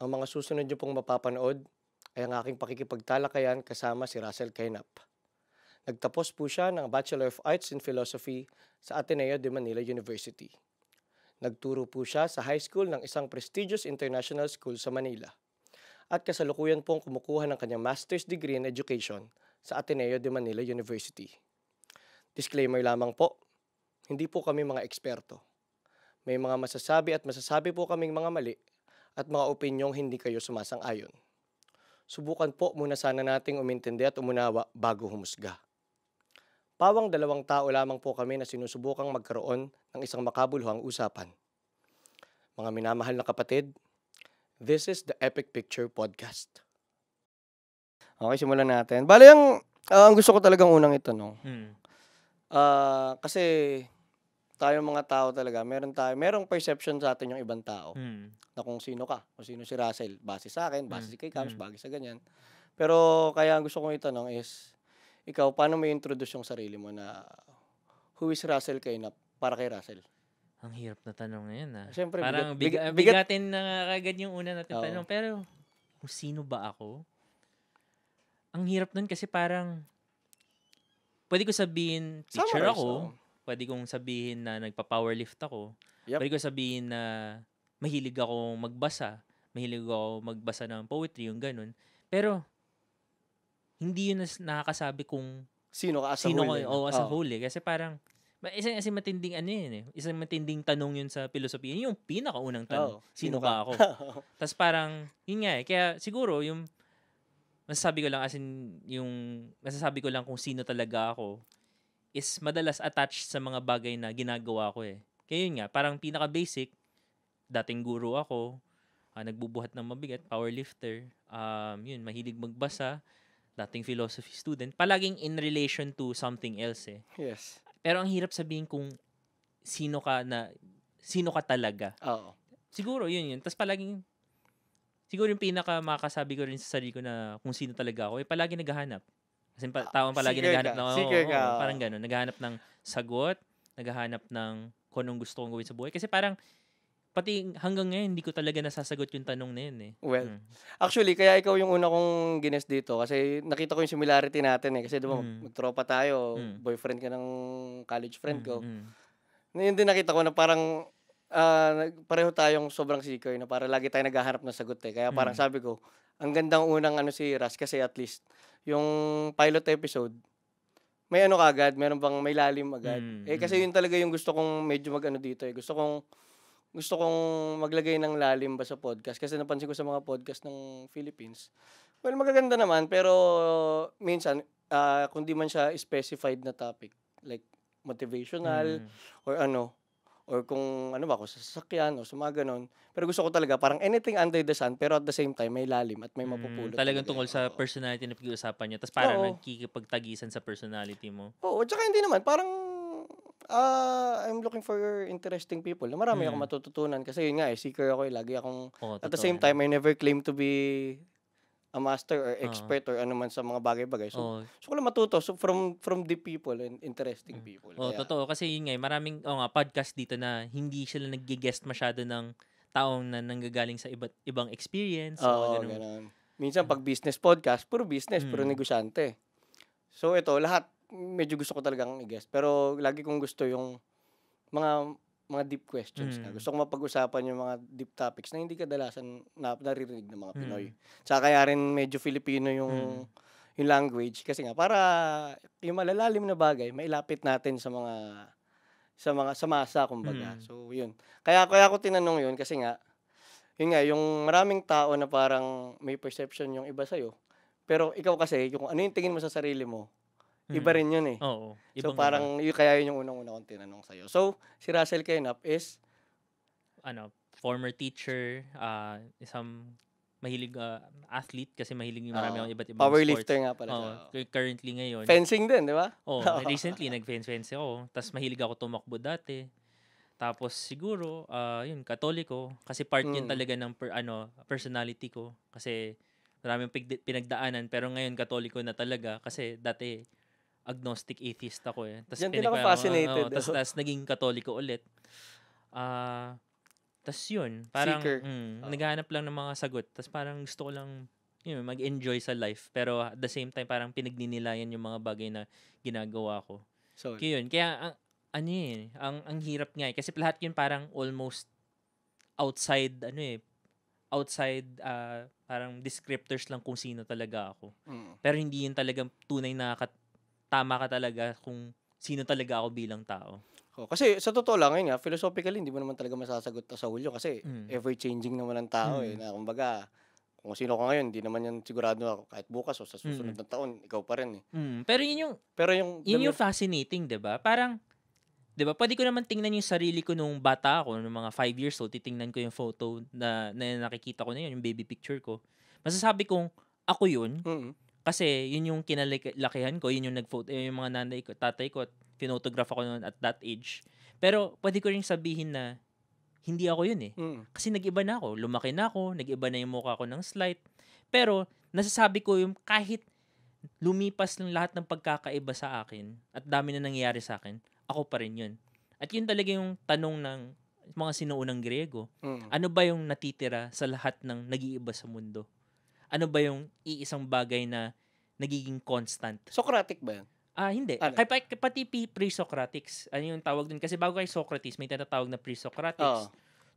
Ang mga susunod niyo pong mapapanood ay ang aking pakikipagtalakayan kasama si Russell Kainap. Nagtapos po siya ng Bachelor of Arts in Philosophy sa Ateneo de Manila University. Nagturo po siya sa high school ng isang prestigious international school sa Manila. At kasalukuyan pong kumukuha ng kanyang master's degree in education sa Ateneo de Manila University. Disclaimer lamang po, hindi po kami mga eksperto. May mga masasabi at masasabi po kaming mga mali at mga opinyong hindi kayo sumasang-ayon. Subukan po muna sana nating umintindi at umunawa bago humusga. Pawang dalawang tao lamang po kami na sinusubukang magkaroon ng isang makabuluhang usapan. Mga minamahal na kapatid, this is the Epic Picture Podcast. Okay, simulan natin. Bale, ang, uh, ang gusto ko talagang unang itanong. Hmm. Uh, kasi tayo mga tao talaga, meron tayo, merong perception sa atin yung ibang tao. Mm. Na kung sino ka, kung sino si Russell, base sa akin, base mm. kay Cams, mm. base sa ganyan. Pero kaya ang gusto kong itanong is, ikaw, paano mo introduce yung sarili mo na who is Russell kay na para kay Russell? Ang hirap na tanong ngayon ah. Siyempre, Parang bigat, bigat, bigat, bigatin na kagad yung una natin oh. tanong. Pero, kung sino ba ako? Ang hirap nun kasi parang, pwede ko sabihin, teacher Summarize, ako. Oh pwede kong sabihin na nagpa-powerlift ako. Yep. Pwede kong sabihin na mahilig ako magbasa. Mahilig ako magbasa ng poetry, yung ganun. Pero, hindi yun nakakasabi kung sino ka as a sino Ko, eh, oh, as oh. a whole eh. Kasi parang, isa kasi matinding ano yun eh. Isang matinding tanong yun sa philosophy. Yun yung pinakaunang tanong. Oh, sino, sino ka, ka ako? Tapos parang, yun nga eh. Kaya siguro yung masasabi ko lang as in yung masasabi ko lang kung sino talaga ako is madalas attached sa mga bagay na ginagawa ko eh. Kaya yun nga, parang pinaka-basic, dating guro ako, uh, nagbubuhat ng mabigat, powerlifter, um, yun, mahilig magbasa, dating philosophy student, palaging in relation to something else eh. Yes. Pero ang hirap sabihin kung sino ka na, sino ka talaga. Oo. Siguro, yun yun. Tapos palaging, siguro yung pinaka makasabi ko rin sa sarili ko na kung sino talaga ako, eh palagi naghahanap. As in, pa, ah, taong palagi Seeker naghahanap ka. ng, oh, Seeker oh, parang gano'n, naghahanap ng sagot, naghahanap ng kung anong gusto kong gawin sa buhay. Kasi parang, pati hanggang ngayon, hindi ko talaga nasasagot yung tanong na yun eh. Well, hmm. actually, kaya ikaw yung una kong gines dito kasi nakita ko yung similarity natin eh. Kasi diba, hmm. magtropa tayo, hmm. boyfriend ka ng college friend ko. Hmm. hmm. Yun din nakita ko na parang uh, pareho tayong sobrang seeker na para lagi tayo naghahanap ng sagot eh. Kaya parang hmm. sabi ko, ang gandang unang ano si Ras kasi at least yung pilot episode may ano kagad, meron bang may lalim agad. Mm, eh kasi mm. yun talaga yung gusto kong medyo magano dito eh. Gusto kong gusto kong maglagay ng lalim ba sa podcast kasi napansin ko sa mga podcast ng Philippines. Well, magaganda naman pero minsan uh, kung di man siya specified na topic like motivational mm. or ano, or kung ano ba, kung sasakyan o sa mga ganun. Pero gusto ko talaga parang anything under the sun pero at the same time may lalim at may mm, mapupulot. talagang tungkol sa personality na pag-uusapan niya. Tapos parang nagkikipagtagisan sa personality mo. Oo, tsaka hindi naman. Parang uh, I'm looking for interesting people. Marami Hmm. akong mm. matututunan kasi yun nga eh, seeker ako eh. Lagi akong, Oo, at the same time, I never claim to be a master or expert uh-huh. or ano man sa mga bagay-bagay. So, oh. so ko lang matuto so from from the people and interesting uh-huh. people. Oh, Kaya, totoo kasi yun nga, eh, maraming oh nga podcast dito na hindi sila nagge-guest masyado ng taong na nanggagaling sa iba't ibang experience. Oo, oh, ganun. ganun. Minsan mm. pag business podcast, puro business, hmm. puro mm. negosyante. So ito, lahat medyo gusto ko talagang i-guest. Pero lagi kong gusto yung mga mga deep questions mm. na. Gusto kong mapag-usapan yung mga deep topics na hindi kadalasan na, naririnig ng mga hmm. Pinoy. Mm. Tsaka kaya rin medyo Filipino yung, mm. yung language. Kasi nga, para yung malalalim na bagay, mailapit natin sa mga sa mga sa masa kumbaga. Mm. So, yun. Kaya kaya ako tinanong yun kasi nga yun nga yung maraming tao na parang may perception yung iba sa Pero ikaw kasi yung ano yung tingin mo sa sarili mo, Iba mm. rin yun eh. Oo. Ibang so parang iba. yun, kaya yun yung unang-una kong tinanong sa'yo. So, si Russell Kenap is? Ano, former teacher, uh, isang mahilig uh, athlete kasi mahilig yung marami ah, akong iba't ibang powerlifter sports. nga pala. Oh, currently ngayon. Fencing din, di ba? Oh, recently nag-fence-fence ako. Tapos mahilig ako tumakbo dati. Tapos siguro, uh, yun, katoliko. Kasi part mm. yun hmm. talaga ng per, ano, personality ko. Kasi maraming pinagdaanan. Pero ngayon, katoliko na talaga. Kasi dati, agnostic atheist ako eh. Tapos Yan din ako fascinated. Oh, tapos, tapos naging katoliko ulit. Ah, uh, tapos yun, parang Mm, oh. naghahanap lang ng mga sagot. Tapos parang gusto ko lang you know, mag-enjoy sa life. Pero at the same time, parang pinagninilayan yung mga bagay na ginagawa ko. So, Kaya yun. Kaya ang, ano yun, eh, ang, ang hirap nga eh. Kasi lahat yun parang almost outside, ano eh, outside uh, parang descriptors lang kung sino talaga ako. Mm. Pero hindi yun talagang tunay na tama ka talaga kung sino talaga ako bilang tao. Oh, kasi sa totoo lang ngayon nga, philosophically, hindi mo naman talaga masasagot ta sa hulyo kasi mm. ever-changing naman ang tao eh, mm. eh. Na kumbaga, kung sino ka ngayon, hindi naman yan sigurado ako kahit bukas o sa susunod mm. na taon, ikaw pa rin eh. Mm. Pero yun yung, Pero yung, yun yung fascinating, di ba? Parang, di ba, pwede ko naman tingnan yung sarili ko nung bata ako, nung mga 5 years old, titingnan ko yung photo na, na nakikita ko na yun, yung baby picture ko. Masasabi kong, ako yun. Mm-hmm kasi yun yung kinalakihan ko, yun yung nag-photo, yung mga nanay ko, tatay ko, pinotograph ako noon at that age. Pero pwede ko rin sabihin na hindi ako yun eh. Mm. Kasi nag-iba na ako. Lumaki na ako, nag-iba na yung mukha ko ng slight. Pero nasasabi ko yung kahit lumipas ng lahat ng pagkakaiba sa akin at dami na nangyayari sa akin, ako pa rin yun. At yun talaga yung tanong ng mga sinuunang Grego. Mm. Ano ba yung natitira sa lahat ng nag-iiba sa mundo? ano ba yung iisang bagay na nagiging constant? Socratic ba yan? Ah, hindi. Ano? Kaya, pati pre-Socratics. Ano yung tawag dun? Kasi bago kay Socrates, may tinatawag na pre-Socratics. Oh.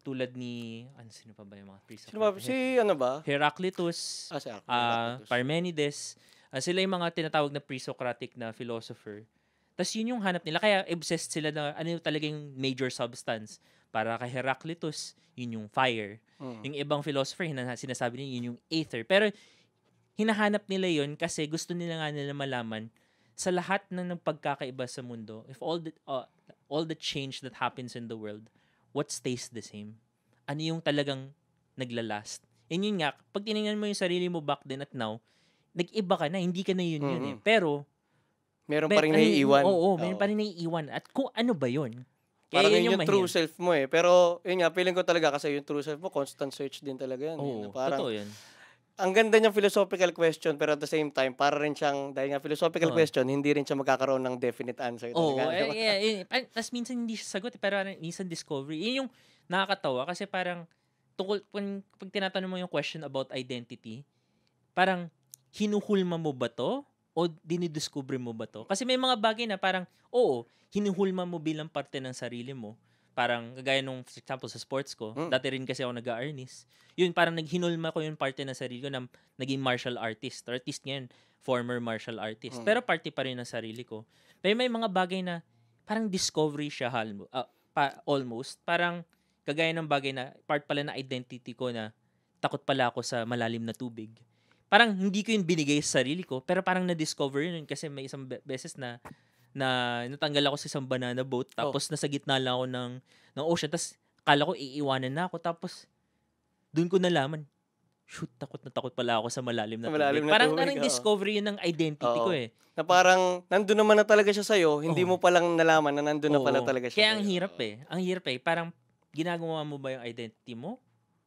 Tulad ni, ano, sino pa ba yung mga pre-Socratics? Sino ba? Si, ano ba? Heraclitus, ah, si Heraclitus. Uh, Parmenides. Uh, sila yung mga tinatawag na pre-Socratic na philosopher. Tapos yun yung hanap nila. Kaya obsessed sila na ano talaga yung major substance para kay Heraclitus, yun yung fire. Mm. Yung ibang philosopher, hina- sinasabi nila yun yung aether. Pero hinahanap nila yun kasi gusto nila nga nila malaman sa lahat ng pagkakaiba sa mundo, if all the, uh, all the change that happens in the world, what stays the same? Ano yung talagang naglalast? And yun nga, pag tinignan mo yung sarili mo back then at now, nag-iba ka na, hindi ka na yun mm-hmm. yun eh. Pero, Meron pa rin ano naiiwan. Oo, oo, meron pa rin naiiwan. At kung ano ba yun? Parang yun, yung, yung true self mo eh. Pero yun nga, feeling ko talaga kasi yung true self mo, constant search din talaga yan. Eh, Oo, eh, parang, totoo yan. Ang ganda niyang philosophical question pero at the same time, para rin siyang, dahil nga philosophical oh. question, hindi rin siya magkakaroon ng definite answer. Oo, oh, yeah, yeah. Tapos minsan hindi siya sagot, eh, pero ano, minsan discovery. Yun yung nakakatawa kasi parang, tungkol, when, pag tinatanong mo yung question about identity, parang, hinuhulma mo ba to? o dinidiscover mo ba to? Kasi may mga bagay na parang, oo, hinuhulma mo bilang parte ng sarili mo. Parang, gaya nung, for example, sa sports ko, mm. dati rin kasi ako nag arnis Yun, parang naghinulma ko yung parte ng sarili ko na naging martial artist. Or at least ngayon, former martial artist. Mm. Pero parte pa rin ng sarili ko. Pero may mga bagay na, parang discovery siya halmo, uh, ah, pa, almost. Parang, kagaya ng bagay na, part pala na identity ko na, takot pala ako sa malalim na tubig parang hindi ko yun binigay sa sarili ko, pero parang na-discover yun kasi may isang beses na na natanggal ako sa isang banana boat oh. tapos oh. nasa gitna lang ako ng ng ocean tapos kala ko iiwanan na ako tapos doon ko nalaman shoot, takot na takot pala ako sa malalim na malalim tubig. Na parang tubig, parang oh. discovery yun ng identity Oo. ko eh. Na parang, nandun naman na talaga siya sa'yo, hindi Oo. mo palang nalaman na nandun Oo. na pala talaga siya. Kaya ang hirap eh. Ang hirap eh. Parang, ginagawa mo ba yung identity mo?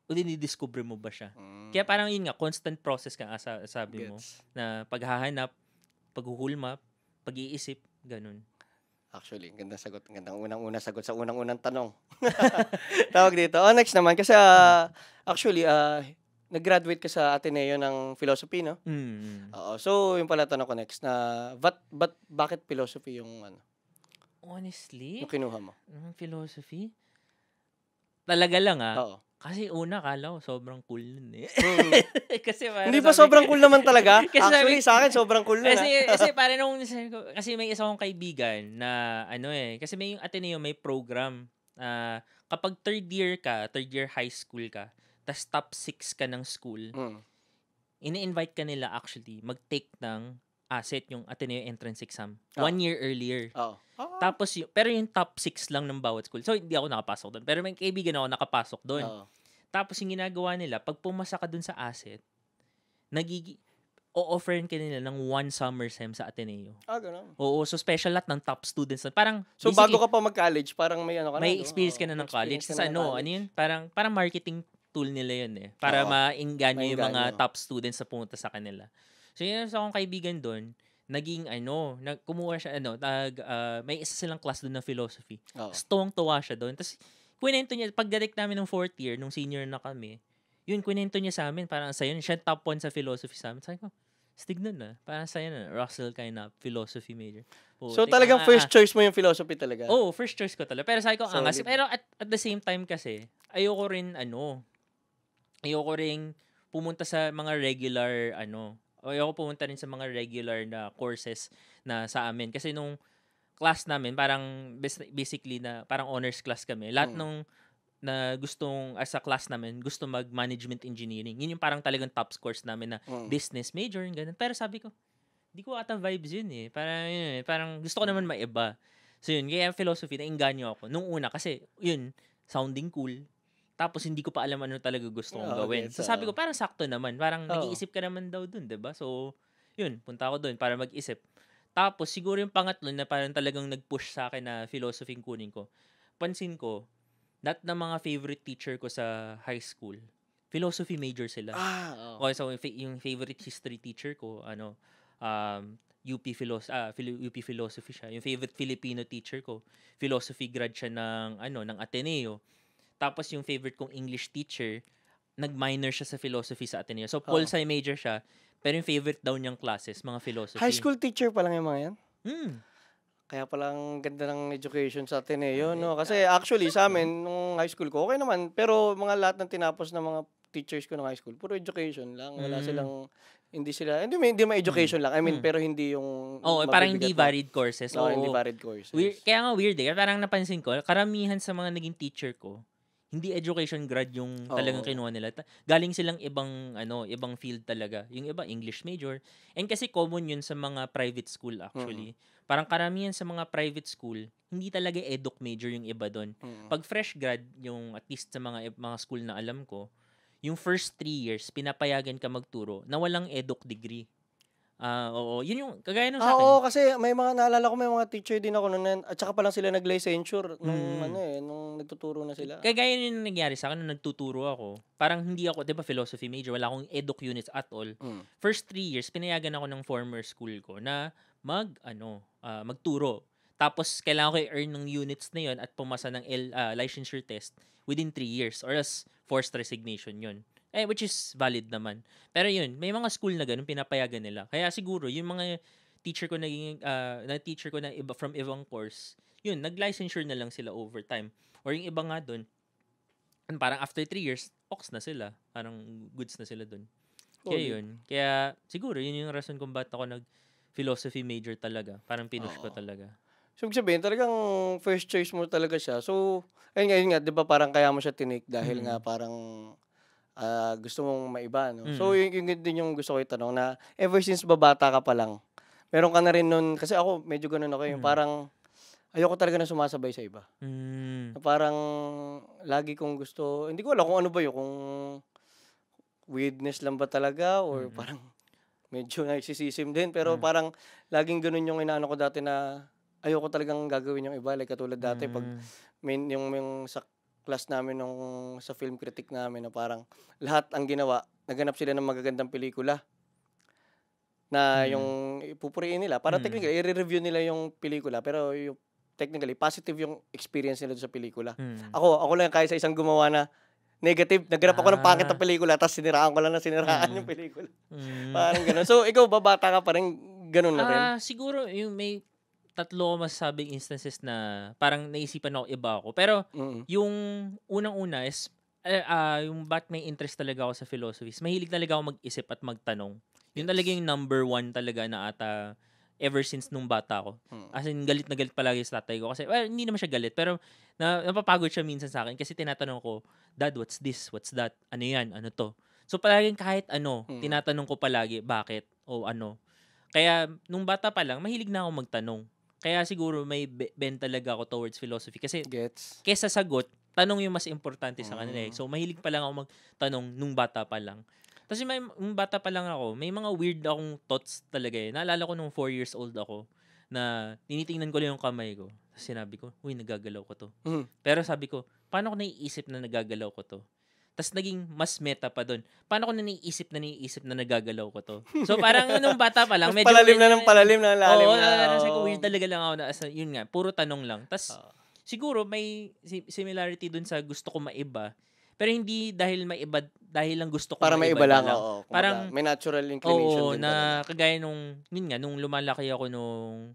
o dinidiscover mo ba siya? Mm. Kaya parang yun nga, constant process ka asa, sabi Gets. mo, na paghahanap, paghuhulma, pag-iisip, ganun. Actually, ganda sagot. Ganda unang unang sagot sa unang-unang tanong. Tawag dito. Oh, next naman. Kasi uh, actually, uh, nag-graduate ka sa Ateneo ng philosophy, no? Mm. Oo. So, yung pala tanong ko next na, but, but, bakit philosophy yung ano? Honestly? Yung kinuha mo? Yung philosophy? Talaga lang, ah. Oo. Kasi una, kala ko sobrang cool nun eh. Mm. kasi parang, Hindi ba sobrang cool naman talaga? kasi Actually, sabi, sa akin, sobrang cool nun. Ah. Kasi, kasi parang nung, kasi may isa kong kaibigan na ano eh, kasi may yung Ateneo, may program. Uh, kapag third year ka, third year high school ka, tas top 6 ka ng school, mm. ini invite ka nila actually mag-take ng asset yung Ateneo entrance exam. Oh. One year earlier. Oh. Oh. Tapos, yung, pero yung top six lang ng bawat school. So, hindi ako nakapasok doon. Pero may kaibigan ako nakapasok doon. Oh. Tapos, yung ginagawa nila, pag pumasa ka doon sa asset, nagigi o-offerin ka nila ng one summer sem sa Ateneo. Ah, ganun. Oo, so special lot ng top students. parang So bago ka pa mag-college, parang may ano ka na. May experience ka na ng college. Sa ano, ano yun? Parang, parang marketing tool nila yun eh. Para oh, ma-inganyo yung mga top students sa pumunta sa kanila. So, yun sa akong kaibigan doon, naging ano, nag, kumuha siya, ano, tag, uh, ah, may isa silang class doon na philosophy. Oh. Stong-tuwa siya doon. Tapos, kwento niya, pagdating namin ng fourth year, nung senior na kami, yun, kwento niya sa amin, parang sa yun, siya top one sa philosophy sa amin. Sabi ko, Stig nun ah. ah. na. Parang sa'yo na. Russell kind of philosophy major. Oh, so talagang ah, first choice mo yung philosophy talaga? Oo, oh, first choice ko talaga. Pero sabi ko, Solid. angas. Pero at, at the same time kasi, ayoko rin ano, ayoko rin pumunta sa mga regular ano, ayaw ko pumunta rin sa mga regular na courses na sa amin. Kasi nung class namin, parang basically na parang honors class kami. Lahat mm. nung na gustong as a class namin, gusto mag management engineering. Yun yung parang talagang top course namin na mm. business major and ganun. Pero sabi ko, di ko ata vibes yun eh. Parang yun eh. Parang gusto ko mm. naman maiba. So yun, kaya philosophy, nainganyo ako. Nung una, kasi yun, sounding cool. Tapos hindi ko pa alam ano talaga gusto kong ah, gawin. Okay, so, so sabi ko, parang sakto naman. Parang oh. nag-iisip ka naman daw dun, diba? So, yun, punta ako dun para mag-isip. Tapos siguro yung pangatlo na parang talagang nag-push sa akin na philosophy kunin ko. Pansin ko, lahat ng mga favorite teacher ko sa high school, philosophy major sila. Ah, oh. Okay, so yung favorite history teacher ko, ano, um, UP, Philos- ah, UP philosophy siya. Yung favorite Filipino teacher ko, philosophy grad siya ng, ano, ng Ateneo. Tapos yung favorite kong English teacher, nag-minor siya sa philosophy sa Ateneo. So, pol oh. Sai major siya. Pero yung favorite daw niyang classes, mga philosophy. High school teacher pa lang yung mga yan? Hmm. Kaya palang ganda ng education sa Ateneo, no? Kasi actually, sa amin, nung high school ko, okay naman. Pero mga lahat ng tinapos ng mga teachers ko ng high school, puro education lang. Wala hmm. silang, hindi sila, hindi, hindi ma-education mm. lang. I mean, mm. pero hindi yung... oh, parang hindi varied courses. Oo, oh, hindi varied courses. Weird, kaya nga weird eh. Parang napansin ko, karamihan sa mga naging teacher ko, hindi education grad yung talagang Oo. kinuha nila. Galing silang ibang ano, ibang field talaga. Yung iba English major. And kasi common yun sa mga private school actually. Mm-hmm. Parang karamihan sa mga private school, hindi talaga educ major yung iba doon. Mm-hmm. Pag fresh grad, yung at least sa mga mga school na alam ko, yung first three years, pinapayagan ka magturo na walang educ degree. Ah, oo. Yun yung kagaya nung sa Ah, akin. oo, kasi may mga naalala ko may mga teacher din ako noon at saka pa lang sila nag-licensure nung Mm. ano eh, nung nagtuturo na sila. Kagaya yun yung nangyari sa akin nung nagtuturo ako. Parang hindi ako, 'di ba, philosophy major, wala akong educ units at all. Mm. First three years, pinayagan ako ng former school ko na mag ano, ah, magturo. Tapos kailangan ko i-earn ng units na yun at pumasa ng L, ah, licensure test within three years or else forced resignation yun. Eh, which is valid naman. Pero yun, may mga school na ganun, pinapayagan nila. Kaya siguro, yung mga teacher ko naging, uh, na teacher ko na iba, from ibang course, yun, nag-licensure na lang sila over time. Or yung iba nga dun, parang after three years, ox na sila. Parang goods na sila dun. Kaya yun. Kaya siguro, yun yung rason kung bakit ako nag-philosophy major talaga. Parang pinush ko talaga. So, ibig sabihin, talagang first choice mo talaga siya. So, ayun nga, nga, di ba parang kaya mo siya tinake dahil mm-hmm. nga parang uh, gusto mong maiba. No? Mm. So, yung, yung din yung gusto ko itanong na ever since babata ka pa lang, meron ka na rin nun, kasi ako medyo ganun ako, yung eh. mm. parang ayoko talaga na sumasabay sa iba. Mm. parang lagi kong gusto, hindi ko alam kung ano ba yun, kung weirdness lang ba talaga or mm. parang medyo nagsisisim din pero mm. parang laging ganun yung inaano ko dati na ayoko talagang gagawin yung iba like katulad dati mm. pag main, yung, yung sa class namin nung sa film critic namin na parang lahat ang ginawa, naganap sila ng magagandang pelikula na mm. yung pupuriin nila. Para mm. technically, i-review nila yung pelikula pero yung technically positive yung experience nila sa pelikula. Mm. Ako, ako lang kaya sa isang gumawa na negative. Naganap ako ah. ng pangit na pelikula tapos siniraan ko lang na siniraan mm. yung hmm. pelikula. Mm. parang ganun. So, ikaw ba, ka pa rin, ganun na ah, rin? Uh, siguro, yung may tatlo masasabing instances na parang naisipan ako iba ako. Pero mm-hmm. yung unang-una is uh, uh, yung ba't may interest talaga ako sa philosophies. Mahilig talaga ako mag-isip at magtanong. Yun yes. talaga yung number one talaga na ata ever since nung bata ako. Mm-hmm. As in, galit na galit palagi sa tatay ko. Kasi, well, hindi naman siya galit. Pero na, napapagod siya minsan sa akin kasi tinatanong ko, Dad, what's this? What's that? Ano yan? Ano to? So, palaging kahit ano, mm-hmm. tinatanong ko palagi, bakit? O ano? Kaya, nung bata pa lang, mahilig na ako magtanong. Kaya siguro may bend talaga ako towards philosophy. Kasi Gets. kesa sagot, tanong yung mas importante sa kanila eh. Mm. So mahilig pa lang ako magtanong nung bata pa lang. Kasi may, nung bata pa lang ako, may mga weird akong thoughts talaga eh. Naalala ko nung 4 years old ako na tinitingnan ko lang yung kamay ko. sinabi ko, uy, nagagalaw ko to. Mm. Pero sabi ko, paano ko naiisip na nagagalaw ko to? tas naging mas meta pa doon. Paano ko na naiisip na naiisip na nagagalaw ko to? So parang nung bata pa lang. medyo, palalim na ng palalim na lalim oo, na. Oo, oh. ko, weird talaga lang ako. Na, as, yun nga, puro tanong lang. Tas oh. siguro may similarity doon sa gusto ko maiba. Pero hindi dahil maiba, dahil lang gusto ko Para maiba, maiba lang. lang. Oo, parang, may natural inclination oo, din. na talaga. kagaya nung, yun nga, nung lumalaki ako nung,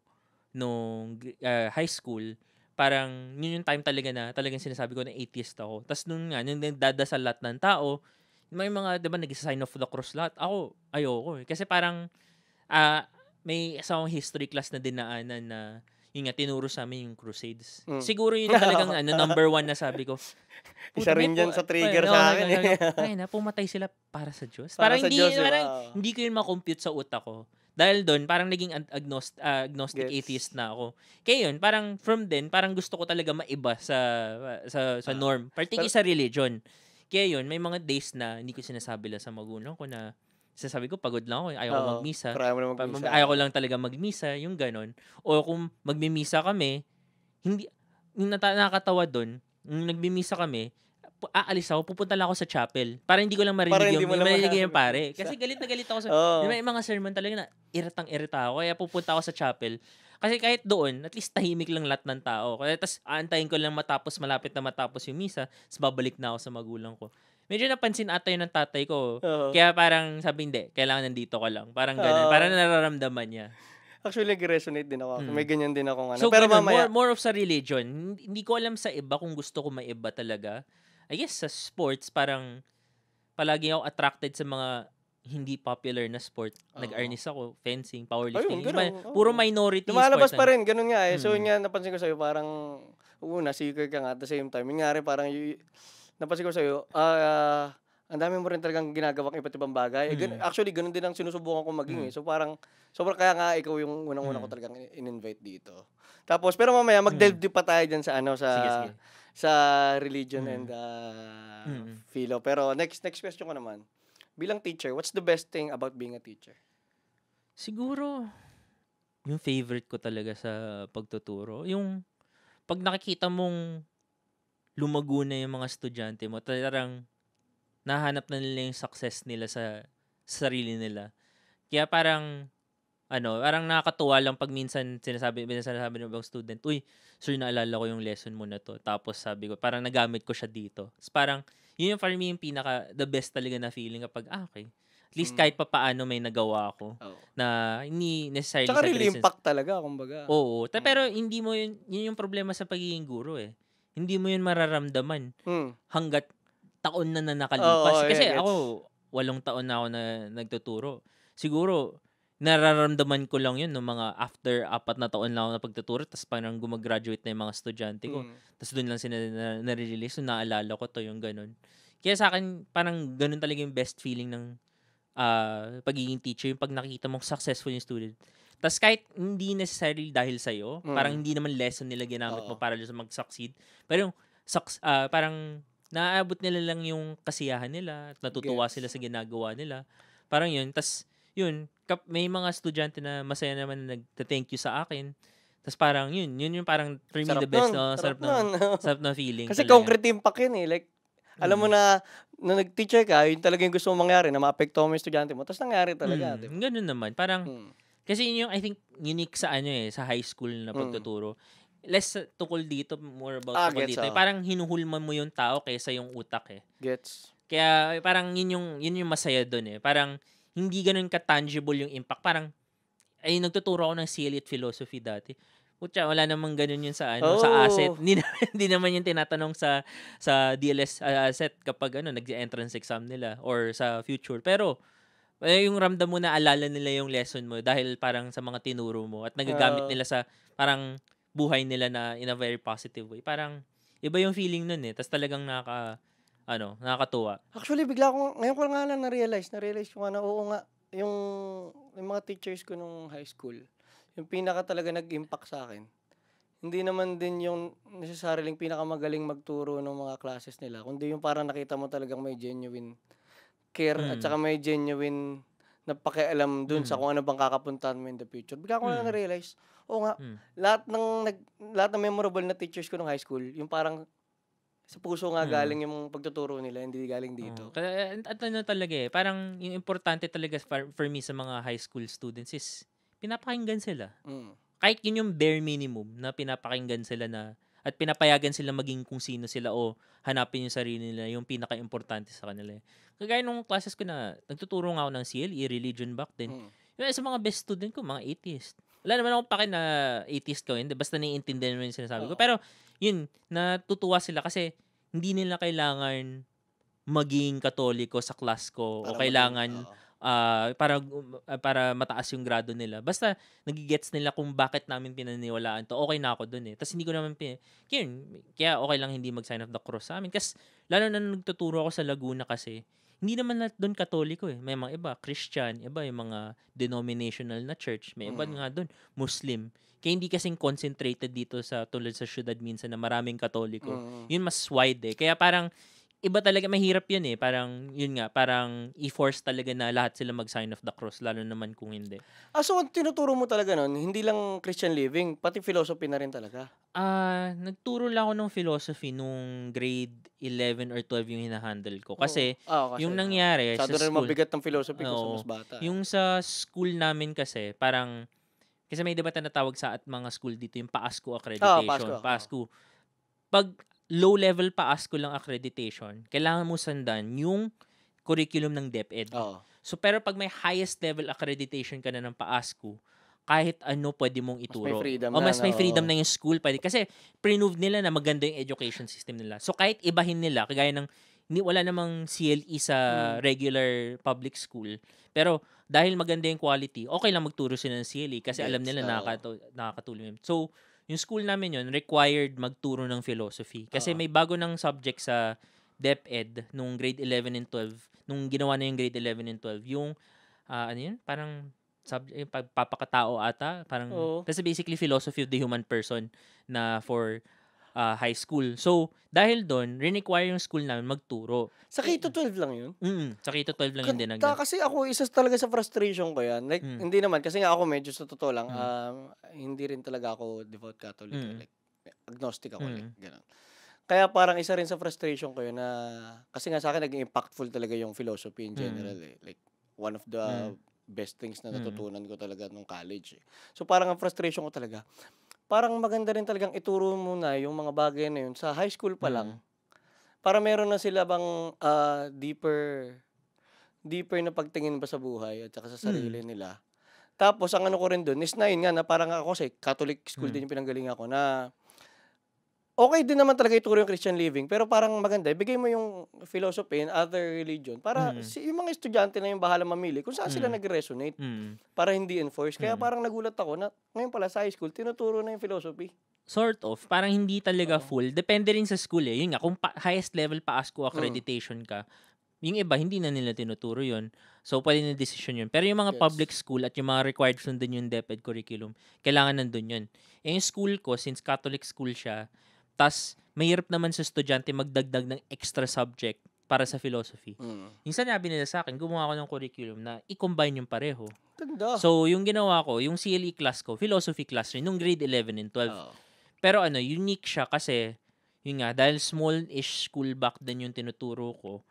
nung uh, high school, parang yun yung time talaga na talagang sinasabi ko na atheist ako. Tapos nung nga, nung dadasal lahat ng tao, may mga, di ba, nag-sign off the cross lahat. Ako, ayoko eh. Kasi parang, uh, may isang history class na dinaanan na, yung nga, tinuro sa amin yung Crusades. Mm. Siguro yun talagang ano, number one na sabi ko. Isa rin yan sa ah, trigger ay, sa akin. Ay, ano, eh. na, ano, ano, pumatay sila para sa Diyos. Para parang sa hindi, Diyos, parang, diba? hindi ko yun makompute sa utak ko. Dahil doon, parang naging agnost, uh, agnostic Gets. atheist na ako. Kaya yun, parang from then, parang gusto ko talaga maiba sa sa, sa ah. norm. Particularly sa religion. Kaya yun, may mga days na hindi ko sinasabi lang sa magulang ko na sasabi ko, pagod lang ako. Ayaw ko magmisa. Ayaw, mo ko lang talaga magmisa. Yung ganon. O kung magmimisa kami, hindi, nakakatawa doon, nung nagmimisa kami, aalis ako, pupunta lang ako sa chapel. Para hindi ko lang marinig para yung, yung marinig yung pare. Kasi galit na galit ako sa... Oh. May mga sermon talaga na iratang irita ako. Kaya pupunta ako sa chapel. Kasi kahit doon, at least tahimik lang lahat ng tao. Kaya tas aantayin ko lang matapos, malapit na matapos yung misa, tapos babalik na ako sa magulang ko. Medyo napansin ata yun ng tatay ko. Uh-huh. Kaya parang sabi, hindi, kailangan nandito ka lang. Parang ganun. Uh-huh. Parang nararamdaman niya. Actually, nag-resonate din ako. Hmm. May ganyan din ako. Ano. So, Pero mamaya... more, more of sa religion. Hindi ko alam sa iba kung gusto ko maiba talaga. I guess sa sports, parang palagi ako attracted sa mga hindi popular na sport. Uh-huh. Nag-arnis ako, fencing, powerlifting. Ayun, ganun, Iba, Puro minority Lumalabas sport. pa ano. rin, ganun nga eh. So yun mm. nga, napansin ko sa'yo, parang una, seeker ka nga at the same time. Yun nga rin, parang y- napansin ko sa'yo, ah, uh, ang dami mo rin talagang ginagawang iba't ibang bagay. Eh, mm. Gan- actually, ganun din ang sinusubukan ko maging. Mm. Eh. So parang, sobrang kaya nga ikaw yung unang-una mm. ko talagang in-invite dito. Tapos, pero mamaya, mag-delve mm. pa tayo dyan sa ano, sa... Sige, sige sa religion mm. and uh, mm. philo. Pero next next question ko naman. Bilang teacher, what's the best thing about being a teacher? Siguro yung favorite ko talaga sa pagtuturo, yung pag nakikita mong lumago na yung mga estudyante mo, talagang nahanap na nila yung success nila sa sarili nila. Kaya parang ano, parang nakakatuwa lang pag minsan sinasabi, minsan sinasabi ng ibang student, uy, sir, naalala ko yung lesson mo na to. Tapos sabi ko, parang nagamit ko siya dito. Tapos parang, yun yung for me yung pinaka, the best talaga na feeling kapag, ah, okay. At least mm. kahit pa paano may nagawa ako oh. na hindi necessarily... Tsaka real impact talaga, kumbaga. Oo. Ta- mm. Pero hindi mo yun, yun yung problema sa pagiging guro eh. Hindi mo yun mararamdaman mm. hanggat taon na na nakalipas. Oh, Kasi yeah, ako, walong taon na ako na nagtuturo. Siguro, nararamdaman ko lang yun no mga after apat na taon lang ako na pagtuturo tapos parang gumagraduate na yung mga estudyante ko mm. tapos doon lang sila na, na-release so naalala ko to yung ganun kaya sa akin parang ganun talaga yung best feeling ng uh, pagiging teacher yung pag nakikita mong successful yung student tapos kahit hindi necessarily dahil sa'yo mm. parang hindi naman lesson nila ginamit Oo. mo para sa mag-succeed pero yung uh, parang naaabot nila lang yung kasiyahan nila at natutuwa Gets. sila sa ginagawa nila parang yun tapos yun, kap, may mga estudyante na masaya naman na nagta-thank you sa akin. Tapos parang yun, yun yung parang for me sarap the best. Nun, no? Sarap, na. sarap na feeling. Kasi talaga. concrete impact yun eh. Like, mm. alam mo mm. na, na nag-teacher ka, yun talaga yung gusto mong mangyari, na maapekto mo yung estudyante mo. Tapos nangyari talaga. Mm. Diba? Ganun naman. Parang, mm. kasi yun yung, I think, unique sa ano eh, sa high school na hmm. pagtuturo. Mm less tukol dito, more about ah, tukol dito. So. Parang hinuhulman mo yung tao kaysa yung utak eh. Gets. Kaya parang yun yung, yun yung masaya doon eh. Parang hindi ganun ka-tangible yung impact. Parang, ay, nagtuturo ako ng silid philosophy dati. Putya, wala namang ganun yun sa ano, oh. sa asset. Hindi, naman yung tinatanong sa sa DLS uh, ah, asset kapag ano, nag-entrance exam nila or sa future. Pero eh, yung ramdam mo na alala nila yung lesson mo dahil parang sa mga tinuro mo at nagagamit oh. nila sa parang buhay nila na in a very positive way. Parang iba yung feeling nun eh. Tapos talagang naka ano, nakakatuwa. Actually, bigla ko, ngayon ko nga lang na-realize, na-realize ko nga na, oo nga, yung, yung mga teachers ko nung high school, yung pinaka talaga nag-impact sa akin. Hindi naman din yung necessarily pinakamagaling magturo ng mga classes nila, kundi yung parang nakita mo talagang may genuine care mm. at saka may genuine na pakialam dun mm. sa kung ano bang kakapuntahan mo in the future. Bigla ko mm. na na-realize, oo nga, mm. lahat ng nag, lahat ng memorable na teachers ko nung high school, yung parang sa puso nga hmm. galing yung pagtuturo nila, hindi galing mm. dito. Oh. Kaya at ano talaga eh, parang yung importante talaga for, for me sa mga high school students is pinapakinggan sila. Mm. Kahit yun yung bare minimum na pinapakinggan sila na at pinapayagan sila maging kung sino sila o hanapin yung sarili nila, yung pinaka-importante sa kanila. Eh. Kagaya nung classes ko na, nagtuturo nga ako ng CLE, religion back then. Mm. Yung sa mga best student ko, mga atheist wala naman akong pake na atheist ko, hindi, basta naiintindihan mo yung sinasabi Oo. ko. Pero, yun, natutuwa sila kasi hindi nila kailangan maging katoliko sa class ko para o kailangan maging, uh, para uh, para mataas yung grado nila. Basta nagigets nila kung bakit namin pinaniwalaan to. Okay na ako doon eh. Tapos hindi ko naman pin kaya, kaya okay lang hindi mag-sign of the cross sa amin. Kasi lalo na nagtuturo ako sa Laguna kasi, hindi naman lahat doon katoliko eh. May mga iba, Christian, iba yung mga denominational na church. May iba mm. nga doon, Muslim. Kaya hindi kasing concentrated dito sa tulad sa syudad minsan na maraming katoliko. Mm. Yun mas wide eh. Kaya parang iba talaga mahirap 'yun eh. Parang yun nga, parang i-force talaga na lahat sila mag-sign of the cross lalo naman kung hindi. Ah, so tinuturo mo talaga noon, hindi lang Christian living, pati philosophy na rin talaga. Ah, uh, nagturo lang ako ng philosophy nung grade 11 or 12 yung hinahandle ko kasi, oh. Ah, oh, kasi yung nangyari sa, sa school. Sa mabigat ng philosophy ko sa mas bata. Yung sa school namin kasi, parang kasi may debate na tawag sa at mga school dito yung PASCO ah, accreditation. Oh, PASCO. PASCO. Oh. Pag low level pa ASCO lang accreditation, kailangan mo sandan yung curriculum ng DepEd. Oo. So pero pag may highest level accreditation ka na ng PASCO, kahit ano pwede mong ituro. Mas may freedom o oh, mas na, may freedom na, na yung school pwede. Kasi prinove nila na maganda yung education system nila. So kahit ibahin nila, kagaya ng wala namang CLE sa hmm. regular public school. Pero dahil maganda yung quality, okay lang magturo sila ng CLE kasi That's, alam nila nakakatu- nakakatulong. So yung school namin yun, required magturo ng philosophy. Kasi uh-huh. may bago ng subject sa DepEd nung grade 11 and 12, nung ginawa na yung grade 11 and 12, yung, uh, ano yun, parang subject, eh, yung pagpapakatao ata, parang, oh. that's basically philosophy of the human person na for uh, high school. So, dahil doon, re-require yung school namin magturo. Sa K-12 mm. lang yun? Mm, hmm sa K-12 lang Kanta, yun din. Kasi ako, isa talaga sa frustration ko yan. Like, mm. hindi naman, kasi nga ako medyo sa totoo lang, mm. um, hindi rin talaga ako devout Catholic. Eh. Mm. Like, agnostic ako. Mm. Like, ganun. Kaya parang isa rin sa frustration ko yun na, kasi nga sa akin, naging impactful talaga yung philosophy in mm. general. Mm. Eh. Like, one of the mm. best things na mm. natutunan mm. ko talaga nung college. Eh. So parang ang frustration ko talaga, parang maganda rin talagang ituro mo na yung mga bagay na yun sa high school pa lang. Mm. Para meron na sila bang uh, deeper deeper na pagtingin pa sa buhay at saka sa mm. sarili mm. nila. Tapos ang ano ko rin doon is na yun nga na parang ako kasi Catholic school mm. din yung pinanggaling ako na okay din naman talaga ituro yung Christian living, pero parang maganda, ibigay mo yung philosophy and other religion para mm. si, yung mga estudyante na yung bahala mamili kung saan mm. sila nag-resonate mm. para hindi enforce. Kaya mm. parang nagulat ako na ngayon pala sa high school, tinuturo na yung philosophy. Sort of. Parang hindi talaga oh. full. Depende rin sa school eh. Yun nga, kung pa- highest level pa ASCO accreditation mm. ka, yung iba, hindi na nila tinuturo yun. So, pwede na decision yun. Pero yung mga yes. public school at yung mga required sundan yung DepEd curriculum, kailangan nandun yun. Eh, yung school ko, since Catholic school siya, tapos, mahirap naman sa estudyante magdagdag ng extra subject para sa philosophy. Mm. Minsan sabi nila sa akin, gumawa ako ng curriculum na i-combine yung pareho. Tanda. So, yung ginawa ko, yung CLE class ko, philosophy class rin, nung grade 11 and 12. Oh. Pero ano, unique siya kasi, yun nga, dahil small-ish school back din yung tinuturo ko,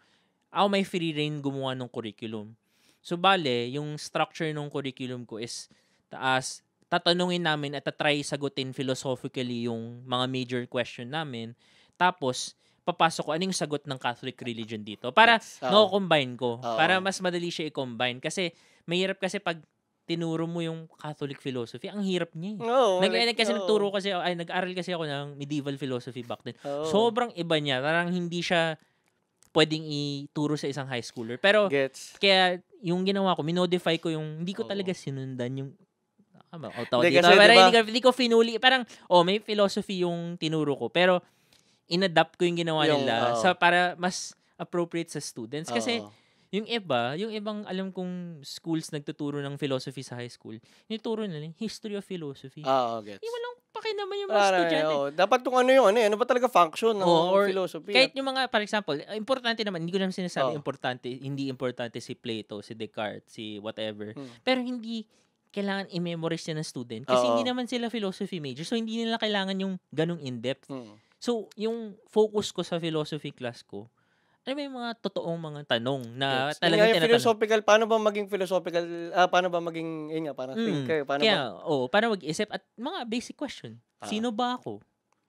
ako may free reign gumawa ng curriculum. So, bale, yung structure ng curriculum ko is taas tatanungin namin at try sagutin philosophically yung mga major question namin. Tapos, papasok ko, anong sagot ng Catholic religion dito? Para yes. no-combine ko. Oh. Para mas madali siya i-combine. Kasi, mahirap kasi pag tinuro mo yung Catholic philosophy, ang hirap niya eh. Oh, nag, like, kasi oh. nagturo kasi, ay, nag-aral kasi ako ng medieval philosophy back then. Oh. Sobrang iba niya. Parang hindi siya pwedeng ituro sa isang high schooler. Pero, Gets. kaya yung ginawa ko, minodify ko yung, hindi ko oh. talaga sinundan yung oh, tao dito. Kasi, parang diba, hindi, ko, hindi ko finuli. Parang, oh, may philosophy yung tinuro ko. Pero, inadapt ko yung ginawa yung, nila oh. sa para mas appropriate sa students. Kasi, oh. Yung iba, yung ibang alam kong schools nagtuturo ng philosophy sa high school, nituro nila history of philosophy. Ah, oh, gets. Yung walang pake naman yung mga Aray, estudyante. Oh. Dapat kung ano yung ano, eh, ano ba talaga function ng oh, or philosophy? Kahit yung mga, for example, importante naman, hindi ko naman sinasabi oh. importante, hindi importante si Plato, si Descartes, si whatever. Hmm. Pero hindi kailangan i-memorize niya ng student. Kasi Oo. hindi naman sila philosophy major. So, hindi nila kailangan yung ganung in-depth. Mm. So, yung focus ko sa philosophy class ko, ay may mga totoong mga tanong na yes. talaga tinatanong. philosophical, paano ba maging philosophical, ah, paano ba maging, yun nga, para mm. think eh, paano Kaya, ba? oh, para mag-isip at mga basic question. Ah. Sino ba ako?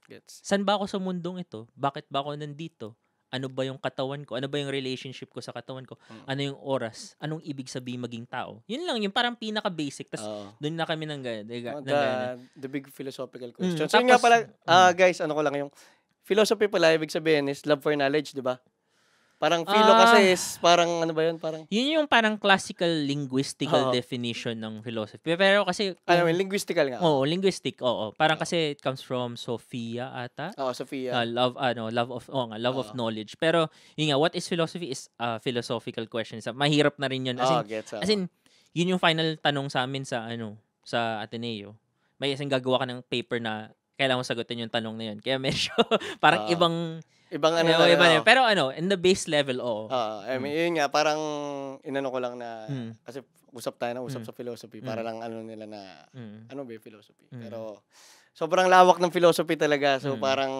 Gets. San ba ako sa mundong ito? Bakit ba ako nandito? ano ba yung katawan ko, ano ba yung relationship ko sa katawan ko, mm. ano yung oras, anong ibig sabihin maging tao. Yun lang, yung parang pinaka-basic. Tapos oh. doon na kami ng ganyan. Ng, the, oh, the big philosophical question. Mm. So, Tapos, yun nga pala, uh, guys, ano ko lang yung philosophy pala, ibig sabihin is love for knowledge, di ba? Parang philo uh, kasi ah. is parang ano ba yun? Parang, yun yung parang classical linguistical uh, definition ng philosophy. Pero kasi... Ano ah, yun, linguistical nga. Oo, oh, linguistic. Oo, oh, parang kasi it comes from Sophia ata. Oo, oh, Sophia. Uh, love, ano, love of, oh, nga, love uh, of knowledge. Pero, yun nga, what is philosophy is uh, philosophical questions. Mahirap na rin yun. As in, oh, gets, uh, as in, yun yung final tanong sa amin sa, ano, sa Ateneo. May isang gagawa ka ng paper na kailangan mo sagutin yung tanong na yun. Kaya medyo parang uh, ibang Ibang ano na. Iba na. Oh. Pero ano, in the base level, oo. Oo. I mean, yun nga, parang inano ko lang na, mm. kasi usap tayo na usap mm. sa philosophy, para hmm. lang ano nila na, mm. ano ba yung philosophy. Mm. Pero, sobrang lawak ng philosophy talaga. So mm. parang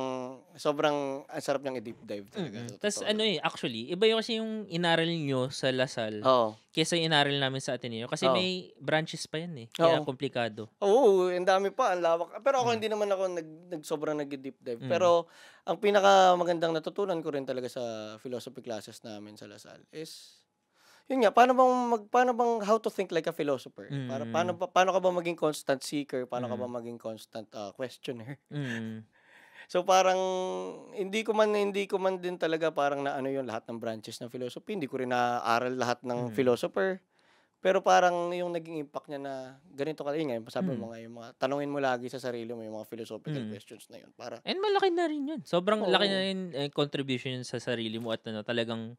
sobrang ang sarap niyang i-deep dive talaga. Mm-hmm. Tapos ano eh, actually, iba yung kasi yung inaral nyo sa Lasal Oo. kesa yung inaral namin sa Ateneo. Kasi Oo. may branches pa yan eh. Kaya Oo. komplikado. Oo, ang dami pa, ang lawak. Pero ako mm. hindi naman ako nag, nag sobrang nag-deep dive. Mm. Pero ang pinaka magandang natutunan ko rin talaga sa philosophy classes namin sa Lasal is yun nga, paano bang mag, paano bang how to think like a philosopher? Mm. Para paano mm. paano ka ba maging constant seeker? Paano mm. ka ba mm. maging constant uh, questioner? Mm. so parang hindi ko man hindi ko man din talaga parang na ano yung lahat ng branches ng philosophy. Hindi ko rin naaral lahat ng mm. philosopher. Pero parang yung naging impact niya na ganito ka yun nga, yung sabi mm. mo nga yung mga tanungin mo lagi sa sarili mo yung mga philosophical mm. questions na yun para. And malaki na rin yun. Sobrang oh. laki na rin eh, contribution sa sarili mo at ano, talagang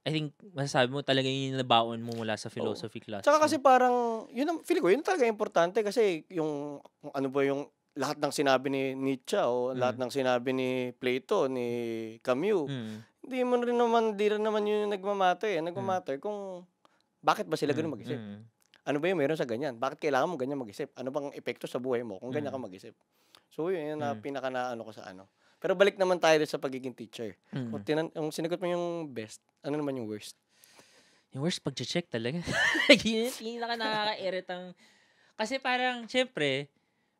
I think masasabi mo talaga yung nabaon mo mula sa philosophy oh. class. Tsaka kasi parang, yun ang, feeling ko, yun talaga importante kasi yung, kung ano ba yung lahat ng sinabi ni Nietzsche o mm. lahat ng sinabi ni Plato, ni Camus, mm. hindi mo rin naman, di rin naman yun yung nagmamatter. Eh. Nagmamatter mm. kung bakit ba sila mm. ganun mag-isip. Mm. Ano ba yung meron sa ganyan? Bakit kailangan mo ganyan mag-isip? Ano bang epekto sa buhay mo kung ganyan mm. ka mag-isip? So, yun yung mm. pinaka na ano ko sa ano pero balik naman tayo sa pagiging teacher. Mm. Kung, tinan- kung sinagot mo yung best, ano naman yung worst? Yung worst, pag-check talaga. yun, yun na nakaka-irrit ang... Kasi parang, syempre,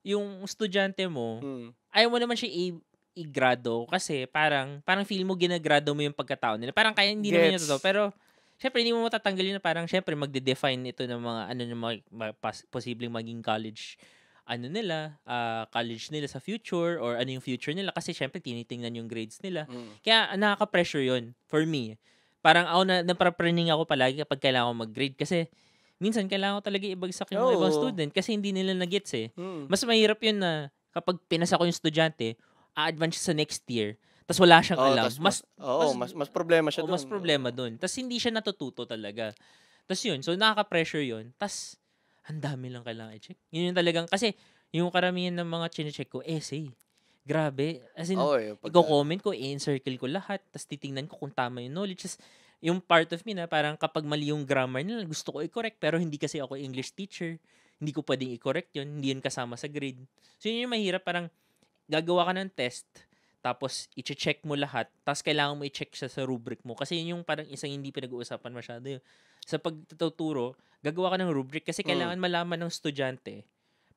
yung estudyante mo, mm. ayaw mo naman siya i- i-grado kasi parang parang feel mo ginagrado mo yung pagkatao nila. Parang kaya hindi Gets. naman yun totoo. Pero syempre hindi mo matatanggal yun parang syempre magde-define ito ng mga ano yung mga, mga posibleng maging college ano nila, uh, college nila sa future or ano yung future nila kasi syempre tinitingnan yung grades nila. Mm. Kaya nakaka-pressure yun for me. Parang ako na napapraning ako palagi kapag kailangan ko mag-grade kasi minsan kailangan ko talaga ibagsak yung oh. ibang student kasi hindi nila nagets eh. Mm. Mas mahirap yun na kapag pinasa ko yung estudyante, a-advance siya sa next year tapos wala siyang oh, alam. Mas, mas, oh, mas, mas, mas problema siya oh, doon. Mas problema doon. Tapos hindi siya natututo talaga. Tapos yun, so nakaka-pressure yun. Tapos ang dami lang kailangan i-check. Yun yung talagang, kasi yung karamihan ng mga chine-check ko, essay. Grabe. As in, oh, eh, comment ko, i-encircle ko lahat, tapos titingnan ko kung tama yung knowledge. Tapos, yung part of me na parang kapag mali yung grammar nila, gusto ko i-correct, pero hindi kasi ako English teacher. Hindi ko pwedeng i-correct yun. Hindi yun kasama sa grade. So, yun yung mahirap. Parang, gagawa ka ng test, tapos i-check mo lahat, tapos kailangan mo i-check siya sa rubric mo. Kasi yun yung parang isang hindi pinag-uusapan masyado yun sa pagtuturo, gagawa ka ng rubric kasi mm. kailangan mm. malaman ng estudyante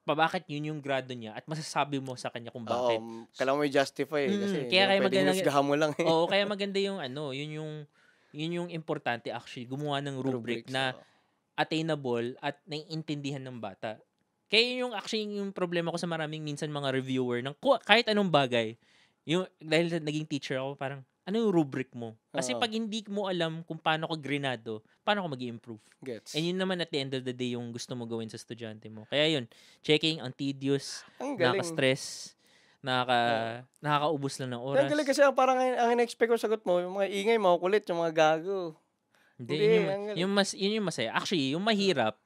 pa bakit yun yung grado niya at masasabi mo sa kanya kung bakit. Um, kailangan mo i-justify eh, mm, kasi kaya, kaya maganda, mo lang eh. Oo, kaya maganda yung ano, yun yung yun yung importante actually gumawa ng rubric Rubrics, na oh. attainable at naiintindihan ng bata. Kaya yun yung actually yung problema ko sa maraming minsan mga reviewer ng kahit anong bagay. Yung, dahil naging teacher ako, parang ano yung rubric mo? Kasi uh-huh. pag hindi mo alam kung paano ka grenado, paano ka mag improve Gets. And yun naman at the end of the day yung gusto mo gawin sa estudyante mo. Kaya yun, checking, ang tedious, ang nakaka-stress, nakaka, yeah. nakakaubos lang ng oras. Ang galing kasi parang ang in-expect ko sagot mo, yung mga ingay, mo, kulit, yung mga gago. Hindi, hindi yun, yung, yung, mas, yun yung masaya. Actually, yung mahirap,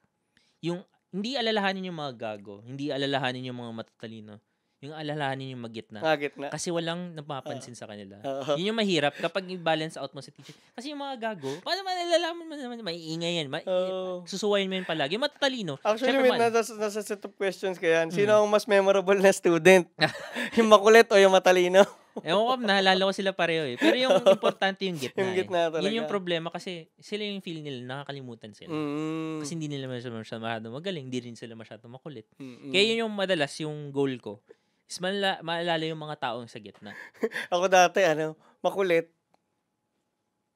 yung hindi alalahanin yung mga gago, hindi alalahanin yung mga matatalino yung alalahanin yung magitna. Magitna. Ah, kasi walang napapansin uh, sa kanila. Uh, Yun yung mahirap kapag i-balance out mo sa teacher. Kasi yung mga gago, paano malalaman mo naman, maiingay yan. Ma- uh, susuwayin mo yan palagi. Yung matatalino. Actually, may nasa, nasa set of questions kaya Sino mm. ang mas memorable na student? yung makulit o yung matalino? Ewan ko, nahalala ko sila pareho eh. Pero yung importante yung gitna. yung eh. gitna eh. talaga. Yun yung problema kasi sila yung feel nila, nakakalimutan sila. Mm-hmm. Kasi hindi nila masyadong masyado magaling, hindi rin sila masyadong makulit. Mm-hmm. Kaya yun yung madalas yung goal ko is malala, maalala yung mga taong sa gitna. Ako dati, ano, makulit.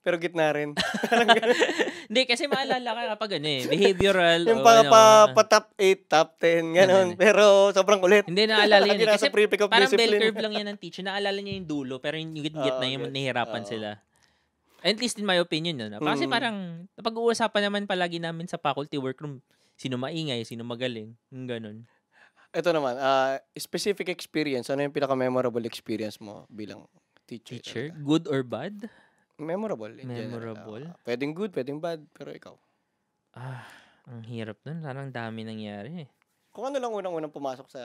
Pero gitna rin. Hindi, kasi maalala ka kapag ano eh, behavioral. yung pa, ano, pa, pa, top 8, top 10, ganun. Eh. pero sobrang ulit. Hindi, naalala yun. Eh. kasi parang discipline. bell curve lang yan ng teacher. Naalala niya yung dulo, pero yung gitna, uh, yung nahihirapan uh, sila. At least in my opinion, no? Kasi mm. parang, pag-uusapan naman palagi namin sa faculty workroom, sino maingay, sino magaling, ganun. Ito naman, uh, specific experience. Ano yung pinaka-memorable experience mo bilang teacher? Teacher? Talaga? Good or bad? Memorable. Memorable? Uh, pwedeng good, pwedeng bad, pero ikaw. Ah, ang hirap nun. Parang dami nangyari eh. Kung ano lang unang-unang pumasok sa...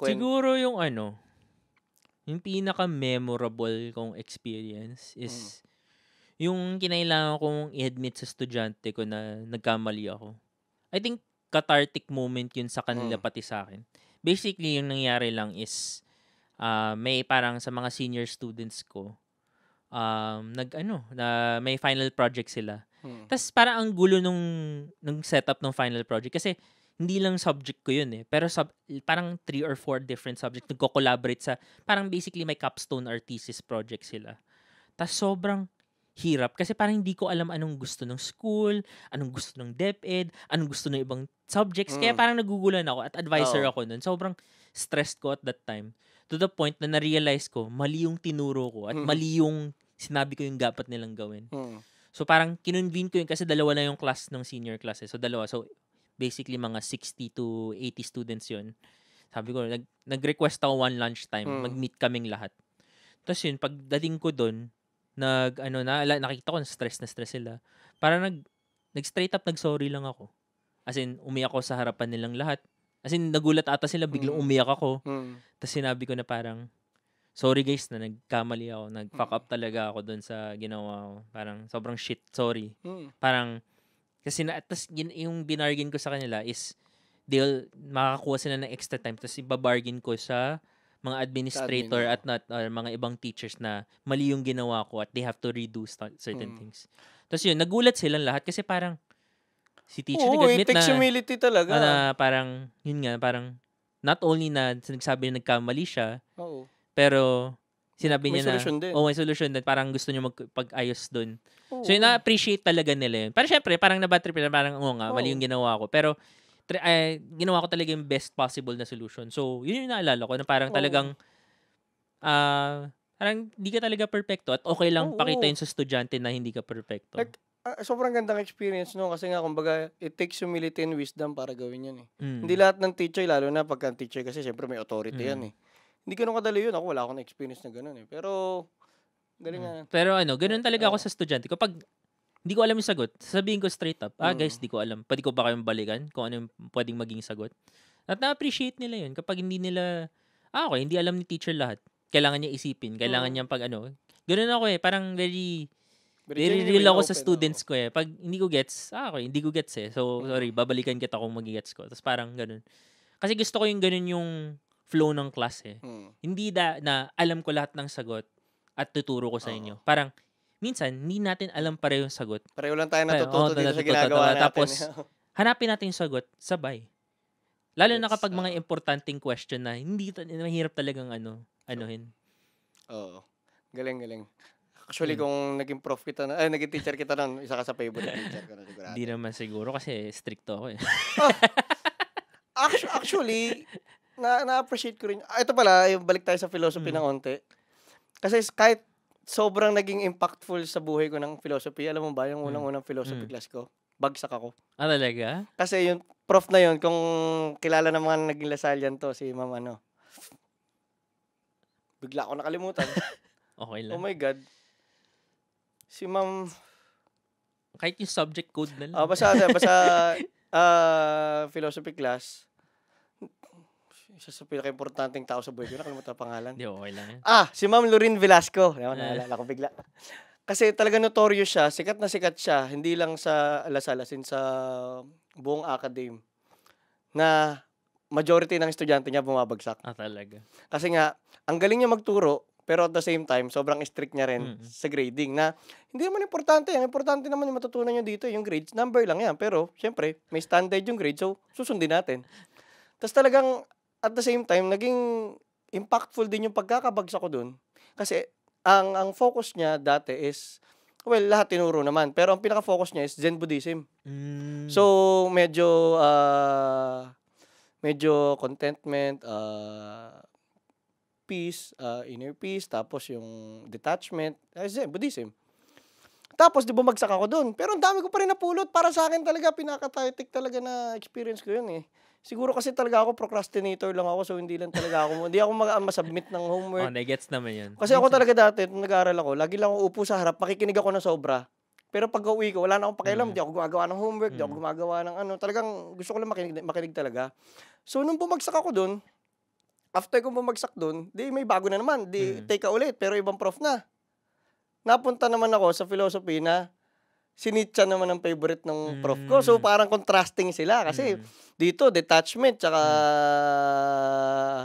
Uh, Siguro yung ano, yung pinaka-memorable kong experience is mm. yung kinailangan kong i-admit sa estudyante ko na nagkamali ako. I think cathartic moment yun sa kanila mm. pati sa akin. Basically, yung nangyari lang is uh, may parang sa mga senior students ko, um, nag ano, na may final project sila. Hmm. Tapos para ang gulo nung nung setup ng final project kasi hindi lang subject ko yun eh. Pero sub, parang three or four different subject nagko-collaborate sa parang basically may capstone or thesis project sila. Tapos sobrang hirap kasi parang hindi ko alam anong gusto ng school, anong gusto ng DepEd, anong gusto ng ibang subjects. Mm. Kaya parang nagugulan ako at advisor oh. ako nun. Sobrang stressed ko at that time. To the point na na-realize ko, mali yung tinuro ko at mm. mali yung sinabi ko yung dapat nilang gawin. Mm. So parang kinonvene ko yun kasi dalawa na yung class ng senior class eh. So dalawa. So basically mga 60 to 80 students yun. Sabi ko, nag- nag-request ako one lunchtime. Mm. Mag-meet kaming lahat. Tapos yun, pagdating ko doon, nag ano na nakita ko stress na stress sila. Para nag nag straight up nag sorry lang ako. As in umiyak ako sa harapan nilang lahat. As in nagulat ata sila biglang mm. umiyak ako. Mm. Tapos sinabi ko na parang sorry guys na nagkamali ako, nag-fuck mm. up talaga ako doon sa ginawa ko. Parang sobrang shit, sorry. Mm. Parang kasi na tas yun, yung binargain ko sa kanila is they'll makakakuha sila ng extra time tapos ibabargain ko sa mga administrator Admin. at not or mga ibang teachers na mali yung ginawa ko at they have to redo st- certain mm. things. Tapos yun, nagulat silang lahat kasi parang si teacher Oo, eh, nag-admit na humility talaga. Na, parang yun nga, parang not only na nagsabi na nagkamali siya, Oo. pero sinabi may niya na, oh, may solution din. Parang gusto niya magpag-ayos dun. Oo. So, yun, na-appreciate talaga nila yun. Pero syempre, parang nabatrip na parang, oo nga, Oo. mali yung ginawa ko. Pero, Try, uh, ginawa ko talaga yung best possible na solution. So, yun yung naalala ko na parang oh. talagang uh, parang hindi ka talaga perfecto at okay lang oh, pakita yun sa estudyante na hindi ka perfecto. Like, uh, sobrang gandang experience no kasi nga kumbaga it takes humility and wisdom para gawin yun eh. Mm. Hindi lahat ng teacher lalo na pagka teacher kasi syempre may authority mm. yan eh. Hindi ganun kadali yun. Ako wala akong experience na ganun eh. Pero galing mm. nga. Pero ano, ganun talaga oh. ako sa estudyante ko. Pag hindi ko alam yung sagot. Sabihin ko straight up, ah guys, mm. di ko alam. Pwede ko ba kayong balikan kung ano yung pwedeng maging sagot? At na-appreciate nila yun. Kapag hindi nila, ah okay, hindi alam ni teacher lahat. Kailangan niya isipin. Kailangan mm. niya pag ano. Ganun ako eh. Parang very, But very real ako sa students ako. ko eh. Pag hindi ko gets, ah okay, hindi ko gets eh. So, mm. sorry, babalikan kita kung magigets ko. Tapos parang ganun. Kasi gusto ko yung ganun yung flow ng class eh. Mm. Hindi da, na alam ko lahat ng sagot at tuturo ko sa inyo. Uh-huh. Parang, minsan, hindi natin alam pareho yung sagot. Pareho lang tayo natututo Pareho, oh, dito sa ginagawa natin. Tapos, eh. hanapin natin yung sagot, sabay. Lalo yes, na kapag uh, mga importanting question na hindi mahirap talagang ano, anuhin. Oo. Oh, galing, galing. Actually, hmm. kung naging prof kita na, eh, naging teacher kita nun, isa ka sa favorite teacher ko na sigurado. Hindi naman siguro kasi stricto ako eh. oh, actually, actually, na, na-appreciate ko rin. Ah, ito pala, yung balik tayo sa philosophy hmm. ng onte. Kasi kahit sobrang naging impactful sa buhay ko ng philosophy. Alam mo ba, yung hmm. unang-unang philosophy mm. class ko, bagsak ako. Ah, talaga? Kasi yung prof na yun, kung kilala ng mga naging lasalyan to, si ma'am ano, bigla ako nakalimutan. okay lang. Oh my God. Si ma'am... Kahit yung subject code na lang. Uh, basta, basta uh, philosophy class, isa sa pinaka-importanting tao sa buhay ko. Nakalimutan ang pangalan. Hindi, okay lang. Eh. Ah, si Ma'am Lorin Velasco. Ayun, eh. naalala ko bigla. Kasi talaga notorious siya. Sikat na sikat siya. Hindi lang sa Alasalas, in sa buong academe. Na majority ng estudyante niya bumabagsak. Ah, talaga. Kasi nga, ang galing niya magturo, pero at the same time, sobrang strict niya rin mm-hmm. sa grading na hindi naman importante. Ang importante naman yung matutunan niyo dito, eh, yung grades, number lang yan. Pero, syempre, may standard yung grade, so susundin natin. Tapos talagang at the same time, naging impactful din yung pagkakabagsak ko dun. Kasi ang ang focus niya dati is well, lahat tinuro naman, pero ang pinaka-focus niya is Zen Buddhism. Mm. So, medyo uh, medyo contentment, uh, peace, uh, inner peace, tapos yung detachment, uh, Zen Buddhism. Tapos, di bumagsak ako doon. Pero ang dami ko pa rin napulot. Para sa akin talaga, pinaka pinakatatik talaga na experience ko yun eh. Siguro kasi talaga ako procrastinator lang ako so hindi lang talaga ako hindi ako mag-submit ng homework. Oh, gets naman 'yun. Kasi ako talaga dati nung nag-aaral ako, lagi lang ako upo sa harap, pakikinig ako ng sobra. Pero pag uwi ko, wala na akong pakialam, mm. di ako gumagawa ng homework, mm. di ako mm. gumagawa ng ano, talagang gusto ko lang makinig, makinig talaga. So nung bumagsak ako doon, after ko bumagsak doon, di may bago na naman, di mm. take ka ulit pero ibang prof na. Napunta naman ako sa philosophy na sinitsa naman ang favorite ng prof ko. So hmm. parang contrasting sila kasi hmm. dito detachment tsaka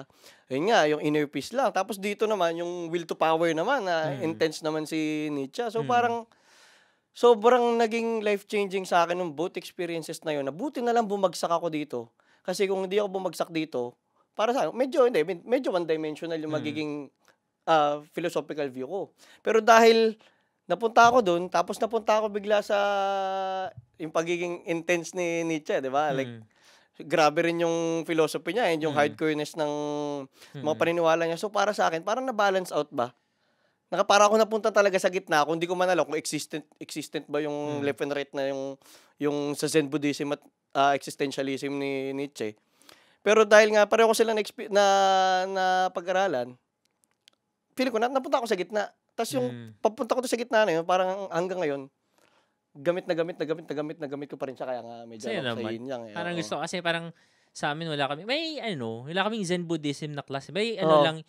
mm. yun nga yung inner peace lang. Tapos dito naman yung will to power naman na mm. intense naman si Nietzsche. So hmm. parang sobrang naging life-changing sa akin ng both experiences na yun. Na buti na lang bumagsak ako dito. Kasi kung hindi ako bumagsak dito, para sa akin, medyo hindi, medyo one-dimensional yung magiging uh, philosophical view ko. Pero dahil napunta ako doon, tapos napunta ako bigla sa yung pagiging intense ni Nietzsche, di ba? Like, mm. grabe rin yung philosophy niya, and yung mm. hardcoreness ng mga mm. paniniwala niya. So, para sa akin, parang na-balance out ba? Naka, para ako napunta talaga sa gitna kung hindi ko man alam kung existent, existent ba yung mm. left and right na yung, yung sa Zen Buddhism at uh, existentialism ni Nietzsche. Pero dahil nga pareho ko sila na, na, na pag-aralan, feeling ko na napunta ako sa gitna. Tapos yung mm. papunta ko doon sa gitna na yun, parang hanggang ngayon, gamit na gamit na gamit na gamit na gamit ko pa rin siya kaya nga medyo Sa'yo ano, sa yun lang. Eh, parang gusto kasi parang sa amin wala kami, may ano, wala kaming Zen Buddhism na class. May ano oh. lang,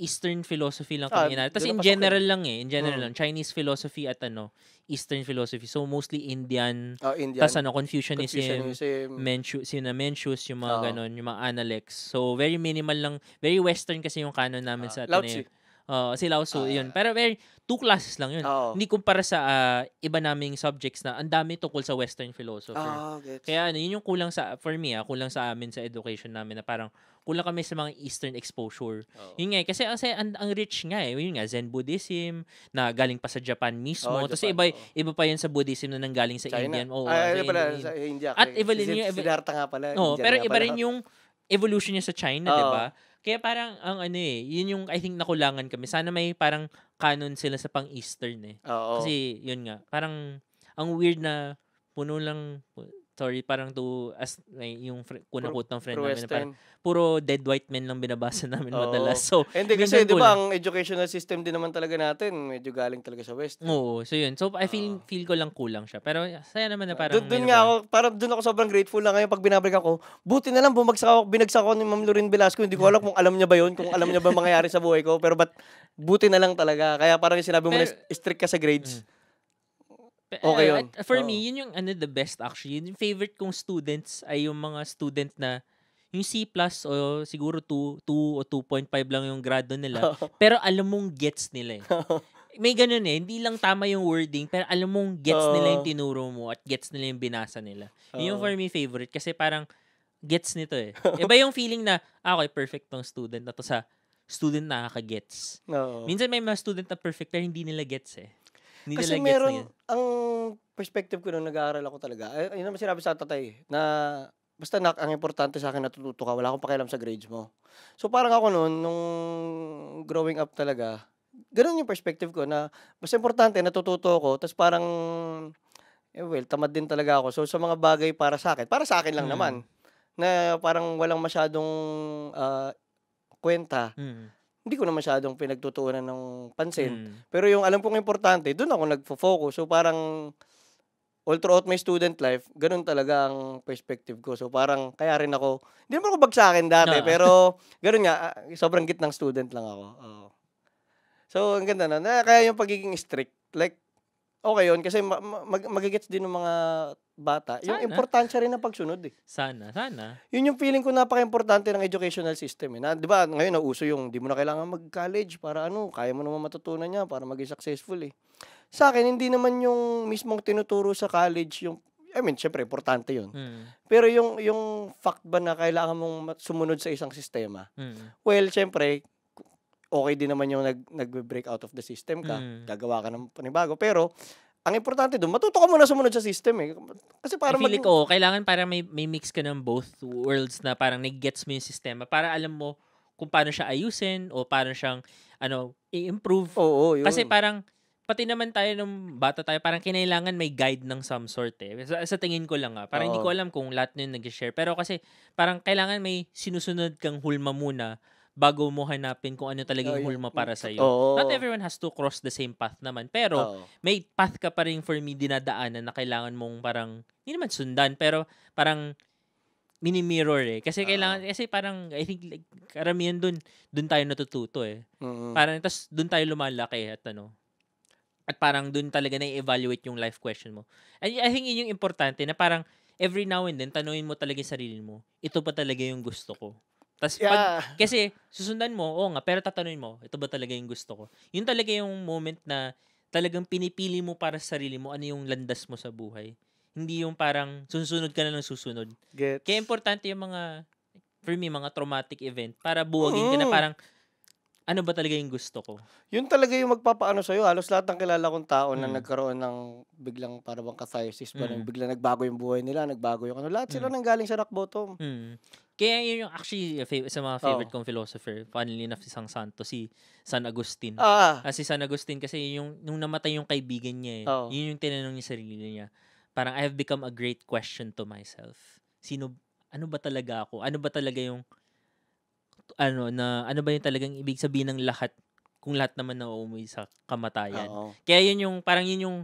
Eastern philosophy lang ah, kami ah, inaral. Tapos in general lang eh, in general mm. lang, Chinese philosophy at ano, Eastern philosophy. So mostly Indian. Oh, Indian. Tapos ano, Confucianism, Confucianism. Menchu, sina Menchus, yung mga oh. ganun, yung mga Analects. So very minimal lang, very Western kasi yung canon namin ah, sa Ateneo. Oo, Silao Zoo, Ah. yun. Pero very, two classes lang yun. Oo. Hindi kumpara sa ah, iba naming subjects na ang dami tungkol sa Western philosophy. Ah, Kaya ano, yun yung kulang sa, for me ah, kulang sa amin sa education namin na parang kulang kami sa mga Eastern exposure. Oo. Yun nga eh, kasi, kasi ang, ang rich nga eh. Yun nga, Zen Buddhism, na galing pa sa Japan mismo. Oo, Tapos iba, oo. iba pa yun sa Buddhism na nanggaling sa China. Indian. Oo, ah, sa pala, Indian. sa India. At correct. iba rin Si- yung- Siddhartha nga pala. Oh, pero nga iba rin yung evolution niya sa China, 'di ba? Kaya parang, ang ano eh, yun yung I think nakulangan kami. Sana may parang canon sila sa pang-Eastern eh. Oo. Kasi, yun nga, parang, ang weird na puno lang, sorry, parang to as yung kuna quote ng friend namin parang puro dead white men lang binabasa namin Oo. madalas. So, hindi kasi 'di ba ang educational system din naman talaga natin medyo galing talaga sa west. Oo, so yun. So I feel Oo. feel ko lang kulang siya. Pero saya naman na parang doon, nga ako parang doon ako sobrang grateful lang ngayon pag binabalik ako. Buti na lang bumagsak ako, binagsak ako ni Ma'am Lorin Velasco. Hindi ko alam kung alam niya ba 'yon, kung alam niya ba mangyayari sa buhay ko, pero but buti na lang talaga. Kaya parang sinabi mo pero, na strict ka sa grades. Mm. Okay uh, yun. At uh, for Oo. me, yun yung ano, the best actually. Yun yung favorite kong students ay yung mga student na yung C plus o siguro 2, 2 o 2.5 lang yung grado nila. Oo. Pero alam mong gets nila eh. May ganun eh. Hindi lang tama yung wording, pero alam mong gets Oo. nila yung tinuro mo at gets nila yung binasa nila. Yun yung for me favorite kasi parang gets nito eh. Iba yung feeling na, ah, okay, perfect tong student na to sa student na nakaka-gets. Oo. Minsan may mga student na perfect pero hindi nila gets eh. Hindi Kasi nila meron, na ang perspective ko nung nag-aaral ako talaga, ay, yun naman sinabi sa tatay, na basta nak ang importante sa akin natututo ka, wala akong pakialam sa grades mo. So parang ako noon, nung growing up talaga, ganun yung perspective ko na basta importante natututo ako, tapos parang, eh well, tamad din talaga ako. So sa mga bagay para sa akin, para sa akin lang mm. naman, na parang walang masyadong uh, kwenta, mm hindi ko na masyadong pinagtutuunan ng pansin. Mm. Pero yung alam kong importante, doon ako nagfo-focus. So parang all throughout my student life, ganun talaga ang perspective ko. So parang kaya rin ako, hindi naman ako bagsakin dati, no. Ah. pero ganun nga, ah, sobrang gitnang student lang ako. Oh. So ang ganda na, ah, kaya yung pagiging strict, like okay yun kasi mag, mag- din ng mga bata. Sana. Yung importansya rin ng pagsunod eh. Sana, sana. Yun yung feeling ko napaka-importante ng educational system eh. Na, di ba, ngayon nauso yung di mo na kailangan mag-college para ano, kaya mo naman matutunan niya para maging successful eh. Sa akin, hindi naman yung mismong tinuturo sa college yung I mean, syempre, importante yun. Mm. Pero yung, yung fact ba na kailangan mong sumunod sa isang sistema? Mm. Well, syempre, okay din naman yung nag, nag-break out of the system ka, mm. gagawa ka ng panibago. Pero, ang importante doon, matuto ka muna sumunod sa system eh. Kasi para I feel mag- like, oh, kailangan para may, may mix ka ng both worlds na parang nag-gets mo yung sistema para alam mo kung paano siya ayusin o paano siyang ano, i-improve. Oo, yun. Kasi parang, pati naman tayo nung bata tayo, parang kinailangan may guide ng some sort eh. Sa, sa tingin ko lang ah. Parang Oo. hindi ko alam kung lahat nun nag-share. Pero kasi, parang kailangan may sinusunod kang hulma muna bago mo hanapin kung ano talaga yung oh, hulma para sa iyo. Oh. Not everyone has to cross the same path naman, pero oh. may path ka pa rin for me dinadaanan na kailangan mong parang hindi naman sundan, pero parang mini-mirror eh. Kasi kailangan, uh, kasi parang, I think, like, karamihan dun, dun tayo natututo eh. Uh-huh. Parang, tapos dun tayo lumalaki at ano. At parang dun talaga na-evaluate yung life question mo. And I think yun yung importante na parang, every now and then, tanungin mo talaga sarili mo, ito pa talaga yung gusto ko. Tapos yeah. pag, kasi susundan mo, oo nga, pero tatanungin mo, ito ba talaga yung gusto ko? Yun talaga yung moment na talagang pinipili mo para sa sarili mo ano yung landas mo sa buhay. Hindi yung parang susunod ka na lang susunod. Gets. Kaya importante yung mga, for me, mga traumatic event para buwagin mm. ka na mm-hmm. parang, ano ba talaga yung gusto ko? Yun talaga yung magpapaano sa'yo. Halos lahat ng kilala kong tao mm. na nagkaroon ng biglang para bang catharsis mm. pa, mm. biglang nagbago yung buhay nila, nagbago yung ano. Lahat sila mm. nang galing sa rock bottom. Mm. Kaya yun yung actually eh, sa mga favorite oh. kong philosopher, funnily enough si San Santo, si San Agustin. Ah, ah. Ah, si San Agustin kasi yung, nung namatay yung kaibigan niya, eh, oh. yun yung tinanong niya sarili niya. Parang I have become a great question to myself. Sino, ano ba talaga ako? Ano ba talaga yung ano na ano ba yung talagang ibig sabihin ng lahat kung lahat naman na umuwi sa kamatayan. Oo. Kaya yun yung parang yun yung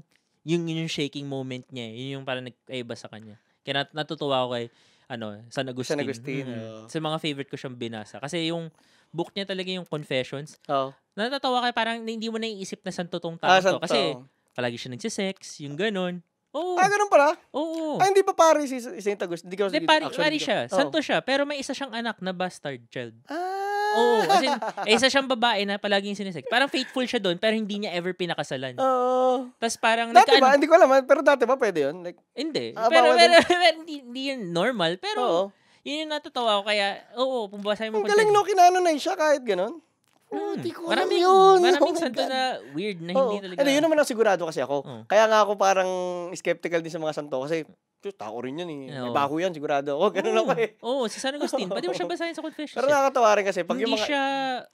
yung yun yung shaking moment niya. Eh. Yun yung parang nag-iba sa kanya. Kaya nat- natutuwa ako kay ano, San Agustin. San Agustin. Mm-hmm. Sa mga favorite ko siyang binasa. Kasi yung book niya talaga yung Confessions. Oo. Natatawa kay parang hindi mo na naiisip na san totoong ah, tao ah, to. Kasi palagi siya nagse-sex, yung ganun. Oh. Ah, ganun pala? Oo. Ah, hindi pa pare si St. Augustine. Hindi ko Hindi, pare, actually, pare siya. Oh. Santo siya. Pero may isa siyang anak na bastard child. Ah. Oo. As in, eh, isa siyang babae na palaging sinisex. Parang faithful siya doon, pero hindi niya ever pinakasalan. Oo. Tapos parang... Dati ba? Hindi ko alam. Ah, pero dati ba pwede yun? Like, hindi. Ah, pero, pero, pero, hindi yun normal. Pero, Oo. yun yung natatawa ko. Kaya, oo, pumbasay mo. Ang galing no, kinano na siya kahit ganun. Oh, di ko maraming, alam yun. Maraming oh santo God. na weird na hindi oh, talaga. Ano, yun naman ako sigurado kasi ako. Oh. Kaya nga ako parang skeptical din sa mga santo kasi tao rin yun eh. Oh. May baho yan, sigurado ako. Ganun oh. eh. Oo, oh, si San Agustin. Pwede mo siya basahin sa confession. Pero nakakatawa rin kasi. Pag hindi yung mga... siya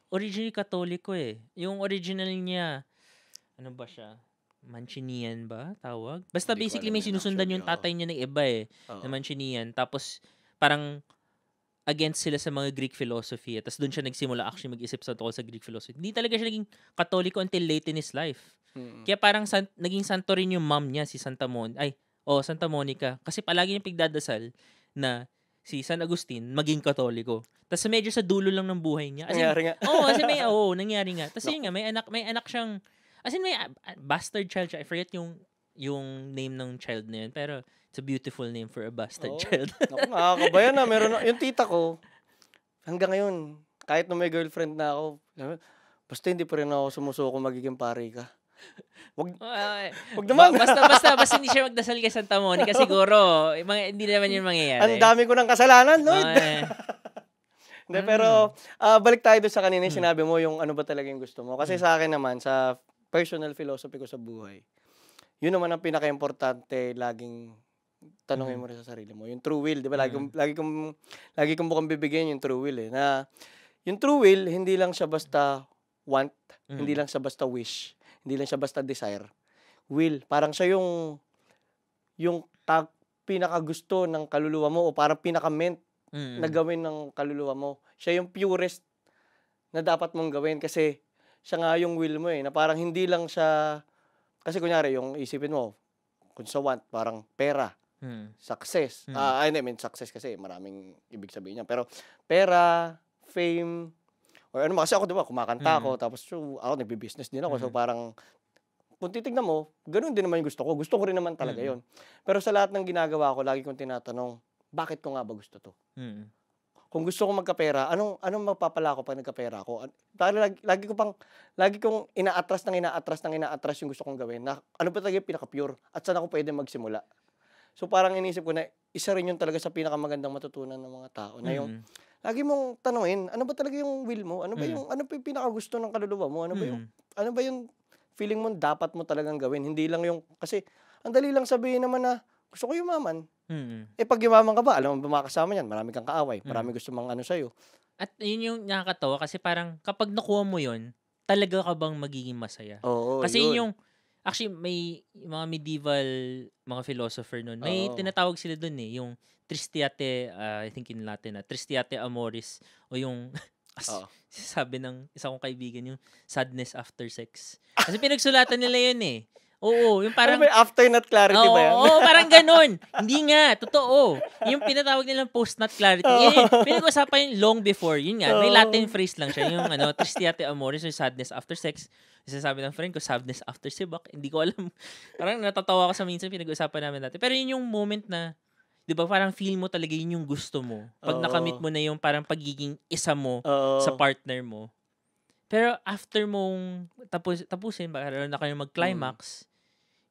originally katoliko eh. Yung original niya, ano ba siya? Mancinian ba tawag? Basta hindi basically may sinusundan yung tatay niya ng iba eh. Uh-oh. Na Mancinian. Tapos parang against sila sa mga Greek philosophy. Eh. Tapos doon siya nagsimula actually mag-isip sa tungkol sa Greek philosophy. Hindi talaga siya naging katoliko until late in his life. Mm-hmm. Kaya parang san- naging santo rin yung mom niya, si Santa Monica. ay, oh, Santa Monica. Kasi palagi niyang pigdadasal na si San Agustin maging katoliko. Tapos medyo sa dulo lang ng buhay niya. As in, nga. Oo, oh, kasi may, oo, oh, nangyari nga. Tapos no. yun nga, may anak, may anak siyang, as in may uh, bastard child siya. I forget yung yung name ng child na yun. Pero it's a beautiful name for a bastard oh. child. Ako nga, kabayan na. Meron na, yung tita ko, hanggang ngayon, kahit na may girlfriend na ako, basta hindi pa rin ako sumusuko magiging pare ka. Wag, uh, wag naman. basta, basta, basta hindi siya magdasal kay Santa Monica siguro. Mga, hindi naman yun mangyayari. Ang dami ko ng kasalanan, Lord. Oh, eh. De, Pero uh, balik tayo sa kanina, mm. sinabi mo yung ano ba talaga yung gusto mo. Kasi mm. sa akin naman, sa personal philosophy ko sa buhay, yun naman ang pinaka-importante laging tanongin mm-hmm. mo rin sa sarili mo. Yung true will, di ba? Lagi, mm-hmm. lagi kong, lagi kong bukang bibigyan yung true will eh. Na, yung true will, hindi lang siya basta want, mm-hmm. hindi lang siya basta wish, hindi lang siya basta desire. Will, parang siya yung, yung tag, pinakagusto ng kaluluwa mo o parang pinaka-meant mm-hmm. na gawin ng kaluluwa mo. Siya yung purest na dapat mong gawin kasi siya nga yung will mo eh, na parang hindi lang siya kasi kunyari, yung isipin mo, kung sa want, parang pera, hmm. success. Hmm. Uh, I mean, success kasi maraming ibig sabihin niya. Pero pera, fame, or ano, kasi ako, di ba, kumakanta hmm. ako, tapos so, ako, nagbi-business din ako. Hmm. So parang, kung titignan mo, ganun din naman yung gusto ko. Gusto ko rin naman talaga hmm. yon Pero sa lahat ng ginagawa ko, lagi kong tinatanong, bakit ko nga ba gusto to? Hmm kung gusto kong magkapera, anong anong mapapala ko pag nagkapera ako? Dahil lagi, lagi ko pang lagi kong inaatras nang inaatras nang inaatras yung gusto kong gawin. Na, ano ba talaga yung pinaka-pure? At saan ako pwedeng magsimula? So parang iniisip ko na isa rin yun talaga sa pinakamagandang matutunan ng mga tao na yung mm lagi mong tanungin, ano ba talaga yung will mo? Ano ba yung mm ano ba yung pinaka gusto ng kaluluwa mo? Ano ba yung mm ano ba yung feeling mo dapat mo talagang gawin? Hindi lang yung kasi ang dali lang sabihin naman na gusto ko yumaman. hmm Eh pag yumaman ka ba, alam mo ba makakasama niyan? Marami kang kaaway, mm-hmm. marami gusto mang ano sa'yo. At yun yung nakakatawa kasi parang kapag nakuha mo yun, talaga ka bang magiging masaya? Oo, kasi yun. yung, actually may mga medieval mga philosopher noon. May oh. tinatawag sila doon eh, yung tristiate, uh, I think in Latin na, ah, tristiate amoris o yung as, sabi ng isa kong kaibigan yung sadness after sex. Kasi pinagsulatan nila yun eh. Oo, yung parang... Ano ba, after not clarity oo, ba yan? Oo, parang ganun. Hindi nga, totoo. Yung pinatawag nilang post not clarity. Oh. Yun, pinag-usapan yung long before. Yun nga, oh. may Latin phrase lang siya. Yung ano, tristiate amoris or sadness after sex. Sasabi ng friend ko, sadness after sibak. Hindi ko alam. Parang natatawa ko sa minsan pinag-usapan namin dati. Pero yun yung moment na 'di ba parang feel mo talaga yun yung gusto mo pag Oo. nakamit mo na yung parang pagiging isa mo Oo. sa partner mo pero after mong tapos tapusin ba na kayo mag-climax mm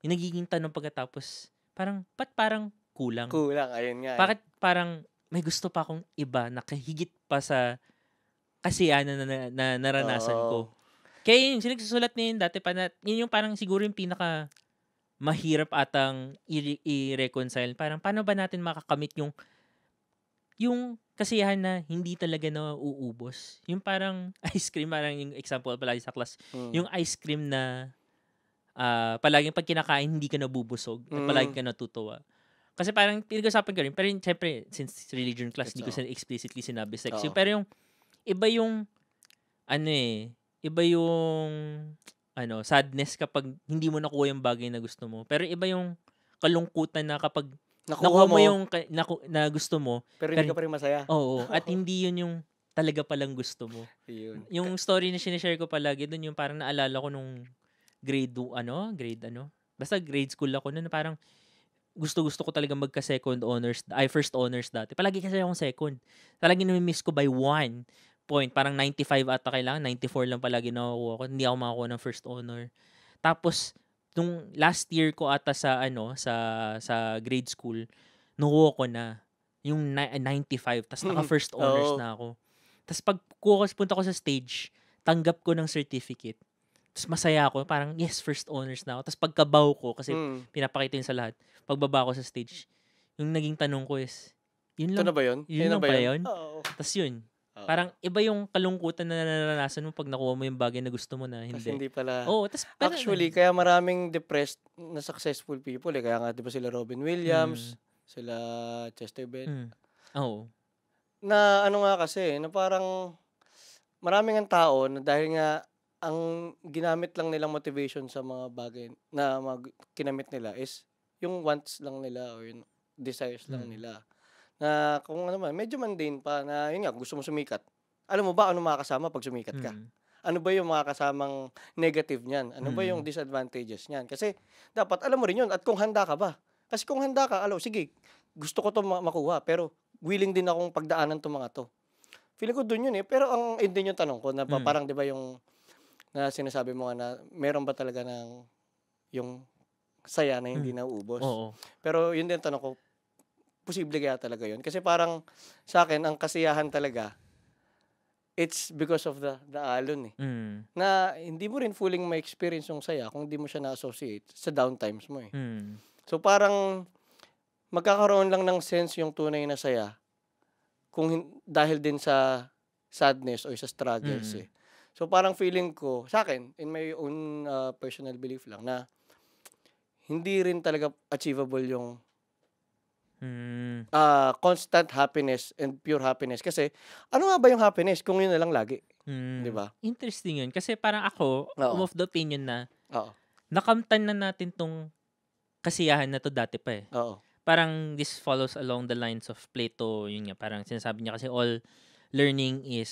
yung nagiging tanong pagkatapos, parang, pat parang kulang? Kulang, ayun nga. Eh. Bakit parang may gusto pa akong iba na kahigit pa sa kasiyanan na, na, na naranasan Oo. ko. Kaya yung sinagsusulat na yun dati pa na, yun yung parang siguro yung pinaka mahirap atang i- reconcile Parang paano ba natin makakamit yung yung kasiyahan na hindi talaga na uubos. Yung parang ice cream, parang yung example pala sa class, hmm. yung ice cream na uh, palaging pag kinakain, hindi ka nabubusog. Mm. At palagi mm. ka natutuwa. Kasi parang pinag-usapan ko rin. Pero yung, syempre, since religion class, hindi ko sin explicitly sinabi sex. Yung, pero yung, iba yung, ano eh, iba yung, ano, sadness kapag hindi mo nakuha yung bagay na gusto mo. Pero iba yung kalungkutan na kapag nakuha, nakuha mo, mo yung naku, na gusto mo. Pero, pero hindi ka pa rin masaya. Oo. at hindi yun yung talaga palang gusto mo. Yun. Yung story na sinishare ko palagi, dun yung parang naalala ko nung grade ano, grade ano. Basta grade school ako noon, parang gusto-gusto ko talaga magka second honors, ay first honors dati. Palagi kasi akong second. Palagi nami-miss ko by one point. Parang 95 ata kailangan, 94 lang palagi na ako. Hindi ako makakuha ng first honor. Tapos, nung last year ko ata sa ano, sa sa grade school, nakuha ko na yung na- 95. tas naka first honors oh. na ako. tas pag kuha, punta ko sa stage, tanggap ko ng certificate. Tapos masaya ako. Parang, yes, first honors na ako. Tapos pagkabaw ko, kasi mm. pinapakita yun sa lahat, pagbaba ko sa stage, yung naging tanong ko is, yun lang, Ito na ba yun? Yun Ito lang ba yun? yun? Tapos yun. Oh. Parang iba yung kalungkutan na naranasan mo pag nakuha mo yung bagay na gusto mo na hindi. Tas hindi pala. oh, tas pero, Actually, na, kaya maraming depressed na successful people eh. Kaya nga, di ba sila Robin Williams, mm. sila Chester Bell. Mm. Oh. Na ano nga kasi, na parang maraming ang tao na dahil nga ang ginamit lang nilang motivation sa mga bagay na mag, kinamit nila is yung wants lang nila or yung desires lang hmm. nila. Na kung ano man, medyo mundane pa na yun nga, gusto mo sumikat. Alam mo ba ano makakasama pag sumikat ka? Hmm. Ano ba yung makakasamang negative niyan? Ano hmm. ba yung hmm. disadvantages niyan? Kasi dapat alam mo rin yun at kung handa ka ba. Kasi kung handa ka, alo, sige, gusto ko to makuha pero willing din akong pagdaanan tong mga to. Feeling ko doon yun eh. Pero ang hindi yung tanong ko na mm. parang 'di ba yung na sinasabi mo nga na meron ba talaga ng yung saya na hindi hmm. nauubos. Oo. Pero yun din tanong ko, posible kaya talaga yun? Kasi parang sa akin, ang kasiyahan talaga, it's because of the the alon eh. Mm. Na hindi mo rin fully ma-experience yung saya kung hindi mo siya na-associate sa downtimes mo eh. Mm. So parang magkakaroon lang ng sense yung tunay na saya kung dahil din sa sadness o sa struggles mm. eh. So parang feeling ko, sa akin, in my own uh, personal belief lang, na hindi rin talaga achievable yung mm. uh, constant happiness and pure happiness. Kasi ano nga ba yung happiness kung yun na lang lagi? Mm. Di ba? Interesting yun. Kasi parang ako, Oo. I'm of the opinion na Oo. nakamtan na natin tong kasiyahan na to dati pa eh. Oo. Parang this follows along the lines of Plato, yun nga, parang sinasabi niya kasi all learning is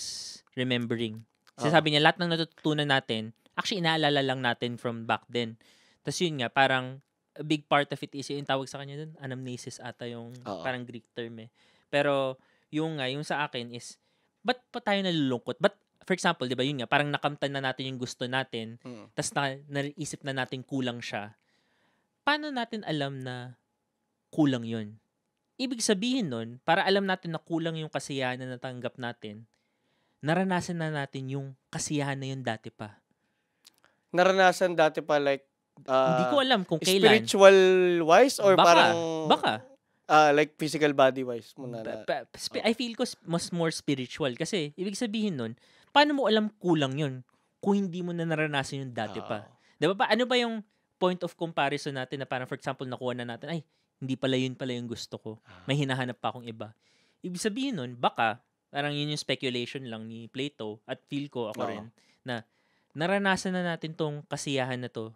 remembering. Sinasabi niya, lahat ng natutunan natin, actually inaalala lang natin from back then. Tapos yun nga, parang a big part of it is yung tawag sa kanya doon, anamnesis ata yung Oo. parang Greek term eh. Pero yung nga, yung sa akin is, ba't pa tayo nalulungkot? But for example, di ba yun nga, parang nakamtan na natin yung gusto natin, Mm. tapos na, naisip na natin kulang siya. Paano natin alam na kulang yun? Ibig sabihin nun, para alam natin na kulang yung kasiyahan na natanggap natin, naranasan na natin yung kasiyahan na yun dati pa. Naranasan dati pa like uh, hindi ko alam kung kailan. Spiritual wise or baka, parang baka uh, like physical body wise muna. na. Pa, pa, spi- I feel ko mas more spiritual kasi ibig sabihin nun, paano mo alam kulang yun kung hindi mo na naranasan yung dati oh. pa. 'Di ba? Pa, ano ba yung point of comparison natin na parang for example nakuha na natin ay hindi pala yun pala yung gusto ko. Ah. May hinahanap pa akong iba. Ibig sabihin nun, baka Parang yun yung speculation lang ni Plato at feel ko ako Oo. rin na naranasan na natin tong kasiyahan na to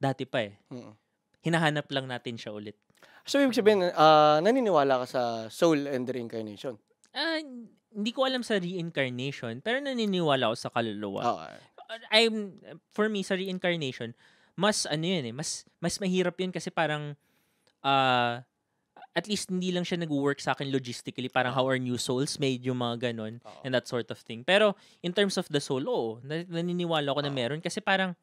dati pa eh. Mm. Hinahanap lang natin siya ulit. So, ibig sabihin, ah, naniniwala ka sa soul and reincarnation. Ah, hindi ko alam sa reincarnation pero naniniwala ako sa kaluluwa. Ah, I'm for me sa reincarnation, mas ano yun eh, mas mas mahirap yun kasi parang ah at least hindi lang siya nag-work sa akin logistically. Parang how are new souls made yung mga ganun Uh-oh. and that sort of thing. Pero in terms of the soul, oo. Naniniwala ako Uh-oh. na meron kasi parang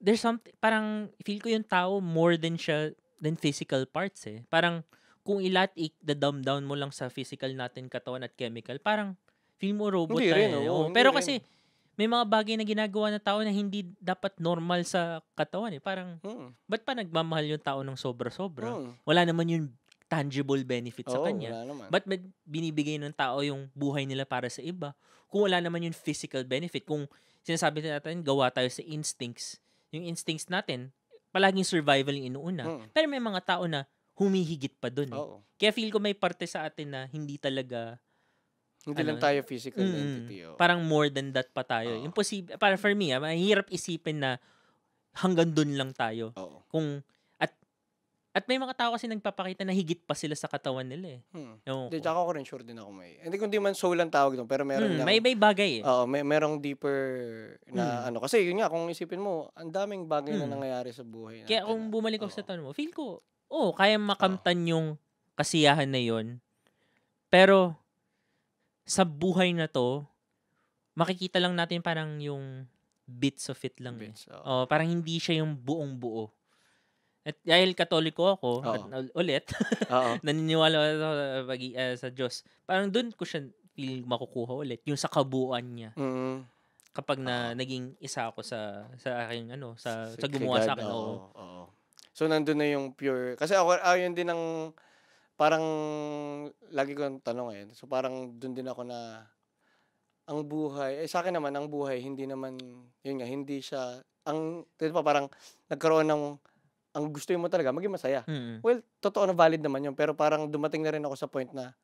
there's something, parang feel ko yung tao more than siya, than physical parts eh. Parang kung ilat ik the dumb down mo lang sa physical natin katawan at chemical, parang feel mo robot hindi tayo. Rin, oh, pero rin. kasi may mga bagay na ginagawa na tao na hindi dapat normal sa katawan eh. Parang, hmm. ba't pa nagmamahal yung tao ng sobra-sobra? Hmm. Wala naman yung tangible benefit oh, sa kanya. Ba't binibigay ng tao yung buhay nila para sa iba? Kung wala naman yung physical benefit. Kung sinasabi natin, gawa tayo sa instincts. Yung instincts natin, palaging survival yung inuuna. Hmm. Pero may mga tao na humihigit pa dun. Eh. Oh. Kaya feel ko may parte sa atin na hindi talaga hindi ano, lang tayo physical mm, entity. Oh. Parang more than that pa tayo. Oh. Imposible, para for me, ah, mahirap isipin na hanggang dun lang tayo. Oh. Kung at at may mga tao kasi nagpapakita na higit pa sila sa katawan nila eh. Hmm. Yung, ako rin sure din ako may. Hindi kundi man soul ang tawag doon, pero meron hmm, may may bagay eh. Oo, may merong deeper na hmm. ano kasi yun nga kung isipin mo, ang daming bagay hmm. na nangyayari sa buhay natin. Kaya kung ah. bumalik ako sa tanong mo, feel ko, oh, kaya makamtan oh. yung kasiyahan na yon. Pero sa buhay na to, makikita lang natin parang yung bits of it lang. Bits, eh. oh. oh. parang hindi siya yung buong buo. At dahil katoliko ako, oh. at, ulit, oh. naniniwala ako pag, uh, sa Diyos. Parang doon ko siya feel makukuha ulit. Yung sa kabuuan niya. Mm-hmm. Kapag na oh. naging isa ako sa sa akin ano, sa, sa, sa gumawa sa akin. Oo. Oh. Oh. So nandoon na yung pure. Kasi ako, ayun din ang parang lagi ko ang tanong eh. So parang doon din ako na ang buhay, eh sa akin naman ang buhay hindi naman yun nga hindi siya ang dito pa parang nagkaroon ng ang gusto mo talaga maging masaya. Mm-hmm. Well, totoo na valid naman yun, pero parang dumating na rin ako sa point na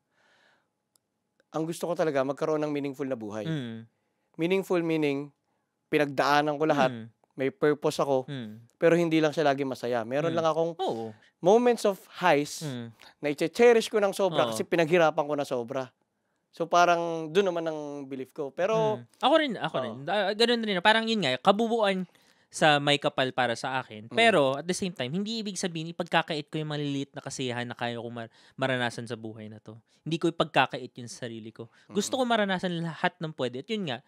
ang gusto ko talaga magkaroon ng meaningful na buhay. Mm-hmm. Meaningful meaning pinagdaanan ko lahat. Mm-hmm may purpose ako, mm. pero hindi lang siya lagi masaya. Meron mm. lang akong Oo. moments of highs mm. na i-cherish ko ng sobra Oo. kasi pinaghirapan ko na sobra. So parang doon naman ang belief ko. Pero mm. ako rin, ako oh. rin. Ah, ganun rin. Parang yun nga, kabubuan sa may kapal para sa akin. Hmm. Pero at the same time, hindi ibig sabihin ipagkakait ko yung maliliit na kasiyahan na kaya kong mar- maranasan sa buhay na to. Hindi ko ipagkakait yung sarili ko. Gusto hmm. ko maranasan lahat ng pwede. At yun nga,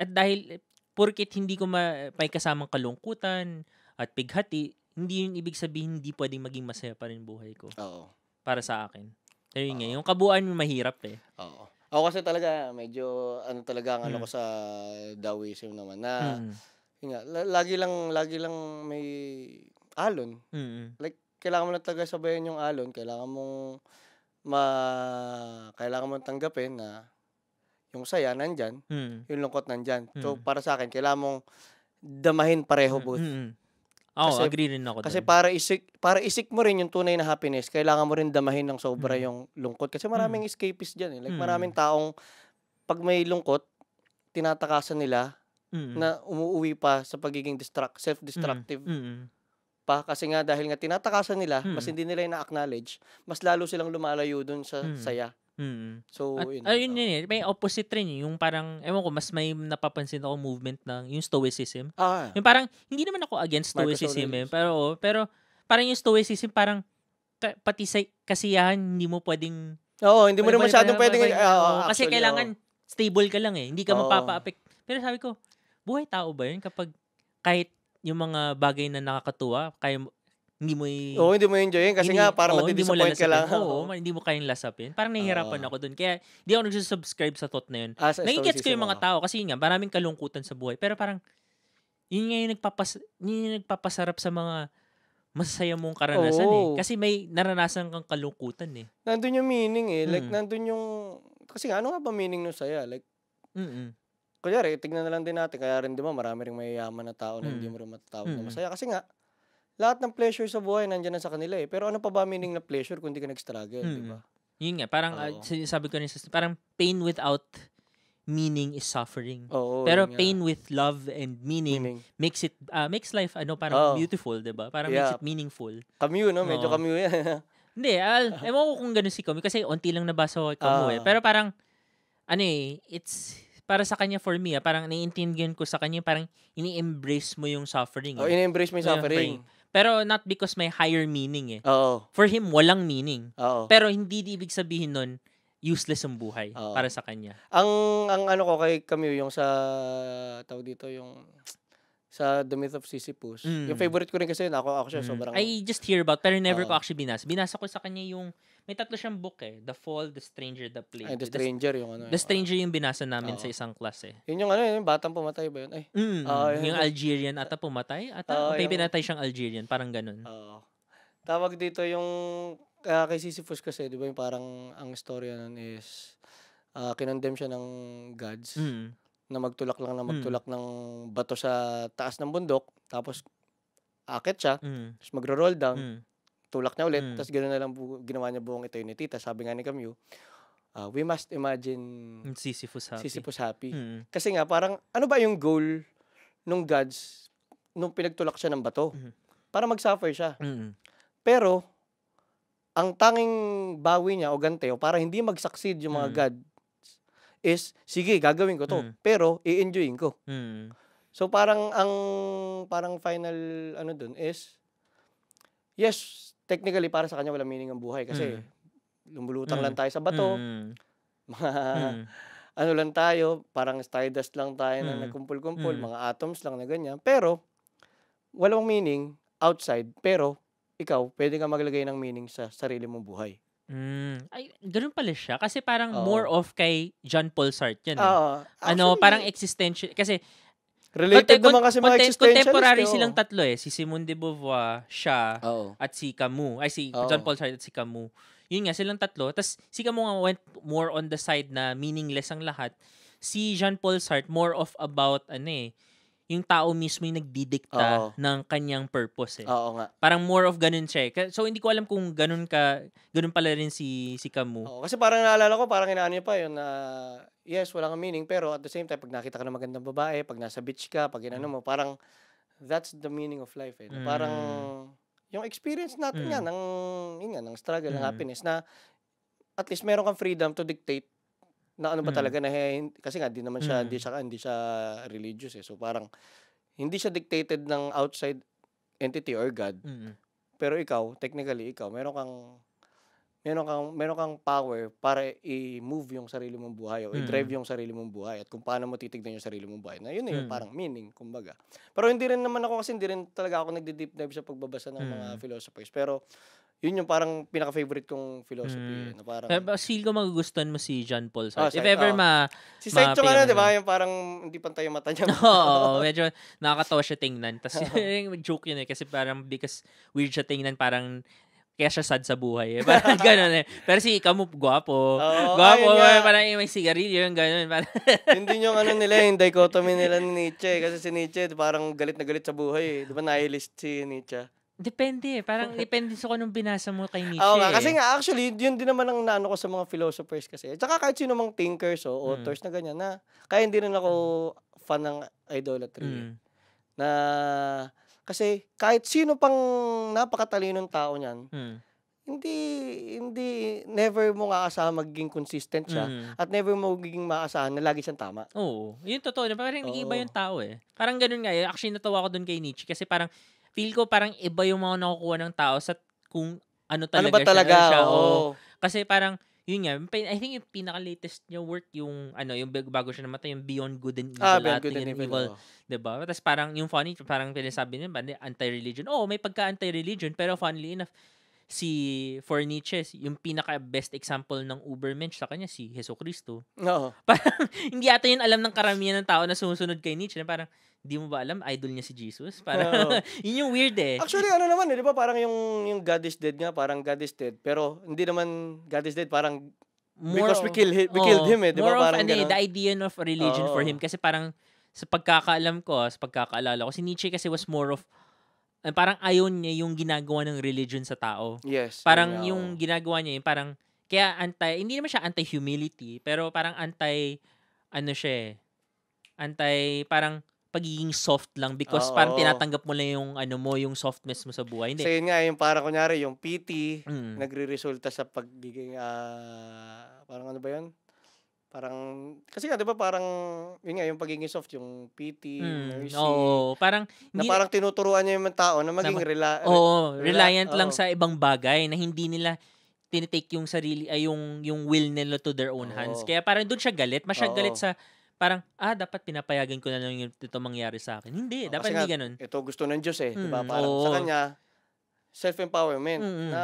at dahil Porkit hindi ko ma- may kasamang kalungkutan at pighati, hindi yun ibig sabihin hindi pwedeng maging masaya pa rin buhay ko. Oo. Para sa akin. So, yun nga, yung kabuuan mo mahirap eh. Oo. Ako kasi talaga medyo ano talaga ang ano mm. ko sa Taoism naman na Mm. yun nga, la- lagi lang lagi lang may alon. Mm. Like kailangan mo lang talaga sabayan yung alon, kailangan mong ma kailangan mo tanggapin na yung saya nandyan, mm. yung lungkot nandyan. Mm. So, hmm. para sa akin, kailangan mong damahin pareho both. Mm-hmm. Oo, oh, agree rin ako. Kasi dun. para isik para isik mo rin yung tunay na happiness, kailangan mo rin damahin ng sobra mm. yung lungkot kasi maraming mm. escapist diyan eh. Like hmm. maraming taong pag may lungkot, tinatakasan nila mm. na umuuwi pa sa pagiging distract, self-destructive. Mm. Pa kasi nga dahil nga tinatakasan nila, mm. mas hindi nila na-acknowledge, mas lalo silang lumalayo dun sa mm. saya. Mm. So, At, yun. Ayun, ah, yun, ah. yun, eh, may opposite rin eh, yung parang, ewan ko, mas may napapansin ako movement ng yung stoicism. Ah, ah. Yung parang, hindi naman ako against stoicism eh, pero, pero parang yung stoicism, parang ta- pati sa kasiyahan, hindi mo pwedeng... Oo, hindi mo naman masyadong pwedeng... pwedeng oh, kasi kailangan oh. stable ka lang eh. Hindi ka oh. mapapa-affect. Pero sabi ko, buhay tao ba yun kapag kahit yung mga bagay na nakakatuwa, kaya hindi mo i- Oo, hindi mo enjoyin kasi hindi, nga para oh, matidisappoint ka lang. Oo, hindi mo kayang lasapin. Parang nahihirapan oh. ako dun. Kaya hindi ako nagsusubscribe sa thought na yun. Ah, Nagigets ko yung mga tao kasi yun nga, maraming kalungkutan sa buhay. Pero parang, yun nga yung, nagpapas, yun yung nagpapasarap sa mga masaya mong karanasan eh. Oo. eh. Kasi may naranasan kang kalungkutan eh. Nandun yung meaning eh. Like, mm. nandun yung... Kasi ano nga ba meaning nung saya? Like, Mm-mm. Kunyari, tignan na lang din natin. Kaya rin, di ba, marami rin mayayaman na tao na mm. hindi mo rin matatawag mm. na masaya. Kasi nga, lahat ng pleasure sa buhay nandiyan na sa kanila eh. Pero ano pa ba meaning na pleasure kung hindi ka nag-struggle, hmm. di ba? Yun nga, parang uh, sinasabi ko rin sa parang pain without meaning is suffering. Oo, Pero pain nga. with love and meaning, meaning. makes it uh, makes life ano parang oh. beautiful, 'di ba? Parang yeah. makes it meaningful. Kamu, no, medyo kamu 'yan. Hindi, al, ah, ewan ko kung ganun si Kamyu kasi unti lang nabasa ko Kamyu uh. eh. Pero parang ano eh, it's para sa kanya for me, ah, parang naiintindihan ko sa kanya parang ini-embrace mo yung suffering. Oh, eh. Oh, ini-embrace mo yung suffering. suffering. Pero not because may higher meaning eh. Oo. For him, walang meaning. Oo. Pero hindi di ibig sabihin nun, useless ang buhay Oo. para sa kanya. Ang ang ano ko kay Camus yung sa tao dito yung sa The Myth of Sisyphus. Mm. Yung favorite ko rin kasi yun, ako, ako siya mm. sobrang... I just hear about, pero never uh, ko actually binasa. Binasa ko sa kanya yung may tatlo siyang book eh. The Fall, The Stranger, The Plague. Ay, The Stranger the, yung ano. The eh. Stranger yung binasa namin Oo. sa isang class eh. Yun yung ano, yung batang pumatay ba yun? Ay. Mm, uh, yung, yung Algerian ata pumatay. Ata, uh, may yung, pinatay siyang Algerian. Parang ganun. Oo. Uh, tawag dito yung uh, kay Sisyphus kasi, di ba yung parang ang storya nun is uh, kinondem siya ng gods. Mm. Na magtulak lang na mm. magtulak mm. ng bato sa taas ng bundok. Tapos akit siya, mm. tapos magro-roll down, mm tulak niya ulit. Mm. Tapos ganoon na lang bu- ginawa niya buong eternity. Tapos sabi nga ni Camus, uh, we must imagine hmm, Sisyphus happy. Sisyphus happy. Mm. Kasi nga parang ano ba yung goal nung gods nung pinagtulak siya ng bato? Mm. Para mag-suffer siya. Mm. Pero ang tanging bawi niya o gante o para hindi mag-succeed yung mga mm. god is sige gagawin ko to mm. pero i-enjoyin ko. Mm. So parang ang parang final ano dun is yes technically para sa kanya wala meaning ang buhay kasi mm. lumulutang mm. lang tayo sa bato. Mm. Mga mm. ano lang tayo, parang stardust lang tayo mm. na nagkumpul-kumpul, mm. mga atoms lang na ganyan. Pero walang meaning outside, pero ikaw pwede kang maglagay ng meaning sa sarili mong buhay. Mm. Ay, ganun pala siya. Kasi parang Oo. more of kay John Paul Sartre yan. Eh. Oo. ano, parang existential. Kasi Related Conte- naman kasi mga content- existentialist. Contemporary eh, oh. silang tatlo eh. Si Simone de Beauvoir, siya, oh. at si Camus. Ay, si oh. John Paul Sartre at si Camus. Yun nga, silang tatlo. Tapos si Camus nga went more on the side na meaningless ang lahat. Si Jean Paul Sartre, more of about, ano eh, yung tao mismo yung nagdidikta Oo. ng kanyang purpose eh. Oo nga. Parang more of ganun siya eh. So hindi ko alam kung ganun ka, ganun pala rin si si Camus. Oo, kasi parang naalala ko, parang inaano pa yun na uh, yes, wala kang meaning, pero at the same time, pag nakita ka ng magandang babae, pag nasa beach ka, pag inano mm. mo, parang, that's the meaning of life. Eh. Mm. Parang, yung experience natin mm. nga, ng, yun nga, ng struggle, mm. ng happiness, na, at least meron kang freedom to dictate na ano ba mm. talaga na kasi nga di naman siya mm. hindi siya hindi siya religious eh so parang hindi siya dictated ng outside entity or god mm. pero ikaw technically ikaw meron kang meron kang meron kang power para i-move yung sarili mong buhay o mm. i-drive yung sarili mong buhay at kung paano mo titignan yung sarili mong buhay. Na yun eh, mm. yung parang meaning kumbaga. Pero hindi rin naman ako kasi hindi rin talaga ako nagde-deep dive sa pagbabasa ng mm. mga philosophers. Pero yun yung parang pinaka-favorite kong philosophy. Eh, mm. Na parang, eh, feel ko magugustuhan mo si John Paul Sartre. Oh, If ever oh. ma... Si Sartre ka na, di ba? Yung parang hindi pantay yung mata niya. Oo, oh, oh, medyo nakakatawa siya tingnan. Tapos yung joke yun eh. Kasi parang because weird siya tingnan, parang kaya siya sad sa buhay. Eh. Parang ganun eh. Pero si Kamup, guwapo. Oh, guwapo, eh, parang may sigarilyo, yung ganun. hindi yung ano nila, yung dichotomy nila ni Nietzsche. Eh. Kasi si Nietzsche, parang galit na galit sa buhay. Eh. Di ba nihilist si Nietzsche? Depende eh. Parang depende sa kung binasa mo kay Nietzsche. Oo nga. Eh. Kasi nga, actually, yun din naman ang naano ko sa mga philosophers kasi. At saka kahit sino mang thinkers o hmm. authors mm. na ganyan na, kaya hindi rin ako fan ng idolatry. Mm. Na, kasi kahit sino pang napakatalino ng tao niyan, hmm. hindi hindi never mo aasahan magiging consistent siya hmm. at never mo magiging maasahan na lagi siyang tama. Oo. Yun totoo. Parang Oo. iba yung tao eh. Parang ganun nga. Eh. Actually, natawa ko dun kay Nietzsche kasi parang feel ko parang iba yung mga nakukuha ng tao sa kung ano, ano talaga, ano ba talaga siya. Ano Oo. Oh. Kasi parang yun nga, I think yung pinaka-latest niya work, yung ano, yung bago siya namatay, yung Beyond Good and ah, Evil. Ah, Beyond Good and, and Evil. evil Diba? Tapos parang yung funny, parang pinasabi niya, anti-religion. Oo, oh, may pagka-anti-religion, pero funnily enough, si for Nietzsche, yung pinaka best example ng Ubermensch sa kanya si Heso Kristo. Oo. Parang hindi ata yun alam ng karamihan ng tao na sumusunod kay Nietzsche na parang hindi mo ba alam idol niya si Jesus? Parang yun yung weird eh. Actually ano naman eh, 'di ba parang yung yung God is dead nga, parang God is dead, pero hindi naman God is dead, parang more because we kill we oh, killed him eh, 'di ba? Parang of, ano, eh, the idea of religion oh. for him kasi parang sa pagkakaalam ko, sa pagkakaalala ko, si Nietzsche kasi was more of eh, parang ayaw niya yung ginagawa ng religion sa tao. Yes. Parang yeah. yung ginagawa niya, yung parang, kaya anti, hindi naman siya anti-humility, pero parang anti, ano siya eh, anti, parang, pagiging soft lang because Oo. parang tinatanggap mo lang yung ano mo, yung softness mo sa buhay. Hindi. So yun nga, yung parang kunyari, yung PT, mm. nagre-resulta sa pagiging, uh, ah, parang ano ba yun? Parang, kasi nga, di ba parang, yun nga, yung pagiging soft, yung PT, mm, nursing. Oo, parang, na hindi, parang tinuturuan niya yung mga tao na maging na, rela- oo, rela- reliant oo. lang sa ibang bagay na hindi nila tinitake yung sarili, ay yung, yung will nila to their own oo. hands. Kaya parang doon siya galit, masyag galit sa, parang, ah, dapat pinapayagan ko na lang yung ito mangyari sa akin. Hindi, oh, dapat hindi ganun. Ito gusto ng Diyos eh, mm, di ba? Hmm, parang oo. sa kanya, self-empowerment. Mm-hmm. Na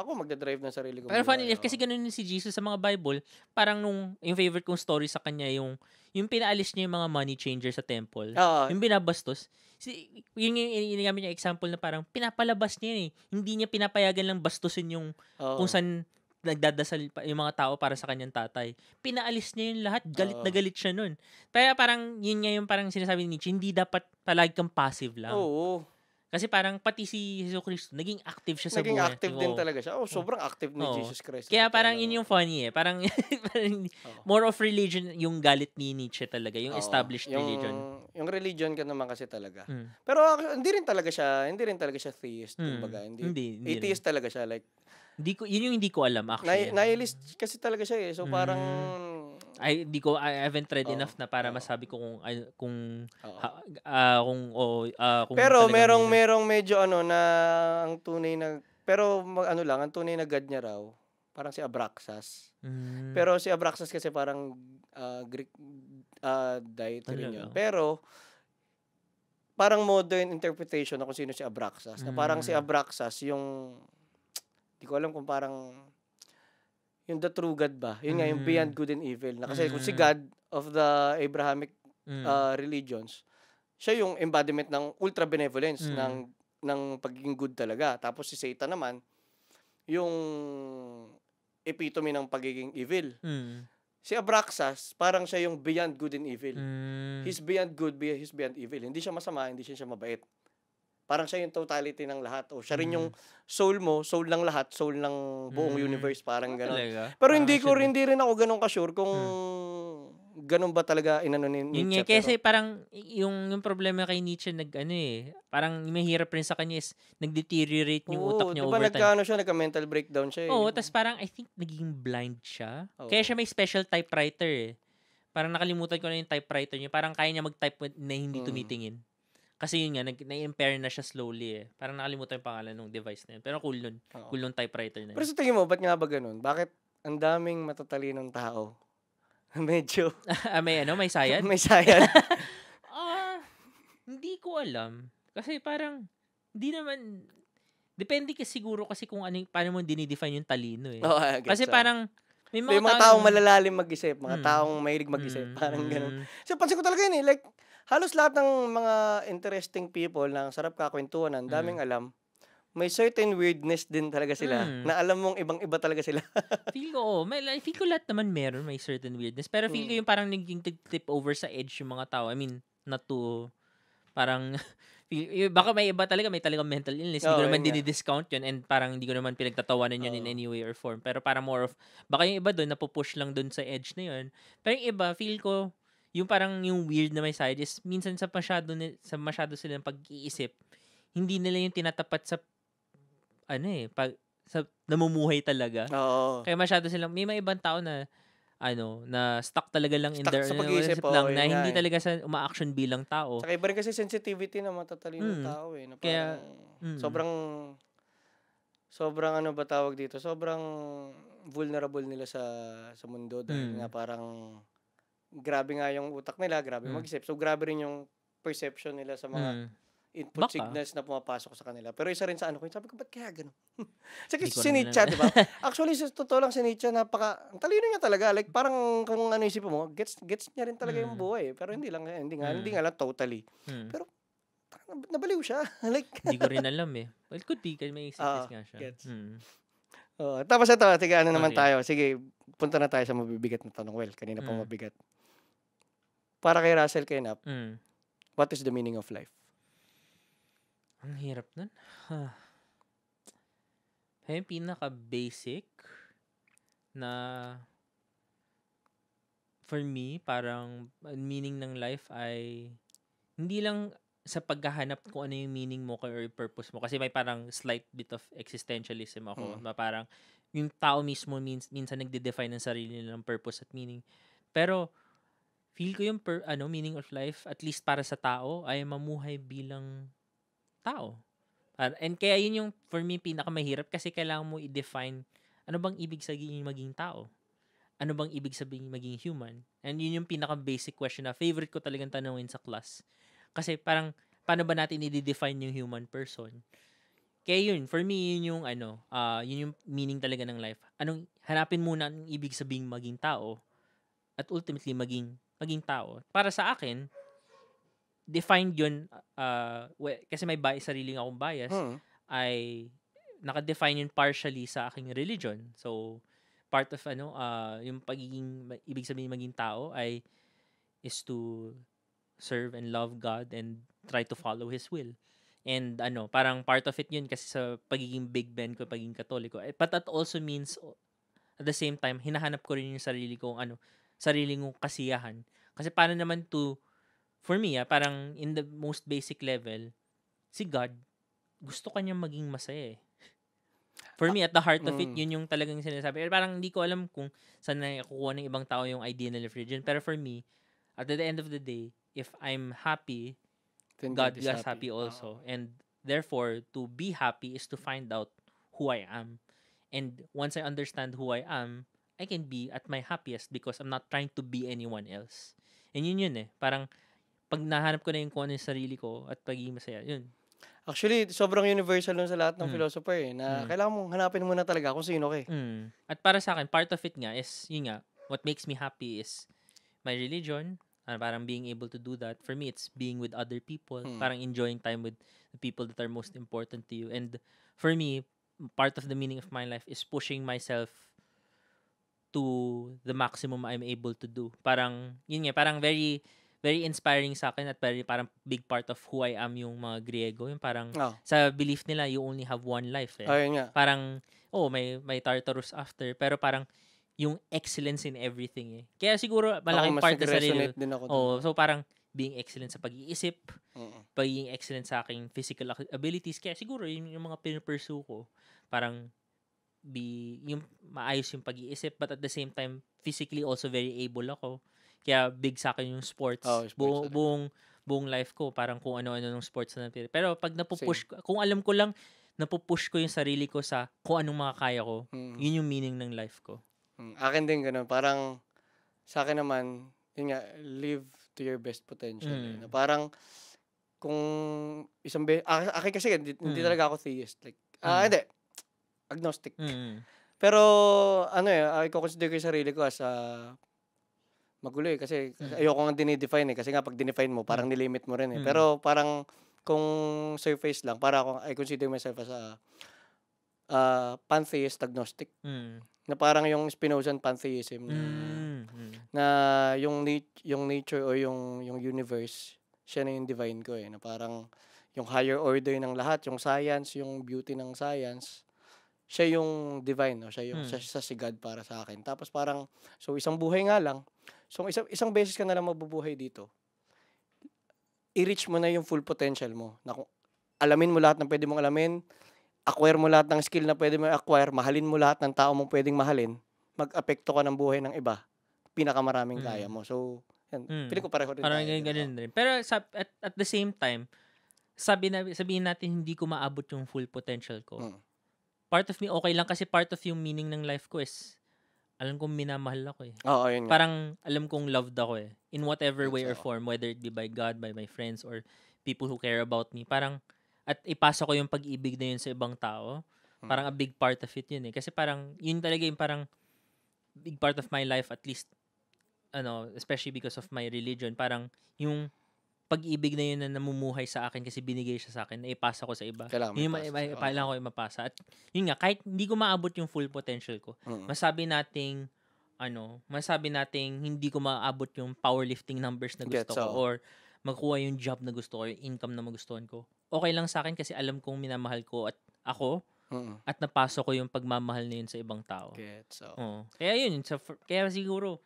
ako magda-drive ng sarili ko. Pero funny enough, kasi ganun din si Jesus sa mga Bible. Parang nung, yung favorite kong story sa kanya, yung, yung pinaalis niya yung mga money changer sa temple. Uh, yung binabastos. Si, yun yung inigamit niya example na parang pinapalabas niya eh. Hindi niya pinapayagan lang bastusin yung uh, kung saan nagdadasal yung mga tao para sa kanyang tatay. Pinaalis niya yung lahat. Galit uh, na galit siya nun. Kaya parang yun nga yung parang sinasabi ni Nietzsche, hindi dapat palagi kang passive lang. Oo. Uh, kasi parang pati si Jesus Christ, naging active siya sa naging buhay. Naging active din talaga siya. Oh, sobrang active ni oh. Jesus Christ. Kaya parang yun yung funny eh. Parang, parang oh. more of religion yung galit ni Nietzsche talaga, yung oh. established yung, religion. Yung religion ka naman kasi talaga. Hmm. Pero hindi rin talaga siya, hindi rin talaga siya theist, hmm. kumbaga. Hindi, hindi, hindi atheist rin. talaga siya like Hindi ko yun yung hindi ko alam actually. Nihilist kasi talaga siya eh. So parang hmm ay di ko I haven't read oh, enough na para oh. masabi ko kung ah, kung oh. ha, uh, kung oh, uh, kung Pero merong may... merong medyo ano na ang tunay na pero mag, ano lang ang tunay na god niya raw parang si Abraxas. Mm. Pero si Abraxas kasi parang uh, Greek uh, dietary ano yun. Pero parang modern interpretation na kung sino si Abraxas. Mm. Na parang si hmm. Abraxas yung di ko alam kung parang yung the true God ba? Yun mm. nga, yung mm. beyond good and evil. Na kasi mm. kung si mm. God of the Abrahamic mm. uh, religions, siya yung embodiment ng ultra benevolence mm. ng ng pagiging good talaga. Tapos si Satan naman yung epitome ng pagiging evil. Mm. Si Abraxas, parang siya yung beyond good and evil. Mm. He's beyond good, he's beyond evil. Hindi siya masama, hindi siya, siya mabait. Parang siya yung totality ng lahat. O siya rin yung mm. soul mo, soul ng lahat, soul ng buong mm. universe, parang ah, gano'n. Pero hindi ko, rin, hindi rin ako gano'n ka-sure kung mm. gano'n ba talaga inano ni Nietzsche. Yun nga, kasi pero, parang yung, yung problema kay Nietzsche, nag, ano eh, parang mahirap rin sa kanya is nag-deteriorate yung oo, utak niya diba, over time. Diba siya, nagka-mental breakdown siya eh. Oo, tapos parang I think naging blind siya. Oo. Kaya siya may special typewriter eh. Parang nakalimutan ko na yung typewriter niya. Parang kaya niya mag-type na hindi mm. tumitingin. Kasi yun nga, na-impair na siya slowly eh. Parang nakalimutan yung pangalan ng device na yun. Pero cool nun. Oo. Cool nun typewriter na yun. Pero sa tingin mo, ba't nga ba ganun? Bakit ang daming matatalinong tao? Medyo. Ah, may ano? May sayad? may sayad. Ah, hindi ko alam. Kasi parang, hindi naman, depende kasi siguro kasi kung ano, paano mo dinidefine yung talino eh. Oo, kasi you. parang, may mga, May mga taong malalalim mag-isip, mga hmm. taong mahilig mag-isip, parang hmm. ganun. So, pansin ko talaga yun eh, like, halos lahat ng mga interesting people na ang sarap kakwentuhan, ang daming mm. alam, may certain weirdness din talaga sila mm. na alam mong ibang-iba talaga sila. feel ko, oh, may, I feel ko lahat naman meron may certain weirdness. Pero feel mm. ko yung parang naging tip over sa edge yung mga tao. I mean, not to, parang, baka may iba talaga, may talaga mental illness. Oh, hindi ko naman yeah. dinidiscount yun and parang hindi ko naman pinagtatawanan yun oh. in any way or form. Pero parang more of, baka yung iba doon, napupush lang doon sa edge na yun. Pero yung iba, feel ko, yung parang yung weird na may side is minsan sa masyado sa masyado sila pag-iisip, hindi nila yung tinatapat sa ano eh, pag sa namumuhay talaga. Oo. Kaya masyado silang may mga ibang tao na ano, na stuck talaga lang stuck in their sa pag-iisip ano, lang, na yeah, hindi eh. talaga sa uma-action bilang tao. Sa iba rin kasi sensitivity ng matatalino mm. tao eh. Na parang, Kaya, mm. sobrang sobrang ano ba tawag dito? Sobrang vulnerable nila sa sa mundo dahil mm. na parang grabe nga yung utak nila, grabe mm. mag-isip. So, grabe rin yung perception nila sa mga mm. input Baka. signals na pumapasok sa kanila. Pero isa rin sa ano ko, sabi ko, ba't kaya ganun? Sige, si Nietzsche, di ba? Actually, sa totoo lang si Nietzsche, napaka, talino niya talaga. Like, parang kung ano isip mo, gets, gets niya rin talaga mm. yung hmm. buhay. Eh. Pero hindi lang, eh, hindi nga, mm. hindi hmm. nga lang totally. Mm. Pero, nabaliw siya. like, hindi ko rin alam eh. Well, could be, kasi may isip uh, ah, nga siya. Gets. Mm. Oh, tapos ito, tiga ano okay. naman tayo. Sige, punta na tayo sa mabibigat na tanong. Well, kanina pa hmm. mabigat para kay Russell Kennap, mm. what is the meaning of life? Ang hirap nun. Huh. Yung pinaka-basic na for me, parang uh, meaning ng life ay hindi lang sa paghahanap kung ano yung meaning mo or purpose mo. Kasi may parang slight bit of existentialism ako. Mm. Na parang yung tao mismo mins- minsan nagde-define ng sarili nilang purpose at meaning. Pero feel ko yung per, ano, meaning of life, at least para sa tao, ay mamuhay bilang tao. And kaya yun yung, for me, pinakamahirap kasi kailangan mo i-define ano bang ibig sabihin maging tao? Ano bang ibig sabihin maging human? And yun yung pinaka-basic question na favorite ko talagang tanungin sa class. Kasi parang, paano ba natin i-define yung human person? Kaya yun, for me, yun yung ano, uh, yun yung meaning talaga ng life. Anong, hanapin muna ang ibig sabihin maging tao at ultimately maging maging tao. Para sa akin, defined yun, uh, well, kasi may bias, sarili nga akong bias, hmm. ay naka-define yun partially sa aking religion. So, part of ano, uh, yung pagiging, ibig sabihin maging tao ay is to serve and love God and try to follow His will. And ano, parang part of it yun kasi sa pagiging Big Ben ko, pagiging Katoliko. Eh, but that also means, at the same time, hinahanap ko rin yung sarili kong ano, sariling kong kasiyahan. Kasi paano naman to, for me, ah, parang in the most basic level, si God, gusto kanya maging masaya eh. For me, at the heart of it, mm. yun yung talagang sinasabi. Pero eh, parang hindi ko alam kung saan nakukuha ng ibang tao yung idea na religion. Pero for me, at the end of the day, if I'm happy, Then God is happy, happy also. Oh. And therefore, to be happy is to find out who I am. And once I understand who I am, I can be at my happiest because I'm not trying to be anyone else. And yun yun eh. Parang, pag nahanap ko na yung kung ano yung sarili ko at pagiging masaya, yun. Actually, sobrang universal nun sa lahat ng mm. philosopher eh, na mm. kailangan mong hanapin muna talaga kung sino ka eh. Mm. At para sa akin, part of it nga is, yun nga, what makes me happy is my religion, uh, parang being able to do that. For me, it's being with other people, mm. parang enjoying time with the people that are most important to you. And for me, part of the meaning of my life is pushing myself to the maximum I'm able to do. Parang, yun nga, parang very, very inspiring sa akin at very, parang big part of who I am yung mga Griego. Yung parang, oh. sa belief nila, you only have one life. Eh. Oh, nga. Parang, oh, may, may Tartarus after. Pero parang, yung excellence in everything eh. Kaya siguro malaking oh, part sa sarili. Din ako oh, so parang being excellent sa pag-iisip, uh-uh. pagiging excellent sa aking physical abilities. Kaya siguro yun yung mga pinupursue ko. Parang be yung maayos yung pag-iisip but at the same time physically also very able ako. Kaya big sa akin yung sports. Oh, sports Bu- buong buong life ko parang kung ano-ano ng sports na napili. Pero pag napupush ko, kung alam ko lang napupush ko yung sarili ko sa kung anong makakaya ko, mm. yun yung meaning ng life ko. Mm. Akin din ganun. Parang sa akin naman, yun nga, live to your best potential. Eh, mm. Eh. Parang kung isang be akin kasi hindi, mm. hindi talaga ako theist. Like, ah, mm. uh, hindi agnostic. Mm. Pero, ano eh, uh, ah, i-consider ko yung sarili ko as uh, magulo eh. Kasi mm. ayoko nga dinidefine eh. Kasi nga pag dinefine mo, parang mm. nilimit mo rin eh. Mm. Pero parang kung surface lang, para ako I consider myself as a uh, pantheist agnostic. Mm. Na parang yung Spinozan pantheism. Na, mm. mm. na yung, nat- yung nature o yung, yung universe, siya na yung divine ko eh. Na parang yung higher order ng lahat, yung science, yung beauty ng science, siya yung divine, no? siya yung hmm. siya, siya si God para sa akin. Tapos parang, so isang buhay nga lang, so isang, isang beses ka na lang mabubuhay dito, i-reach mo na yung full potential mo. Na kung, alamin mo lahat ng pwede mong alamin, acquire mo lahat ng skill na pwede mong acquire, mahalin mo lahat ng tao mong pwedeng mahalin, mag-apekto ka ng buhay ng iba, pinakamaraming mm. kaya mo. So, yan. Mm. Pili ko pareho rin. Parang ganyan, ganyan rin. Pero sa, at, at the same time, sabi na, sabihin natin hindi ko maabot yung full potential ko. Mm part of me okay lang kasi part of yung meaning ng life ko is alam kong minamahal ako eh. Oo, oh, yun. Parang alam kong loved ako eh. In whatever way or form, whether it be by God, by my friends, or people who care about me. Parang, at ipasa ko yung pag-ibig na yun sa ibang tao. Hmm. Parang a big part of it yun eh. Kasi parang, yun talaga yung parang big part of my life, at least, ano, especially because of my religion. Parang, yung pag-ibig na yun na namumuhay sa akin kasi binigay siya sa akin na ipasa ko sa iba. Kailangan, yung, ipasa, iba, kailangan ko mapasa. At yun nga, kahit hindi ko maabot yung full potential ko, mm-hmm. masabi nating ano, masabi nating hindi ko maabot yung powerlifting numbers na gusto Get ko so. or magkuha yung job na gusto ko, yung income na magustuhan ko. Okay lang sa akin kasi alam kong minamahal ko at ako mm-hmm. at napasok ko yung pagmamahal na yun sa ibang tao. Get so. Oo. Kaya yun, sa, kaya siguro,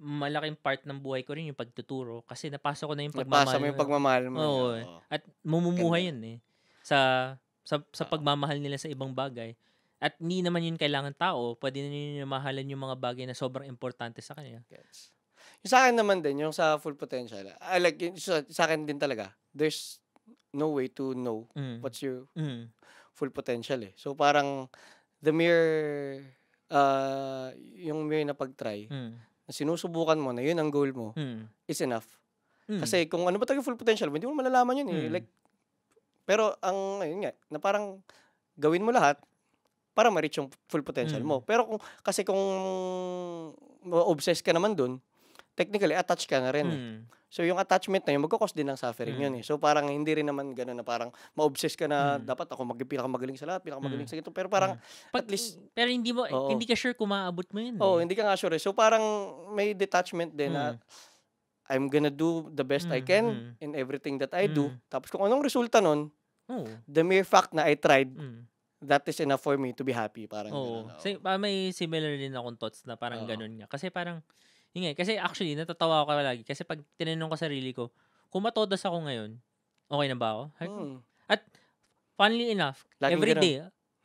malaking part ng buhay ko rin yung pagtuturo kasi napasok ko na yung pagmamahal. Napasa mo yung pagmamahal mo. Oo. Oh, At mumumuhay yun eh. Sa, sa, sa pagmamahal nila sa ibang bagay. At hindi naman yun kailangan tao. Pwede na yun yung mahalan yung mga bagay na sobrang importante sa kanya. Gets. Yung sa akin naman din, yung sa full potential, I ah, like, sa, sa akin din talaga, there's no way to know mm. what's your mm. full potential eh. So parang the mere uh, yung may napag-try, mm na sinusubukan mo na yun ang goal mo mm. is enough. Mm. Kasi kung ano ba talaga full potential mo, hindi mo malalaman yun eh. Mm. Like, pero ang, ayun nga, na parang gawin mo lahat para ma-reach yung full potential mm. mo. Hmm. Pero kung, kasi kung ma-obsess ka naman dun, technically, attached ka na rin. Mm. Eh. So yung attachment na yun, magkakos din ng suffering mm. yun eh. So parang hindi rin naman gano'n na parang ma-obsess ka na mm. dapat ako magpila ka magaling sa lahat, pila magaling mm. sa ito. Pero parang mm. Pag, at least... Pero hindi mo, oo. hindi ka sure kung maaabot mo yun. Oo, eh. hindi ka nga sure. Eh. So parang may detachment din mm. na I'm gonna do the best mm. I can mm, mm. in everything that I mm. do. Tapos kung anong resulta nun, oh. the mere fact na I tried, mm that is enough for me to be happy. Parang oh. ganun. Oh. Ah, so, may similar din akong thoughts na parang oh. ganun nga. Kasi parang, yun nga, kasi actually, natatawa ako lagi. Kasi pag tinanong ko sarili ko, kung matodas ako ngayon, okay na ba ako? Hmm. At, funnily enough, Laging every day,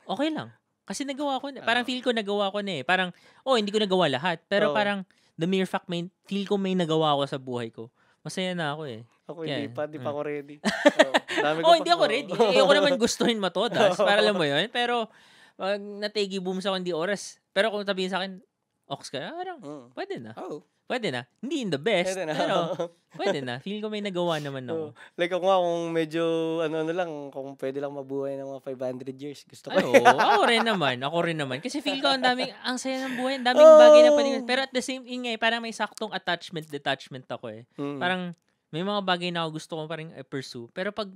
okay lang. Kasi nagawa ko na. Parang ah. feel ko nagawa ko na eh. Parang, oh, hindi ko nagawa lahat. Pero oh. parang, the mere fact, may, feel ko may nagawa ako sa buhay ko. Masaya na ako eh. Ako yeah. hindi ah. oh, pa, hindi pa ako ready. oh, oh hindi ako ready. Eh, Ayoko naman gustuhin matodas. para alam mo yun. Pero, pag nategi boom sa kundi oras. Pero kung sabihin sa akin, Ox ka, ah, parang, mm. pwede na. Oh. Pwede na. Hindi in the best, pwede pero pwede na. Feel ko may nagawa naman ako. Oh. Like ako kung medyo, ano, ano lang, kung pwede lang mabuhay ng mga 500 years, gusto ko. oh, ako rin naman. Ako rin naman. Kasi feel ko, ang daming, ang saya ng buhay, ang daming oh. bagay na pwedeng Pero at the same, eh, parang may saktong attachment, detachment ako eh. Mm. Parang, may mga bagay na ako gusto ko pa parang pursue. Pero pag,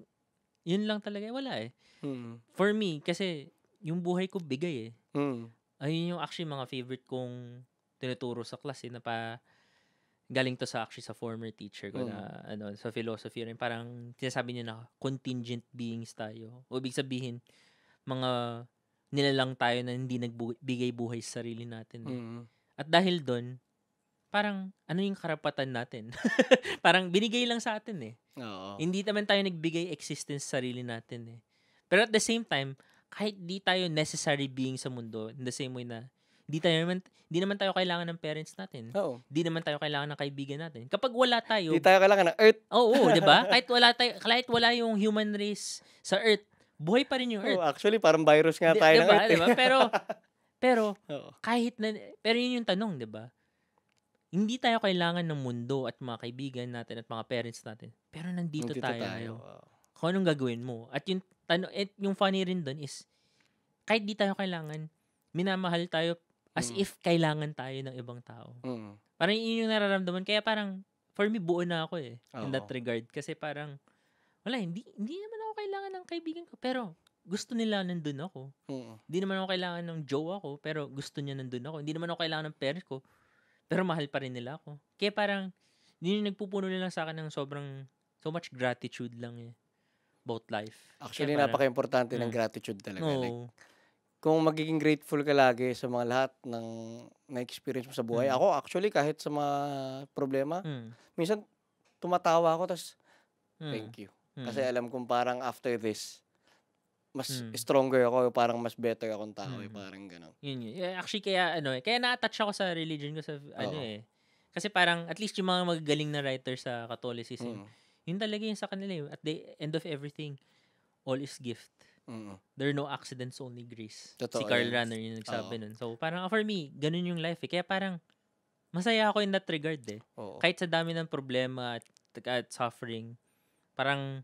yun lang talaga, eh, wala eh. Mm. For me, kasi, yung buhay ko bigay eh. Mm ayun yung actually mga favorite kong tinuturo sa class eh, na pa galing to sa actually sa former teacher ko mm. na ano sa philosophy rin parang sinasabi niya na contingent beings tayo o ibig sabihin mga nilalang tayo na hindi nagbigay buhay sa sarili natin eh. mm. at dahil doon parang ano yung karapatan natin parang binigay lang sa atin eh Oo. hindi naman tayo nagbigay existence sa sarili natin eh pero at the same time kahit di tayo necessary being sa mundo, in the same way na di tayo naman di naman tayo kailangan ng parents natin. Oo. Di naman tayo kailangan ng kaibigan natin. Kapag wala tayo, di tayo kailangan ng earth. Oo, oh, oh, 'di ba? kahit wala tayo, kahit wala yung human race sa earth, buhay pa rin yung earth. Oh, actually parang virus nga tayo di, ng earth. Diba? Pero pero Oo. kahit na pero yun yung tanong, 'di ba? Hindi tayo kailangan ng mundo at mga kaibigan natin at mga parents natin. Pero nandito, nandito tayo. tayo. Wow kung anong gagawin mo. At yung, tano, at yung funny rin doon is, kahit di tayo kailangan, minamahal tayo as mm. if kailangan tayo ng ibang tao. Mm. Parang yun yung nararamdaman. Kaya parang, for me, buo na ako eh, Oo. in that regard. Kasi parang, wala, hindi, hindi naman ako kailangan ng kaibigan ko. Pero, gusto nila nandun ako. Oo. Mm. Hindi naman ako kailangan ng jowa ko, pero gusto niya nandun ako. Hindi naman ako kailangan ng parents ko, pero mahal pa rin nila ako. Kaya parang, yun nagpupuno nila sa akin ng sobrang, so much gratitude lang eh about life. Actually, Kaya napaka-importante yeah. ng mm. gratitude talaga. No. Like, kung magiging grateful ka lagi sa mga lahat ng na-experience mo sa buhay. Mm. Ako, actually, kahit sa mga problema, mm. minsan tumatawa ako, tapos, mm. thank you. Mm. Kasi alam kong parang after this, mas mm. stronger ako, parang mas better akong tao, eh, mm. eh, parang gano'n. Yun yun. Eh, actually, kaya ano eh, kaya na-attach ako sa religion ko sa, ano eh. Kasi parang, at least yung mga magagaling na writer sa Catholicism, mm. Yun talaga yung sa kanila. eh. At the end of everything, all is gift. Mm-hmm. There are no accidents, only grace. Totoo, si Carl yun. Runner yung nagsabi Oo. nun. So, parang for me, ganun yung life eh. Kaya parang, masaya ako in that regard eh. Oo. Kahit sa dami ng problema at, at suffering, parang,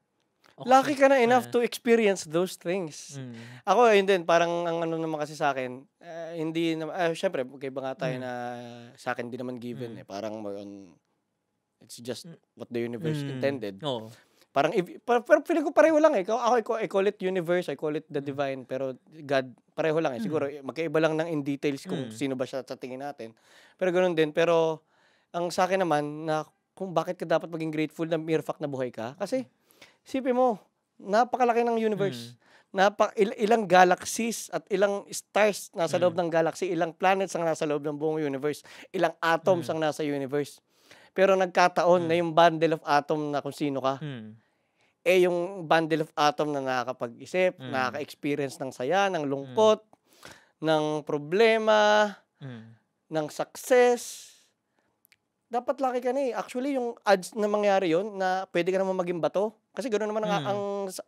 Okay. Lucky ka na enough to experience those things. Mm. Ako, yun din, parang ang ano naman kasi sa akin, uh, hindi naman, uh, syempre, kay ba nga tayo mm. na sa akin hindi naman given mm. eh. Parang mag, on, It's just mm. what the universe mm. intended. Oo. Parang, pero, parang feeling ko pareho lang eh. Ako, I call it universe, I call it the mm. divine, pero God, pareho lang eh. Mm. Siguro, mm. magkaiba lang ng in details kung mm. sino ba siya sa tingin natin. Pero ganoon din. Pero, ang sa akin naman, na kung bakit ka dapat maging grateful na mere fact na buhay ka, kasi, sipin mo, napakalaki ng universe. Mm. Napa, il- ilang galaxies at ilang stars nasa mm. loob ng galaxy, ilang planets ang nasa loob ng buong universe, ilang atoms mm. ang nasa universe. Pero nagkataon mm. na hmm. yung bundle of atom na kung sino ka, mm. eh yung bundle of atom na nakakapag-isip, mm. nakaka-experience ng saya, ng lungkot, mm. ng problema, mm. ng success. Dapat laki ka na eh. Actually, yung ads na mangyari yon na pwede ka naman maging bato, kasi ganoon naman ang, mm. ang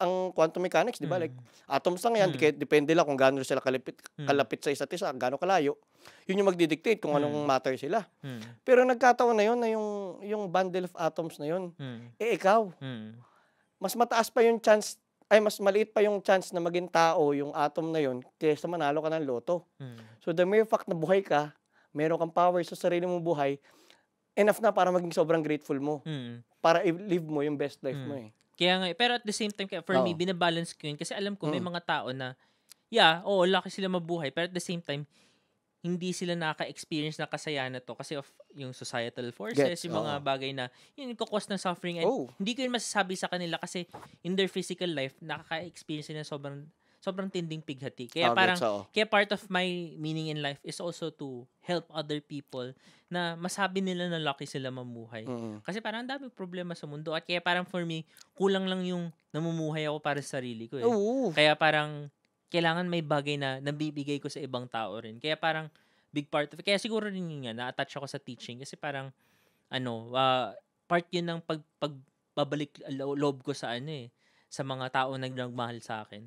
ang quantum mechanics, 'di ba? Mm. Like atoms lang 'yan, mm. depende lang kung gaano sila kalapit hmm. kalapit sa isa't isa, gaano kalayo. 'Yun yung magdi-dictate kung mm. anong hmm. matter sila. Mm. Pero nagkataon na 'yon na yung yung bundle of atoms na 'yon, mm. eh ikaw. Mm. Mas mataas pa yung chance ay mas maliit pa yung chance na maging tao yung atom na 'yon kaysa manalo ka ng loto. Mm. So the mere fact na buhay ka, meron kang power sa sarili mong buhay, enough na para maging sobrang grateful mo. Mm. Para i-live mo yung best life mm. mo hmm. eh. Kaya nga, pero at the same time, for Oo. me, binabalance ko yun kasi alam ko may mm. mga tao na, yeah, oo, laki sila mabuhay, pero at the same time, hindi sila nakaka-experience na kasayahan na to kasi of yung societal forces, Gets, yung mga oo. bagay na, yun yung kakos ng suffering. And Oh. hindi ko yun masasabi sa kanila kasi in their physical life, nakaka-experience sila sobrang sobrang tinding pighati. Kaya oh, parang, so. kaya part of my meaning in life is also to help other people na masabi nila na lucky sila mamuhay. Mm-hmm. Kasi parang ang dami problema sa mundo. At kaya parang for me, kulang lang yung namumuhay ako para sa sarili ko. Eh. Kaya parang, kailangan may bagay na nabibigay ko sa ibang tao rin. Kaya parang, big part of it. Kaya siguro rin yun nga, na-attach ako sa teaching. Kasi parang, ano, uh, part yun ng pag, pagbabalik loob ko sa ano eh sa mga tao na nagmahal sa akin.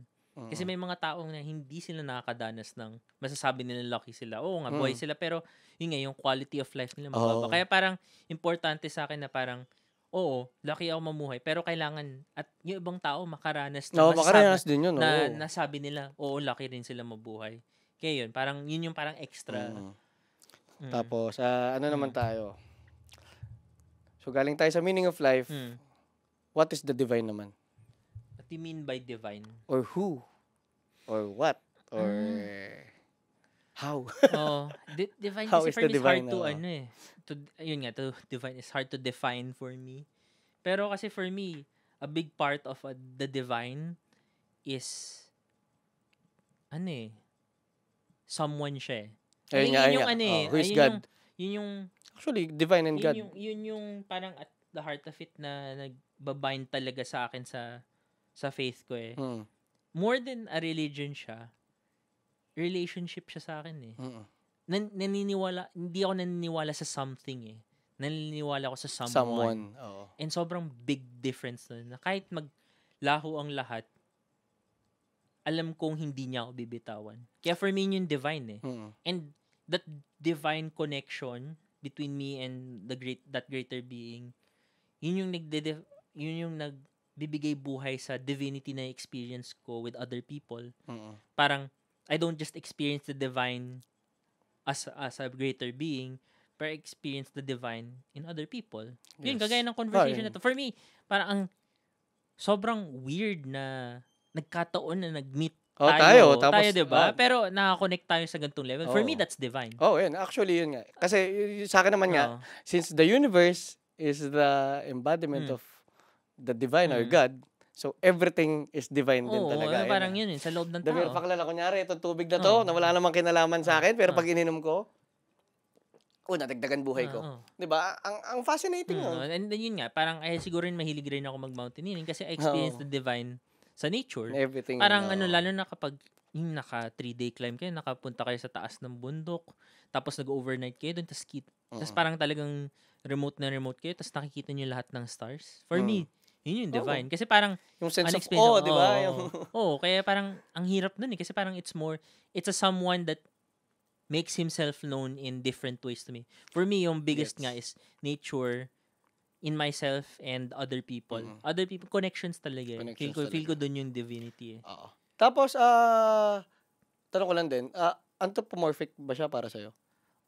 Kasi may mga taong na hindi sila nakakadanas ng masasabi nila lucky sila. Oo nga, mm. buhay mm. sila pero yun nga, yung quality of life nila mababa. Oh. Kaya parang importante sa akin na parang oo, lucky ako mamuhay, pero kailangan at yung ibang tao makaranas na no, masasabi, makaranas din yun, na oo. nasabi nila, oo, lucky rin sila mabuhay. Kaya yun, parang yun yung parang extra. Mm. Mm. Tapos, uh, ano mm. naman tayo? So, galing tayo sa meaning of life. Mm. What is the divine naman? What do you mean by divine? Or who or what or mm. how. oh, di- divine how is for divine, hard to ano eh. To yun nga to divine is hard to define for me. Pero kasi for me, a big part of uh, the divine is ano eh someone siya. Eh. Ayun, ayun, nga, ayun, yung ano oh, eh. Oh, who is ayun God? Yung, yun yung actually divine and yun God. Yung, yun yung parang at the heart of it na nagbabind talaga sa akin sa sa faith ko eh. Hmm more than a religion siya, relationship siya sa akin eh. Mm-mm. Nan- naniniwala, hindi ako naniniwala sa something eh. Naniniwala ako sa someone. someone oo. And sobrang big difference nun. Na kahit maglaho ang lahat, alam kong hindi niya ako bibitawan. Kaya for me, yun divine eh. Mm-mm. And that divine connection between me and the great that greater being, yun yung nagde yun yung nag bibigay buhay sa divinity na experience ko with other people. Mm-hmm. Parang, I don't just experience the divine as, as a greater being, but experience the divine in other people. Yes. Yun, kagaya ng conversation oh, na to. For me, parang ang sobrang weird na nagkataon na nag-meet Oh, tayo, tayo, tapos, tayo 'di ba? Oh. Pero nakakonect tayo sa ganitong level. Oh. For me oh. that's divine. Oh, yun. Actually, yun nga. Kasi y- sa akin naman nga, oh. since the universe is the embodiment hmm. of the divine mm. or God. So, everything is divine Oo, din talaga. Oo, ano, eh, parang yun eh, sa loob ng tao. Dahil pakilala, kunyari, itong tubig na to, oh. na wala namang kinalaman sa akin, pero oh. pag ininom ko, oh, nadagdagan buhay ko. Oh, 'Di ba? Ang ang fascinating hmm, 'yun. And then yun nga, parang eh siguro rin mahilig rin ako mag-mountaineering kasi I experience oh. the divine sa nature. Everything. Parang you ano lalo na kapag yung naka 3 day climb kayo, nakapunta kayo sa taas ng bundok, tapos nag-overnight kayo doon, tapos, kit- uh tapos mm. parang talagang remote na remote kayo, tapos nakikita niyo lahat ng stars. For mm. me, yun yung divine. Oh. Kasi parang yung sense of awe, oh, di ba? Oo, oh, kaya parang ang hirap nun eh. Kasi parang it's more, it's a someone that makes himself known in different ways to me. For me, yung biggest yes. nga is nature in myself and other people. Mm-hmm. Other people, connections talaga. Eh. Connections feel, ko, talaga. feel ko dun yung divinity eh. Oo. Tapos, ah, uh, tanong ko lang din, uh, anthropomorphic ba siya para sa'yo?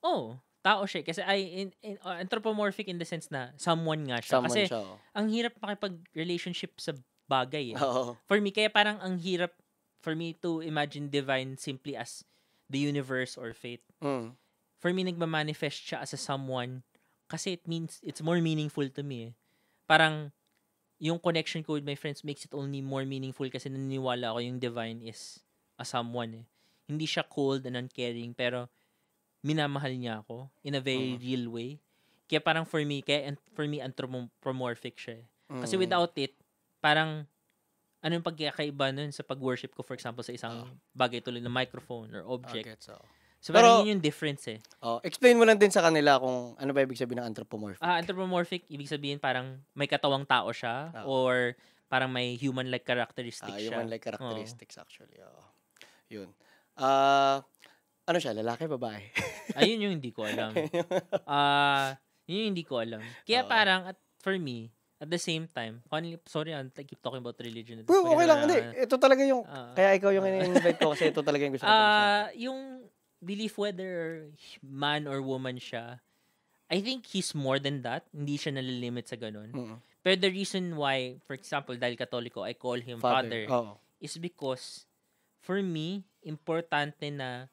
Oo. Oh tao siya eh. kasi ay in, in, uh, anthropomorphic in the sense na someone nga siya someone kasi siya, ang hirap makipag-relationship sa bagay eh. For me kaya parang ang hirap for me to imagine divine simply as the universe or fate. Mm. For me nagma-manifest siya as a someone kasi it means it's more meaningful to me. Eh. Parang yung connection ko with my friends makes it only more meaningful kasi naniniwala ako yung divine is a someone eh. Hindi siya cold and uncaring pero minamahal niya ako in a very mm. real way. Kaya parang for me, kaya for me anthropomorphic siya. Eh. Mm. Kasi without it, parang ano yung pagkakaiba nun sa pag-worship ko for example sa isang oh. bagay tulad ng microphone or object. Ah, okay, so. So, parang Pero, yun yung difference eh. Oh, explain mo lang din sa kanila kung ano ba ibig sabihin ng anthropomorphic. Ah, anthropomorphic, ibig sabihin parang may katawang tao siya oh. or parang may human-like characteristics ah, siya. Human-like characteristics oh. actually. Oh. Yun. Ah, uh, ano siya, lalaki, babae? Ayun yung hindi ko alam. Ah, uh, yun yung hindi ko alam. Kaya Oo. parang, at, for me, at the same time, only, sorry, ah, I keep talking about religion. Bro, okay lang. Hindi, ito talaga yung, uh, kaya ikaw yung in-invite ko kasi ito talaga yung gusto ko. Ah, uh, yung belief whether man or woman siya, I think he's more than that. Hindi siya nalilimit sa ganun. Mm-hmm. Pero the reason why, for example, dahil katoliko, I call him father, father oh. is because, for me, importante na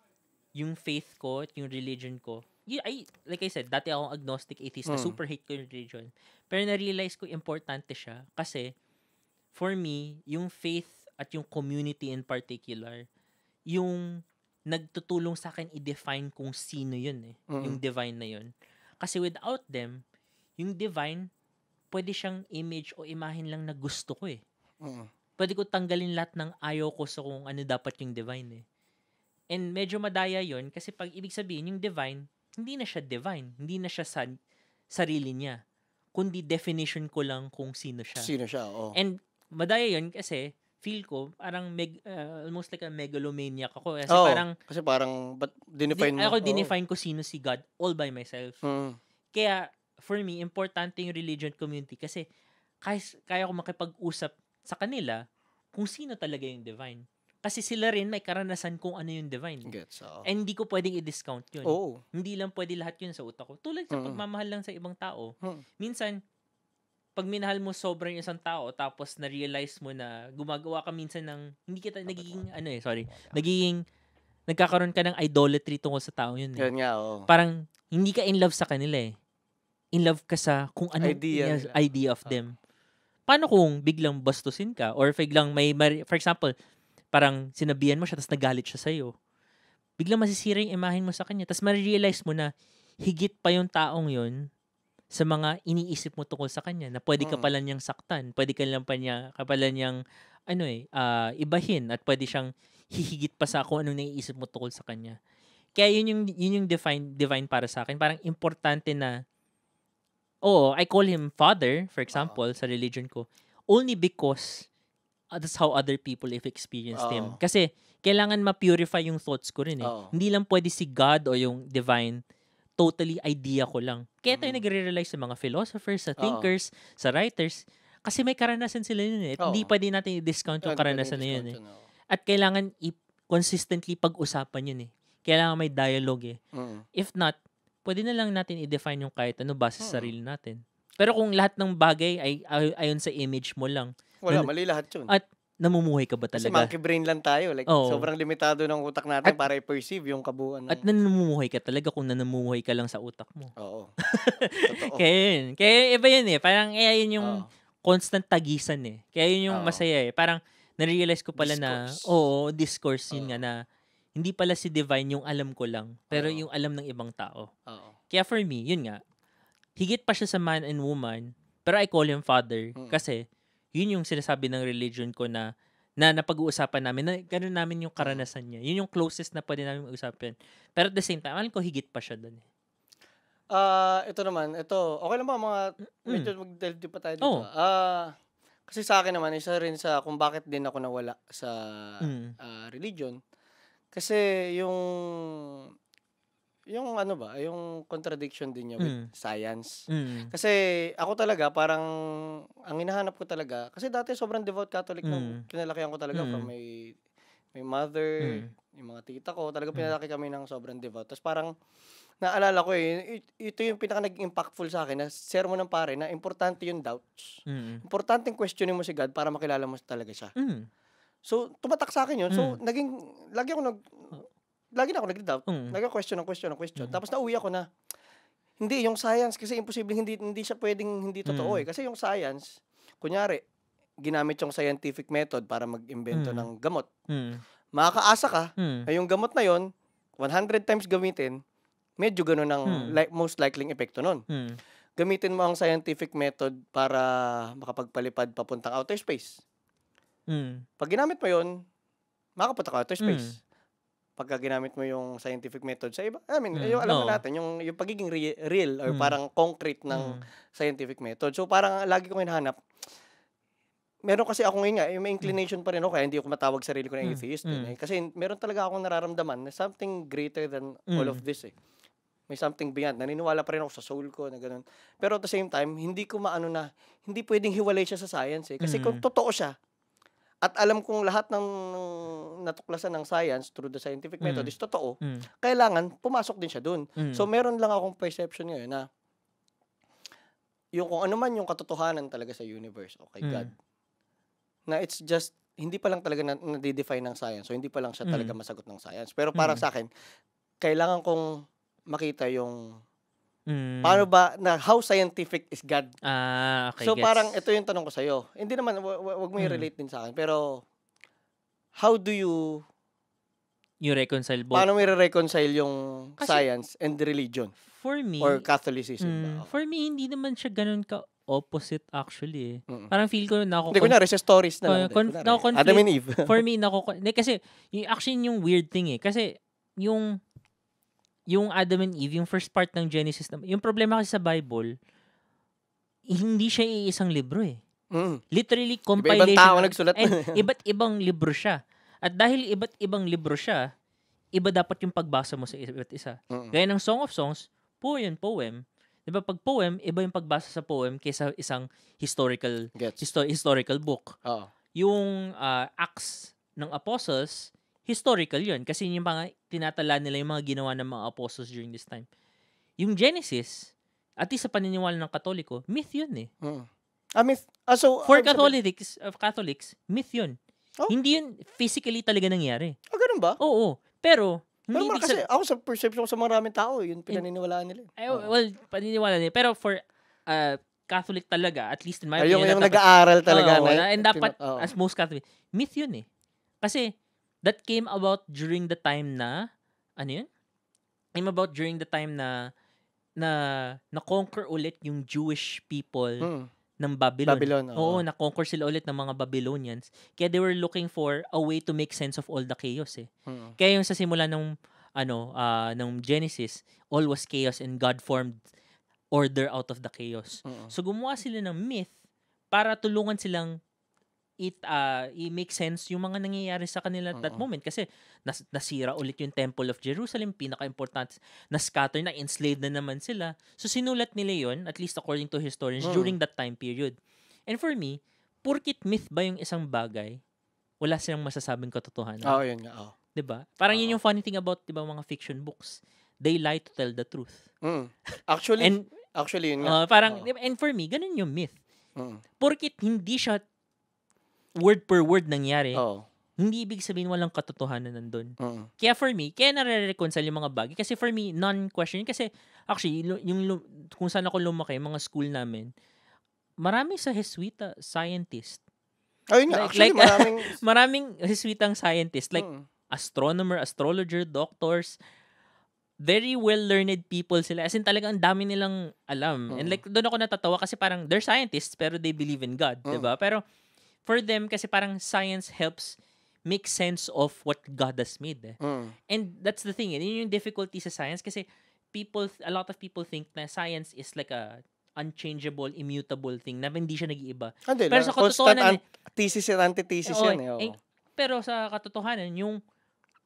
yung faith ko at yung religion ko, I, like I said, dati akong agnostic atheist mm. na hmm. super hate ko yung religion. Pero na-realize ko importante siya kasi for me, yung faith at yung community in particular, yung nagtutulong sa akin i-define kung sino yun eh. Mm-hmm. Yung divine na yun. Kasi without them, yung divine, pwede siyang image o imahin lang na gusto ko eh. Mm-hmm. Pwede ko tanggalin lahat ng ayaw ko sa kung ano dapat yung divine eh. And medyo madaya yon kasi pag ibig sabihin yung divine, hindi na siya divine. Hindi na siya sa, sarili niya. Kundi definition ko lang kung sino siya. Sino siya, oo. Oh. And madaya yon kasi feel ko parang meg, uh, almost like a megalomaniac ako kasi oh, parang kasi parang but dinefine di, mo ako dinefine oh. ko sino si God all by myself mm. kaya for me importante yung religion community kasi kaya, kaya ko makipag-usap sa kanila kung sino talaga yung divine kasi sila rin may karanasan kung ano yung divine. Gets, oh. And hindi ko pwedeng i-discount yun. Oh. Hindi lang pwede lahat yun sa utak ko. Tulad sa mm. pagmamahal lang sa ibang tao. Mm. Minsan, pag minahal mo sobrang isang tao tapos na-realize mo na gumagawa ka minsan ng hindi kita nagiging ano eh sorry nagiging nagkakaroon ka ng idolatry tungkol sa tao yun eh. Yun nga, oo. Parang hindi ka in love sa kanila eh. In love ka sa kung ano idea, idea of ah. them. Paano kung biglang bastusin ka or biglang may for example parang sinabihan mo siya tapos nagalit siya sa'yo, biglang masisira yung imahin mo sa kanya. Tapos ma-realize mo na higit pa yung taong yon sa mga iniisip mo tungkol sa kanya na pwede ka mm. pala niyang saktan, pwede ka lang pa niya, ka pala niyang ano eh, uh, ibahin at pwede siyang hihigit pa sa kung anong naiisip mo tungkol sa kanya. Kaya yun yung, yun yung divine, divine para sa akin. Parang importante na, Oh, I call him father, for example, uh-huh. sa religion ko, only because Uh, that's how other people if experienced oh. them. Kasi kailangan ma-purify yung thoughts ko rin eh. Oh. Hindi lang pwede si God o yung divine totally idea ko lang. Kaya tayo mm. nagre realize sa mga philosophers, sa thinkers, oh. sa writers kasi may karanasan sila yun eh. Hindi pa din natin i-discount yung karanasan na yun eh. At kailangan i- consistently pag-usapan yun eh. Kailangan may dialogue eh. Mm. If not, pwede na lang natin i-define yung kahit ano base sa mm. sarili natin. Pero kung lahat ng bagay ay ay- ayon sa image mo lang. Wala, na, mali lahat yun. At namumuhay ka ba talaga? Kasi monkey brain lang tayo. Like, Oo. sobrang limitado ng utak natin at, para i-perceive yung kabuuan. Ng... At nanamumuhay ka talaga kung nanamumuhay ka lang sa utak mo. Oo. Totoo. Kaya yun. Kaya iba yun eh. Parang eh, yun yung Oo. constant tagisan eh. Kaya yun yung Oo. masaya eh. Parang narealize ko pala Discourse. na, oo, discourse yun Oo. nga na hindi pala si Divine yung alam ko lang, pero Oo. yung alam ng ibang tao. Oo. Kaya for me, yun nga, higit pa siya sa man and woman, pero I call him father mm. kasi yun yung sinasabi ng religion ko na na napag-uusapan namin na ganun namin yung karanasan niya. Yun yung closest na pwede namin usapan. Pero at the same time, alam ko higit pa siya doon. Eh. Ah, uh, ito naman, ito. Okay lang ba mga medyo mag-delve pa tayo dito? Oh. Uh, kasi sa akin naman, isa rin sa kung bakit din ako nawala sa mm. uh, religion. Kasi yung yung ano ba, yung contradiction din niya mm. with science. Mm. Kasi ako talaga parang ang hinahanap ko talaga kasi dati sobrang devout Catholic mm. nung kinalakihan ko talaga mm. from my my mother, mm. yung mga tita ko, talaga mm. pinalaki kami ng sobrang devout. Tapos parang naalala ko eh, ito yung pinaka naging impactful sa akin na sermon ng pare na importante yung doubts. Mm. Importante questionin mo si God para makilala mo talaga siya. Mm. So, tumatak sa akin yun. Mm. So, naging, lagi ako nag, lagi na ako nagda-doubt. Mm. Lagi question ng question ng question. Mm. Tapos nauwi ako na, hindi, yung science, kasi imposible, hindi, hindi siya pwedeng hindi totoo mm. eh. Kasi yung science, kunyari, ginamit yung scientific method para mag-invento mm. ng gamot. Mm. Makakaasa ka mm. na yung gamot na yon 100 times gamitin, medyo ganun ang mm. li- most likely epekto nun. Mm. Gamitin mo ang scientific method para makapagpalipad papuntang outer space. Mm. Pag ginamit mo yon makapunta ka outer mm. space. Mm pagka ginamit mo yung scientific method sa iba. I mean, mm. yung alam no. natin, yung, yung pagiging re- real or mm. parang concrete ng mm. scientific method. So parang lagi kong hinahanap, meron kasi ako ngayon nga, eh, may inclination pa rin ako, kaya hindi ako matawag sarili ko na mm. atheist. Eh, mm. Din, eh. Kasi meron talaga akong nararamdaman na something greater than mm. all of mm. this eh. May something beyond. Naniniwala pa rin ako sa soul ko na ganun. Pero at the same time, hindi ko maano na, hindi pwedeng hiwalay siya sa science eh. Kasi mm. kung totoo siya, at alam kong lahat ng natuklasan ng science through the scientific hmm. method mm. is totoo. Mm. Kailangan pumasok din siya doon. Mm. So meron lang akong perception ngayon na yung kung ano man yung katotohanan talaga sa universe o oh kay mm. God na it's just hindi pa lang talaga na, nadidefine ng science. So hindi pa lang siya mm. talaga masagot ng science. Pero para mm. sa akin, kailangan kong makita yung Mm. Paano ba, na how scientific is God? Ah, okay. So gets. parang ito yung tanong ko sa iyo. Hindi naman, wag, wag mo i-relate mm. din sa akin. Pero, how do you you reconcile both. Paano mo reconcile yung Kasi, science and religion? For me, or Catholicism. Mm, for me, hindi naman siya ganun ka opposite actually. Eh. Mm-mm. Parang feel ko na ako Hindi ko na sa stories na. Uh, con- na Adam and Eve. for me nako like, kasi actually yung weird thing eh kasi yung yung Adam and Eve, yung first part ng Genesis, yung problema kasi sa Bible, hindi siya iisang libro eh. Mm. Literally, compilation. Iba-ibang tao nagsulat. And iba't ibang libro siya. At dahil iba't ibang libro siya, iba dapat yung pagbasa mo sa iba't isa. Mm-mm. Gaya ng Song of Songs, po yun, poem. Di ba, pag poem, iba yung pagbasa sa poem kaysa isang historical histo- historical book. Uh-oh. Yung uh, Acts ng Apostles, historical yun kasi yung mga tinatala nila yung mga ginawa ng mga apostles during this time. Yung Genesis, at least sa paniniwala ng Katoliko, myth yun eh. Mm. A ah, myth. Ah, so, For Catholics, of Catholics, myth yun. Oh? Hindi yun physically talaga nangyari. Ah, ganun ba? Oo. Pero, pero hindi kasi sa, ako sa perception ko sa maraming tao, yun pinaniniwalaan nila. Eh. Ay, oh. well, paniniwala nila. Pero for uh, Catholic talaga, at least in my Ay, opinion. Yung, yung nag-aaral talaga. Oh, na, and dapat, oh. as most Catholic, myth yun eh. Kasi, that came about during the time na ano yun? Came about during the time na na na-conquer ulit yung Jewish people mm. ng Babylon. Babylon oo, oo na-conquer sila ulit ng mga Babylonians. Kaya they were looking for a way to make sense of all the chaos eh. Mm-hmm. Kaya yung sa simula ng ano uh, ah, ng Genesis, all was chaos and God formed order out of the chaos. Mm-hmm. So gumawa sila ng myth para tulungan silang it uh, it makes sense yung mga nangyayari sa kanila at that Uh-oh. moment kasi nas- nasira ulit yung Temple of Jerusalem, pinaka-important, na-scatter na, enslaved na naman sila. So sinulat nila yon at least according to historians, Uh-oh. Mm. during that time period. And for me, purkit myth ba yung isang bagay, wala silang masasabing katotohanan. oh, yun nga. Oh. 'Di ba? Parang Uh-oh. yun yung funny thing about 'di ba mga fiction books. They lie to tell the truth. Mm. Actually, and, actually yun nga. Uh, parang uh and for me, ganun yung myth. Mm. purkit hindi siya word per word nangyari, oh. hindi ibig sabihin walang katotohanan nandun. Oo. Kaya for me, kaya nare-reconcile yung mga bagay. Kasi for me, non-question. Kasi actually, yung, yung kung saan ako lumaki, yung mga school namin, marami sa Jesuita scientist. Ayun nga, like, actually, like, maraming... maraming Jesuitang scientist. Like, mm. astronomer, astrologer, doctors, very well-learned people sila. As in, talagang ang dami nilang alam. Mm. And like, doon ako natatawa kasi parang they're scientists pero they believe in God, mm. di ba? Pero for them kasi parang science helps make sense of what God has made. Eh. Mm. And that's the thing, eh. yun yung difficulty sa science kasi people a lot of people think na science is like a unchangeable, immutable thing na hindi siya nag-iiba. Hindi, pero sa katotohanan, an- eh, thesis and antithesis yan. Eh, eh, pero sa katotohanan, yung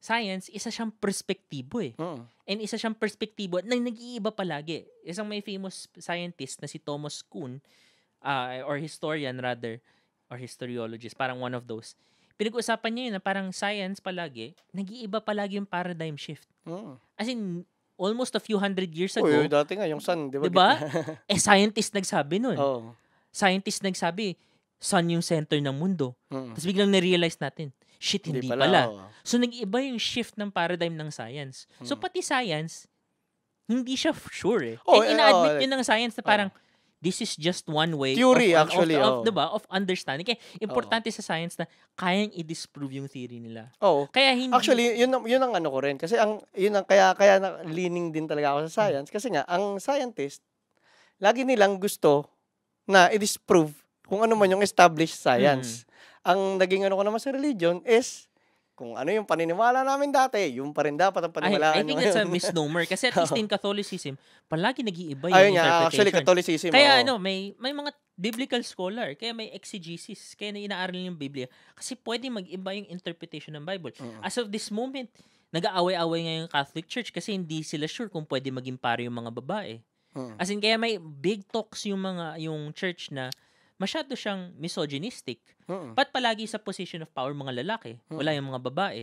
science, isa siyang perspektibo eh. Mm. And isa siyang perspektibo na nag-iiba palagi. Isang may famous scientist na si Thomas Kuhn, uh, or historian rather, or historiologist, parang one of those. Pinag-usapan niya yun na parang science palagi, nag-iiba palagi yung paradigm shift. Mm. As in, almost a few hundred years ago. Uy, dati nga, yung sun, di ba? Diba? eh, scientist nagsabi nun. Oh. Scientist nagsabi, sun yung center ng mundo. Mm. Tapos biglang na-realize natin, shit, hindi, hindi pala. pala. Oh. So, nag iiba yung shift ng paradigm ng science. Mm. So, hmm. pati science, hindi siya sure eh. Oh, And eh, ina-admit oh, yun ng science na parang, oh this is just one way theory of, actually of, of, oh. diba, of understanding kaya importante oh. sa science na kayang i-disprove yung theory nila oh kaya hindi actually yun yun ang ano ko rin kasi ang yun ang kaya kaya na, leaning din talaga ako sa hmm. science kasi nga ang scientist lagi nilang gusto na i-disprove kung ano man yung established science mm. ang naging ano ko naman sa religion is kung ano yung paniniwala namin dati, yun pa rin dapat ang paniniwala I, I think it's a misnomer kasi at least in Catholicism, palagi nag-iiba yung Ayun, interpretation. Actually, Catholicism. Kaya oh. ano, may, may mga biblical scholar, kaya may exegesis, kaya na inaaral yung Biblia. Kasi pwede mag-iba yung interpretation ng Bible. Uh-huh. As of this moment, nag-aaway-away ngayon Catholic Church kasi hindi sila sure kung pwede maging pari yung mga babae. Uh-huh. As in, kaya may big talks yung mga yung church na masyado siyang misogynistic. Uh-uh. Pat palagi sa position of power mga lalaki, uh-uh. wala yung mga babae.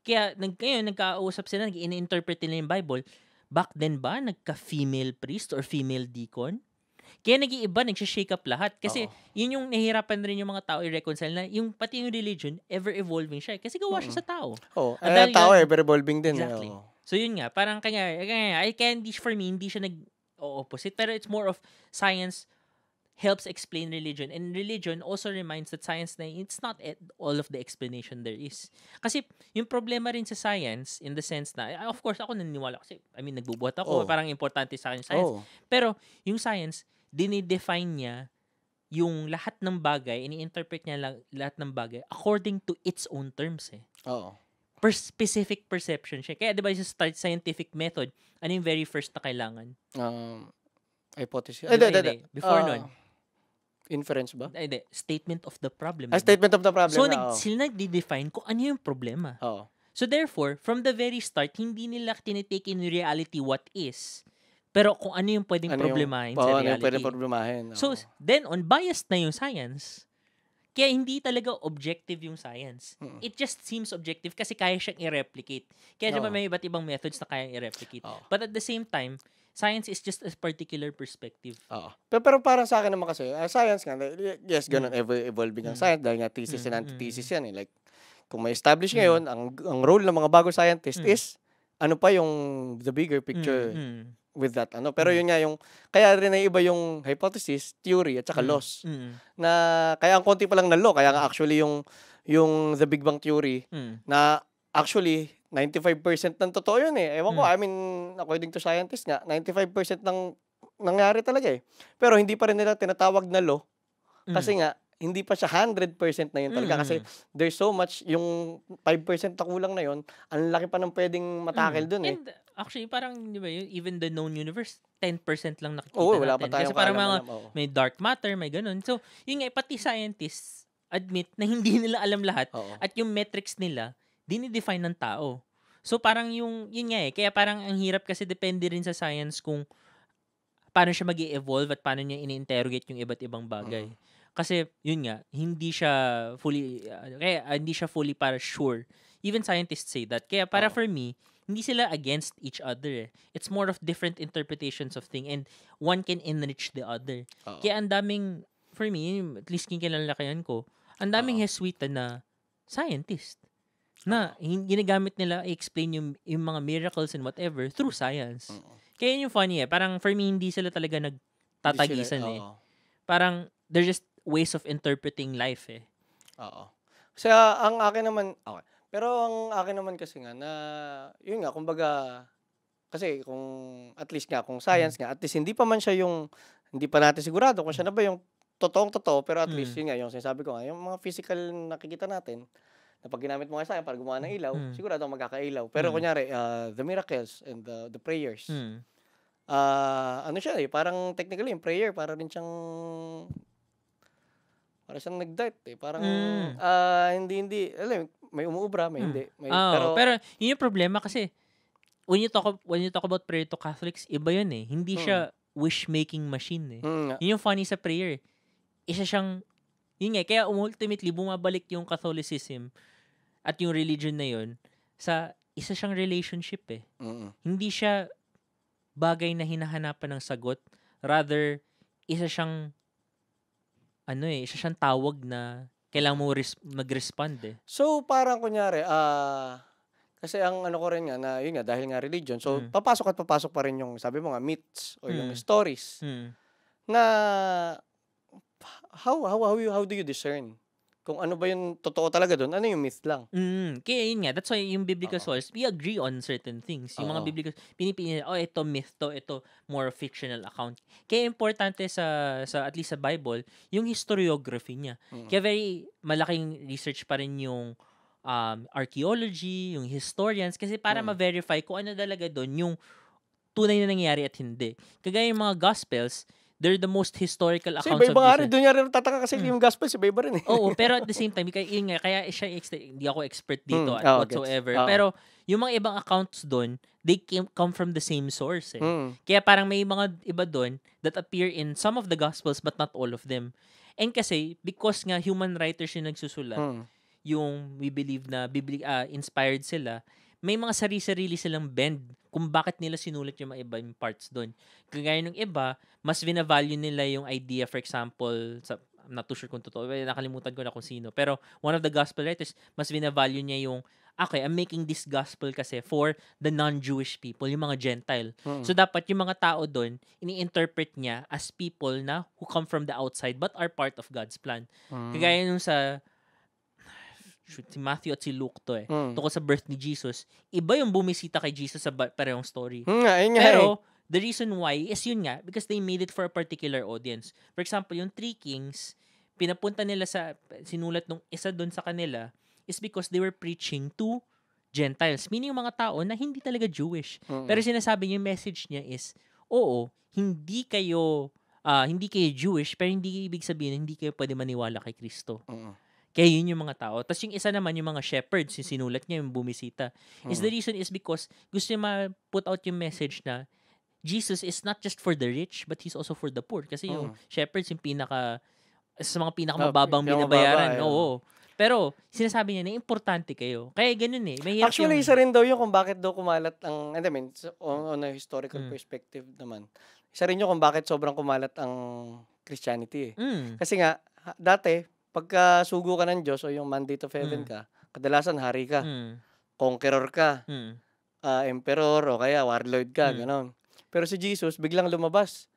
Kaya nag, ngayon, nagkausap sila, nag interpret nila yung Bible. Back then ba, nagka-female priest or female deacon? Kaya nag-iiba, nag shake up lahat. Kasi Uh-oh. yun yung nahihirapan rin yung mga tao i-reconcile na yung pati yung religion, ever-evolving siya. Kasi gawa siya uh-uh. sa tao. Oo, oh, ang eh, tao ever-evolving din. Eh, exactly. Oh. So yun nga, parang kanya, kanya, kaya hindi for me, hindi siya nag-opposite. Pero it's more of science helps explain religion. And religion also reminds that science na it's not all of the explanation there is. Kasi yung problema rin sa science, in the sense na, of course, ako naniniwala kasi, I mean, nagbubuhat ako, oh. parang importante sa akin science. Oh. Pero yung science, dinidefine niya yung lahat ng bagay, ini-interpret niya lang, lahat ng bagay according to its own terms eh. Oo. Per specific perception siya. Kaya 'di ba sa start scientific method, ano yung very first na kailangan? Um hypothesis. Ay, ay, ay, ay, before uh, nun, Inference ba? Ay, hindi. Statement of the problem. Ah, A statement of the problem. So, na, nag, sila nagde-define kung ano yung problema. Oo. So, therefore, from the very start, hindi nila tinitake in reality what is. Pero kung ano yung pwedeng ano yung, problemahin yung, sa reality. Ano yung pwedeng problemahin. Oh. So, then on, biased na yung science. Kaya hindi talaga objective yung science. Hmm. It just seems objective kasi kaya siyang i-replicate. Kaya naman may iba't ibang methods na kaya i-replicate. Oh. But at the same time, science is just a particular perspective. Oo. Pero, pero para sa akin naman kasi, uh, science nga, yes, mm. ganun, mm. ever evolving ang mm. science dahil nga thesis mm. and antithesis mm. yan. Eh. Like, kung may establish mm. ngayon, ang, ang role ng mga bago scientist mm. is, ano pa yung the bigger picture mm. with that. ano Pero mm. yun nga, yung, kaya rin ay iba yung hypothesis, theory, at saka mm. loss. Mm. Na, kaya ang konti pa lang na law, kaya nga actually yung, yung the Big Bang Theory, mm. na actually, 95% ng totoo yun eh. Ewan ko, hmm. I mean, according to scientists nga, 95% ng nangyari talaga eh. Pero hindi pa rin nila tinatawag na law hmm. kasi nga, hindi pa siya 100% na yun talaga mm. kasi hmm. there's so much yung 5% na kulang na yun ang laki pa ng pwedeng matakil mm. dun eh and actually parang di ba yun even the known universe 10% lang nakikita Oo, wala natin pa kasi parang mga may dark matter may ganun so yun nga eh, pati scientists admit na hindi nila alam lahat Oo. at yung metrics nila dinidefine ng tao. So parang yung, yun nga eh, kaya parang ang hirap kasi depende rin sa science kung paano siya mag evolve at paano niya ini-interrogate yung iba't ibang bagay. Mm. Kasi yun nga, hindi siya fully, uh, kaya uh, hindi siya fully para sure. Even scientists say that. Kaya para oh. for me, hindi sila against each other. Eh. It's more of different interpretations of thing and one can enrich the other. Uh-oh. Kaya ang daming, for me, at least kinikilala ko ang daming Uh-oh. Jesuita na scientist na ginagamit nila i-explain yung, yung mga miracles and whatever through science. Uh-oh. Kaya yun yung funny eh. Parang for me, hindi sila talaga nagtatagisan sila, eh. Parang they're just ways of interpreting life eh. Oo. Kasi uh, ang akin naman, okay. Pero ang akin naman kasi nga na, yun nga, kumbaga, kasi kung, at least nga, kung science mm. nga, at least hindi pa man siya yung, hindi pa natin sigurado kung siya mm. na ba yung totoong totoo, pero at mm. least yun nga, yung sinasabi ko nga, yung mga physical nakikita natin, na pag ginamit mo nga sa para gumawa ng ilaw, mm. sigurado magkakailaw. Pero mm. kunyari, uh, the miracles and the, the prayers. Mm. Uh, ano siya eh, parang technically yung prayer, para rin siyang para siyang nag-diet eh. Parang mm. uh, hindi hindi alam may umuubra, may mm. hindi. May, oh, pero pero yun yung problema kasi when you talk when you talk about prayer to Catholics, iba yun eh. Hindi hmm. siya mm. wish making machine eh. Mm. Yun yung funny sa prayer. Eh. Isa siyang yun nga, kaya ultimately bumabalik yung Catholicism at yung religion na yun sa isa siyang relationship eh. Mm-mm. Hindi siya bagay na hinahanapan ng sagot. Rather, isa siyang ano eh, isa siyang tawag na kailangan mo res- mag-respond eh. So, parang kunyari, ah... Uh, kasi ang ano ko rin nga, na yun nga, dahil nga religion, so mm. papasok at papasok pa rin yung, sabi mo nga, myths o mm. yung hmm. stories. Mm. Na how, how, how, how do you discern? Kung ano ba yung totoo talaga doon, ano yung myth lang. Mm, kaya yun nga, that's why yung biblical Uh-oh. source, we agree on certain things. Yung Uh-oh. mga biblical, pinipili, oh, ito myth to, ito more fictional account. Kaya importante sa, sa at least sa Bible, yung historiography niya. Mm-hmm. Kaya very malaking research pa rin yung um, archaeology, yung historians, kasi para mm-hmm. ma-verify kung ano talaga doon yung tunay na nangyayari at hindi. Kagaya yung mga gospels, they're the most historical accounts so, iba -iba of Israel. Doon niya rin tataka kasi mm. yung gospel, si iba rin eh. Oo, pero at the same time, kaya, yun nga, kaya siya, hindi ako expert hmm. dito mm. at oh, whatsoever. Oh. Pero yung mga ibang accounts doon, they came, come from the same source eh. Mm. Kaya parang may mga iba doon that appear in some of the gospels but not all of them. And kasi, because nga human writers yung nagsusulat, mm. yung we believe na bibli- uh, inspired sila, may mga sarili-sarili silang bend kung bakit nila sinulat yung mga ibang parts doon. Kagaya ng iba, mas vina-value nila yung idea, for example, sa, I'm not too sure kung totoo, eh, nakalimutan ko na kung sino, pero one of the gospel writers, mas vina-value niya yung okay, I'm making this gospel kasi for the non-Jewish people, yung mga Gentile. Mm-hmm. So dapat yung mga tao doon, ini-interpret niya as people na who come from the outside but are part of God's plan. Mm-hmm. Kagaya nung sa si Matthew at si Luke to eh. Mm. Tungkol sa birth ni Jesus. Iba yung bumisita kay Jesus sa parehong story. Mm, nga, nga, Pero, eh the reason why is yun nga, because they made it for a particular audience. For example, yung Three Kings, pinapunta nila sa, sinulat nung isa doon sa kanila, is because they were preaching to Gentiles. Meaning yung mga tao na hindi talaga Jewish. Mm-hmm. Pero sinasabi niya, yung message niya is, oo, hindi kayo, uh, hindi kayo Jewish, pero hindi ibig sabihin, hindi kayo pwede maniwala kay Kristo. Mm-hmm. Kaya yun yung mga tao. Tapos yung isa naman, yung mga shepherds, yung sinulat niya, yung bumisita. Mm-hmm. Is the reason is because gusto niya ma-put out yung message na Jesus is not just for the rich, but He's also for the poor. Kasi oh. yung mm. shepherds, yung pinaka, sa mga pinakamababang binabayaran. Oo. Pero sinasabi niya na importante kayo. Kaya ganun eh. May Actually, yung... isa rin daw yun kung bakit daw kumalat ang, I mean, on, on a historical mm. perspective naman. Isa rin yun kung bakit sobrang kumalat ang Christianity eh. Mm. Kasi nga, dati, pagka sugo ka ng Diyos o yung mandate of heaven mm. ka, kadalasan hari ka. Mm. Conqueror ka. Mm. Uh, emperor o kaya warlord ka, mm. ganon. Pero si Jesus, biglang lumabas.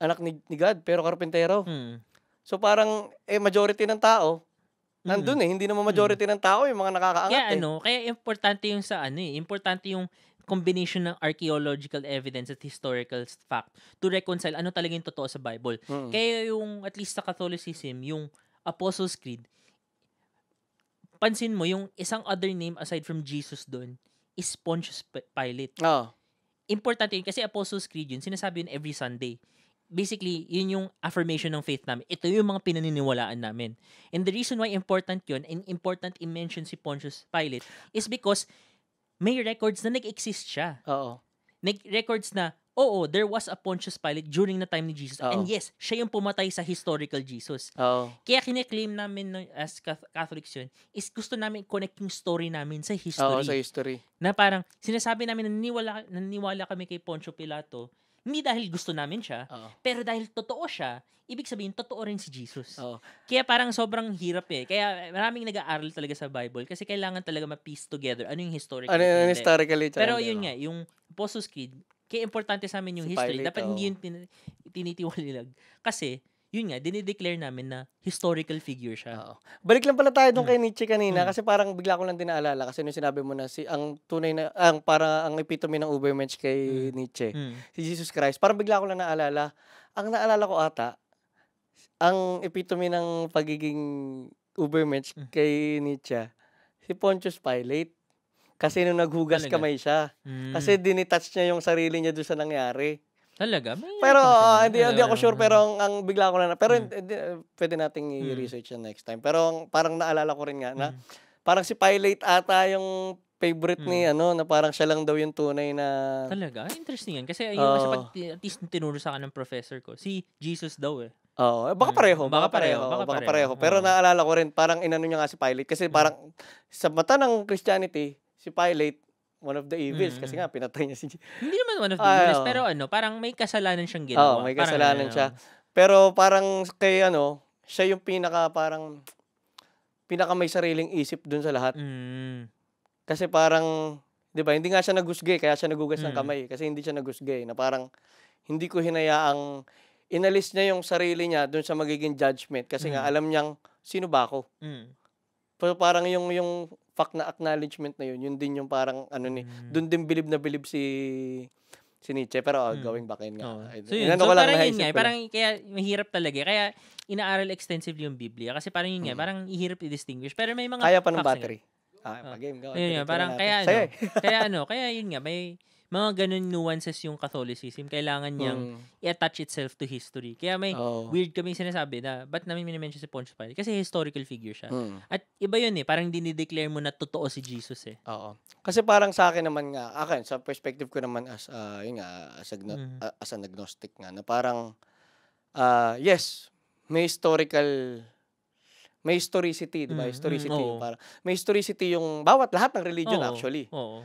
Anak ni, ni God, pero karpintero. Mm. So parang, eh, majority ng tao, hmm. nandun mm. eh. Hindi naman majority mm. ng tao yung mga nakakaangat kaya, eh. Ano, kaya importante yung sa ano eh. Importante yung combination ng archaeological evidence at historical fact to reconcile ano talaga yung totoo sa Bible. Mm. Kaya yung, at least sa Catholicism, yung Apostles' Creed, pansin mo, yung isang other name aside from Jesus doon is Pontius Pilate. Oh important yun kasi Apostles Creed yun, sinasabi yun every Sunday. Basically, yun yung affirmation ng faith namin. Ito yung mga pinaniniwalaan namin. And the reason why important yun and important i-mention si Pontius Pilate is because may records na nag-exist siya. Oo. Nag-records na oo, there was a Pontius Pilate during the time ni Jesus. Oo. And yes, siya yung pumatay sa historical Jesus. Oh. Kaya kine-claim namin as Catholics yun, is gusto namin connect yung story namin sa history. Oh, sa history. Na parang, sinasabi namin, naniniwala, naniniwala kami kay Pontius Pilato, hindi dahil gusto namin siya, Oo. pero dahil totoo siya, ibig sabihin, totoo rin si Jesus. Oh. Kaya parang sobrang hirap eh. Kaya maraming nag-aaral talaga sa Bible kasi kailangan talaga ma-piece together ano yung historical. Ano yung historically. Pero yun nga, yung Apostles Creed, kaya importante sa amin yung si history. Pilate, Dapat oh. hindi yung tin- tinitiwalilag. Kasi, yun nga, dinideclare namin na historical figure siya. Oo. Balik lang pala tayo doon mm. kay hmm. Nietzsche kanina mm. kasi parang bigla ko lang din naalala kasi yung sinabi mo na si ang tunay na ang para ang epitome ng Ubermensch kay mm. Nietzsche, mm. si Jesus Christ. Parang bigla ko lang naalala. Ang naalala ko ata ang epitome ng pagiging Ubermensch mm. kay Nietzsche si Pontius Pilate. Kasi nung naghugas Talaga? kamay siya. Mm. Kasi dinitouch niya yung sarili niya doon sa nangyari. Talaga? May pero uh, hindi, hindi ako sure pero ang, ang bigla ko na, na pero mm. hindi, pwede nating hmm. i-research yan next time. Pero parang naalala ko rin nga na mm. parang si Pilate ata yung favorite mm. ni hmm. ano na parang siya lang daw yung tunay na Talaga? Ah, interesting yan kasi ayun uh, pag at least tinuro sa akin ng professor ko si Jesus daw eh. Oo, oh, baka pareho, mm. baka, pareho, baka pareho, baka pareho. pareho. Pero oh. naalala ko rin parang inano niya nga si Pilate kasi parang sa mata ng Christianity si Pilate one of the evils mm kasi nga pinatay niya si Jesus. Hindi naman one of the uh, pero ano, parang may kasalanan siyang ginawa. Oh, may kasalanan parang, siya. Pero parang kay ano, siya yung pinaka parang pinaka may sariling isip dun sa lahat. Mm. Kasi parang 'di ba, hindi nga siya nagusgay kaya siya nagugas mm. ng kamay kasi hindi siya nagusgay na parang hindi ko hinayaang inalis niya yung sarili niya dun sa magiging judgment kasi mm. nga alam niyang sino ba ako. Mm. Pero parang yung yung fuck na acknowledgement na yun, yun din yung parang ano ni, mm. doon din bilib na bilib si si Nietzsche pero oh, mm. going back in nga. Oh. So, yun. Inano so, ko lang parang yun nga, parang kaya mahirap talaga. Kaya inaaral extensively yung Biblia kasi parang yun mm. nga, parang ihirap i-distinguish. Pero may mga Kaya pa ng battery. Ah, oh. Ah. game go. Yun, yun, parang kaya ano, eh. kaya ano, kaya yun nga may mga ganun nuances yung Catholicism. Kailangan niyang mm. i-attach itself to history. Kaya may oh. weird kaming sinasabi na ba't namin minimension si Pontius Pilate? Kasi historical figure siya. Mm. At iba yun eh. Parang dinideclare mo na totoo si Jesus eh. Oo. Kasi parang sa akin naman nga, akin, sa perspective ko naman as, uh, yun nga, as, agno- mm. uh, ah, as an agnostic nga, na parang, uh, yes, may historical may historicity, 'di ba? Mm, historicity mm, oh. para. May historicity yung bawat lahat ng religion oh, actually. Oo. Oh.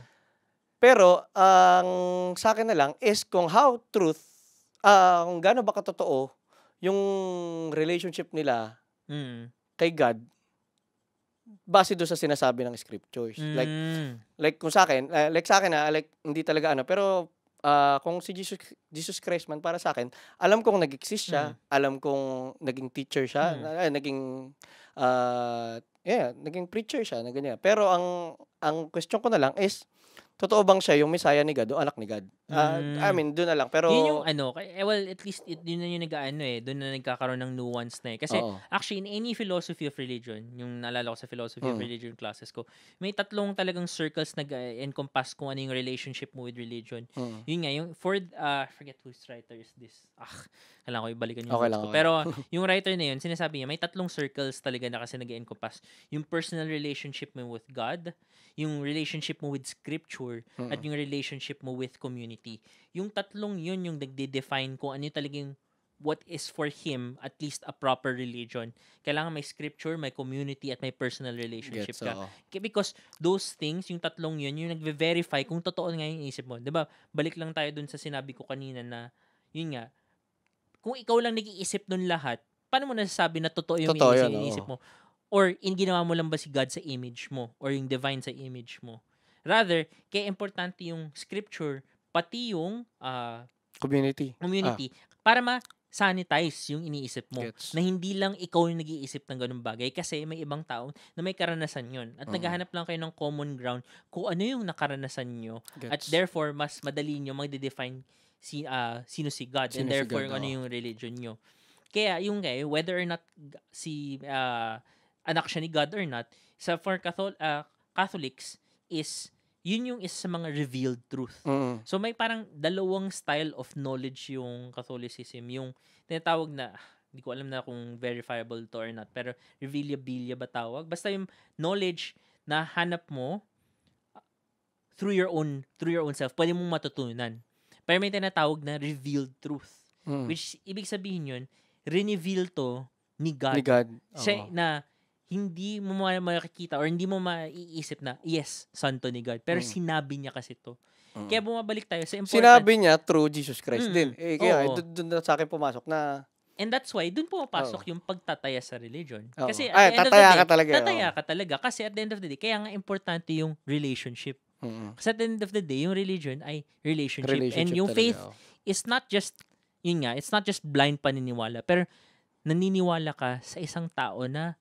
Pero ang um, sa akin na lang is kung how truth, uh, kung gaano ba katotoo yung relationship nila mm. kay God base do sa sinasabi ng scriptures. Mm. Like like kung sa akin, uh, like sa akin na uh, like hindi talaga ano, pero uh, kung si Jesus Jesus Christ man para sa akin, alam kong nag-exist siya, mm. alam kong naging teacher siya, mm. uh, naging uh, yeah, naging preacher siya, na ganyan. Pero ang ang question ko na lang is totoo bang siya yung misaya ni God o anak ni God? Uh, I mean, doon na lang. Pero, yun yung ano, eh, well, at least it, yun na yung nag-ano eh, doon na nagkakaroon ng nuance na eh. Kasi Oo. actually, in any philosophy of religion, yung naalala ko sa philosophy mm. of hmm. religion classes ko, may tatlong talagang circles nag-encompass kung ano yung relationship mo with religion. Mm. Yun nga, yung for, uh, forget whose writer is this. Ah, kailangan ko ibalikan yung okay, lang, ko. Okay. Pero yung writer na yun, sinasabi niya, may tatlong circles talaga na kasi nag-encompass. Yung personal relationship mo with God, yung relationship mo with scripture, culture mm-hmm. at yung relationship mo with community. Yung tatlong yun yung nagde-define kung ano talagang what is for him at least a proper religion. Kailangan may scripture, may community, at may personal relationship Gets, ka. Because those things, yung tatlong yun, yung nagve-verify kung totoo nga yung isip mo. ba diba? Balik lang tayo dun sa sinabi ko kanina na, yun nga, kung ikaw lang nag-iisip nun lahat, paano mo nasasabi na totoo yung totoo iniisip, yun, iniisip mo? Or in ginawa mo lang ba si God sa image mo? Or yung divine sa image mo? Rather, kay importante yung scripture, pati yung uh, community. community ah. Para ma-sanitize yung iniisip mo. Gets. Na hindi lang ikaw yung nag-iisip ng ganung bagay. Kasi may ibang tao na may karanasan yon At mm. naghahanap lang kayo ng common ground kung ano yung nakaranasan nyo. Gets. At therefore, mas madali nyo mag define si, uh, sino si God. Sino and therefore, si God, ano yung religion nyo. Kaya yung kay eh, whether or not si uh, anak siya ni God or not, sa for Catholic uh, Catholics is yun yung isa sa mga revealed truth. Mm-hmm. So may parang dalawang style of knowledge yung Catholicism, yung tinatawag na hindi ko alam na kung verifiable to or not, pero revealabilia ba tawag? Basta yung knowledge na hanap mo uh, through your own through your own self, pwede mong matutunan. Pero may tinatawag na revealed truth. Mm. Which ibig sabihin yun, reveal to ni God. Ni God. Oh. Siya na hindi mo makikita or hindi mo maiisip na, yes, santo ni God. Pero mm. sinabi niya kasi to. Mm. Kaya bumabalik tayo sa important. Sinabi niya through Jesus Christ mm. din. Eh, kaya doon dun, sa akin pumasok na... And that's why, doon pumapasok oh. yung pagtataya sa religion. Oh. Kasi Ay, tataya day, ka talaga. Tataya oh. ka talaga. Kasi at the end of the day, kaya nga importante yung relationship. Mm-hmm. Kasi at the end of the day, yung religion ay relationship. relationship And yung talaga, faith oh. is not just, yun nga, it's not just blind paniniwala. Pero naniniwala ka sa isang tao na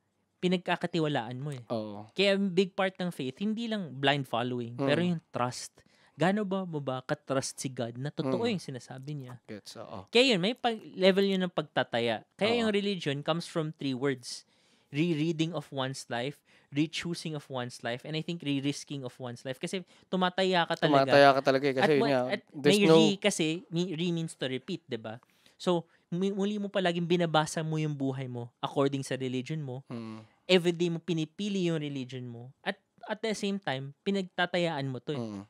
pinagkakatiwalaan mo eh. Oo. Kaya big part ng faith, hindi lang blind following, mm. pero yung trust. Gano ba mo ba katrust si God na totoo mm. yung sinasabi niya? Gets, oo. Kaya yun, may pag- level yun ng pagtataya. Kaya oo. yung religion comes from three words. Rereading of one's life, re-choosing of one's life, and I think re-risking of one's life. Kasi tumataya ka talaga. Tumataya ka talaga eh, Kasi at, yun nga, at may no... re kasi, re means to repeat, di ba? So, muli mo palaging binabasa mo yung buhay mo according sa religion mo. Mm everyday mo pinipili yung religion mo at at the same time pinagtatayaan mo to eh. Mm.